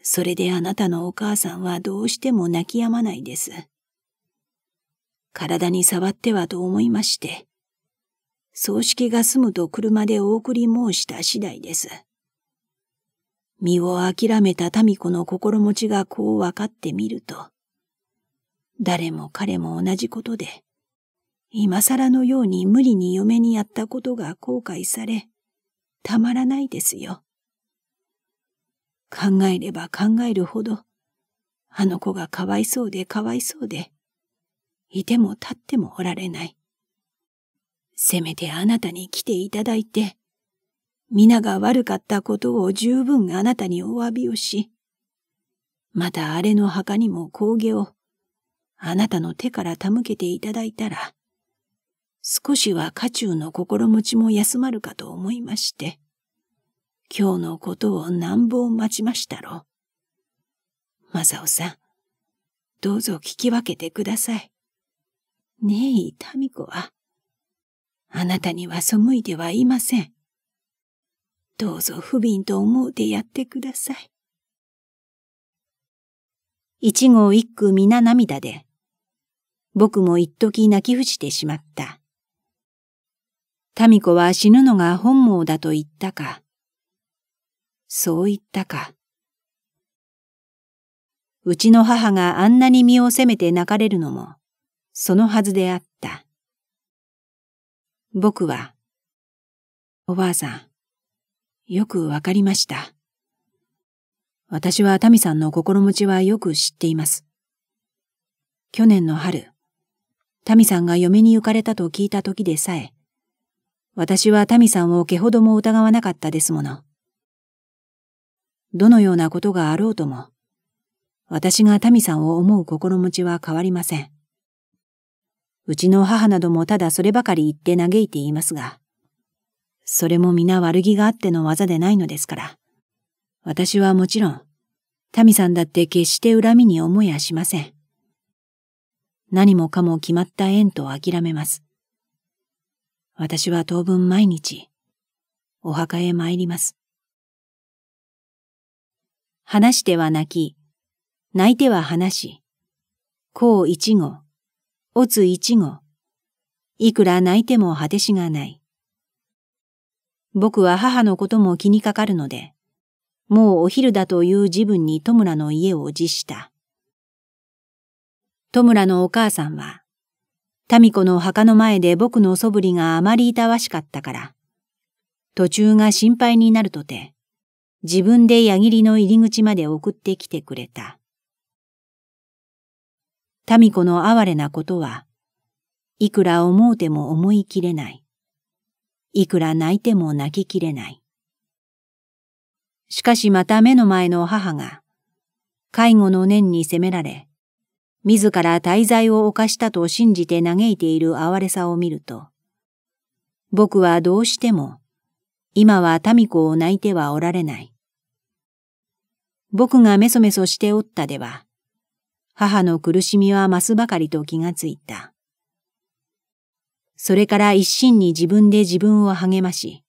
それであなたのお母さんはどうしても泣き止まないです。体に触ってはと思いまして、葬式が済むと車でお送り申した次第です。身を諦めた民子の心持ちがこう分かってみると、誰も彼も同じことで、今更のように無理に嫁にやったことが後悔され、たまらないですよ。考えれば考えるほど、あの子がかわいそうでかわいそうで、いても立ってもおられない。せめてあなたに来ていただいて、皆が悪かったことを十分あなたにお詫びをし、またあれの墓にも工芸をあなたの手から手向けていただいたら、少しは家中の心持ちも休まるかと思いまして、今日のことを難望待ちましたろう。マサオさん、どうぞ聞き分けてください。ねえ、痛み子は、あなたには背いてはいません。どうぞ不憫と思うてやってください。一号一句皆涙で、僕も一時泣き伏してしまった。民子は死ぬのが本望だと言ったか。そう言ったか。うちの母があんなに身を責めて泣かれるのも、そのはずであった。僕は、おばあさん、よくわかりました。私は民さんの心持ちはよく知っています。去年の春、民さんが嫁に行かれたと聞いた時でさえ、私は民さんを毛ほども疑わなかったですもの。どのようなことがあろうとも、私が民さんを思う心持ちは変わりません。うちの母などもただそればかり言って嘆いていますが、それも皆悪気があっての技でないのですから。私はもちろん、民さんだって決して恨みに思いやしません。何もかも決まった縁と諦めます。私は当分毎日、お墓へ参ります。話しては泣き、泣いては話し、こう一語、おつ一語、いくら泣いても果てしがない。僕は母のことも気にかかるので、もうお昼だという自分に戸村の家を辞した。戸村のお母さんは、民子の墓の前で僕のそぶりがあまりいたわしかったから、途中が心配になるとて、自分で矢切の入り口まで送ってきてくれた。民子の哀れなことは、いくら思うても思いきれない。いくら泣いても泣ききれない。しかしまた目の前の母が、介護の念に責められ、自ら滞在を犯したと信じて嘆いている哀れさを見ると、僕はどうしても、今は民子を泣いてはおられない。僕がメソメソしておったでは、母の苦しみは増すばかりと気がついた。それから一心に自分で自分を励まし、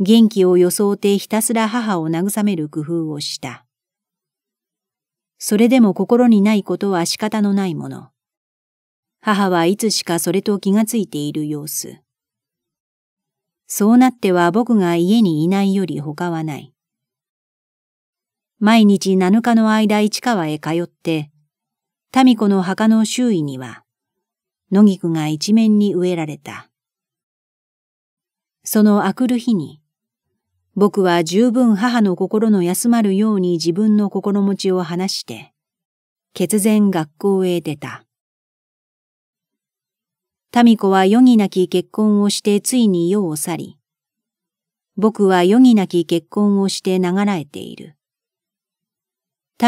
元気を装ってひたすら母を慰める工夫をした。それでも心にないことは仕方のないもの。母はいつしかそれと気がついている様子。そうなっては僕が家にいないより他はない。毎日7日の間市川へ通って、民子の墓の周囲には、野菊が一面に植えられた。そのあくる日に、僕は十分母の心の休まるように自分の心持ちを話して、決然学校へ出た。民子は余儀なき結婚をしてついに世を去り、僕は余儀なき結婚をして流らえている。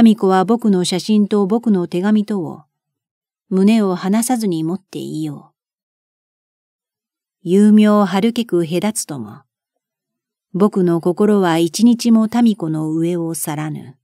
民子は僕の写真と僕の手紙とを胸を離さずに持っていよう。幽名をはるけく隔つとも、僕の心は一日も民子の上を去らぬ。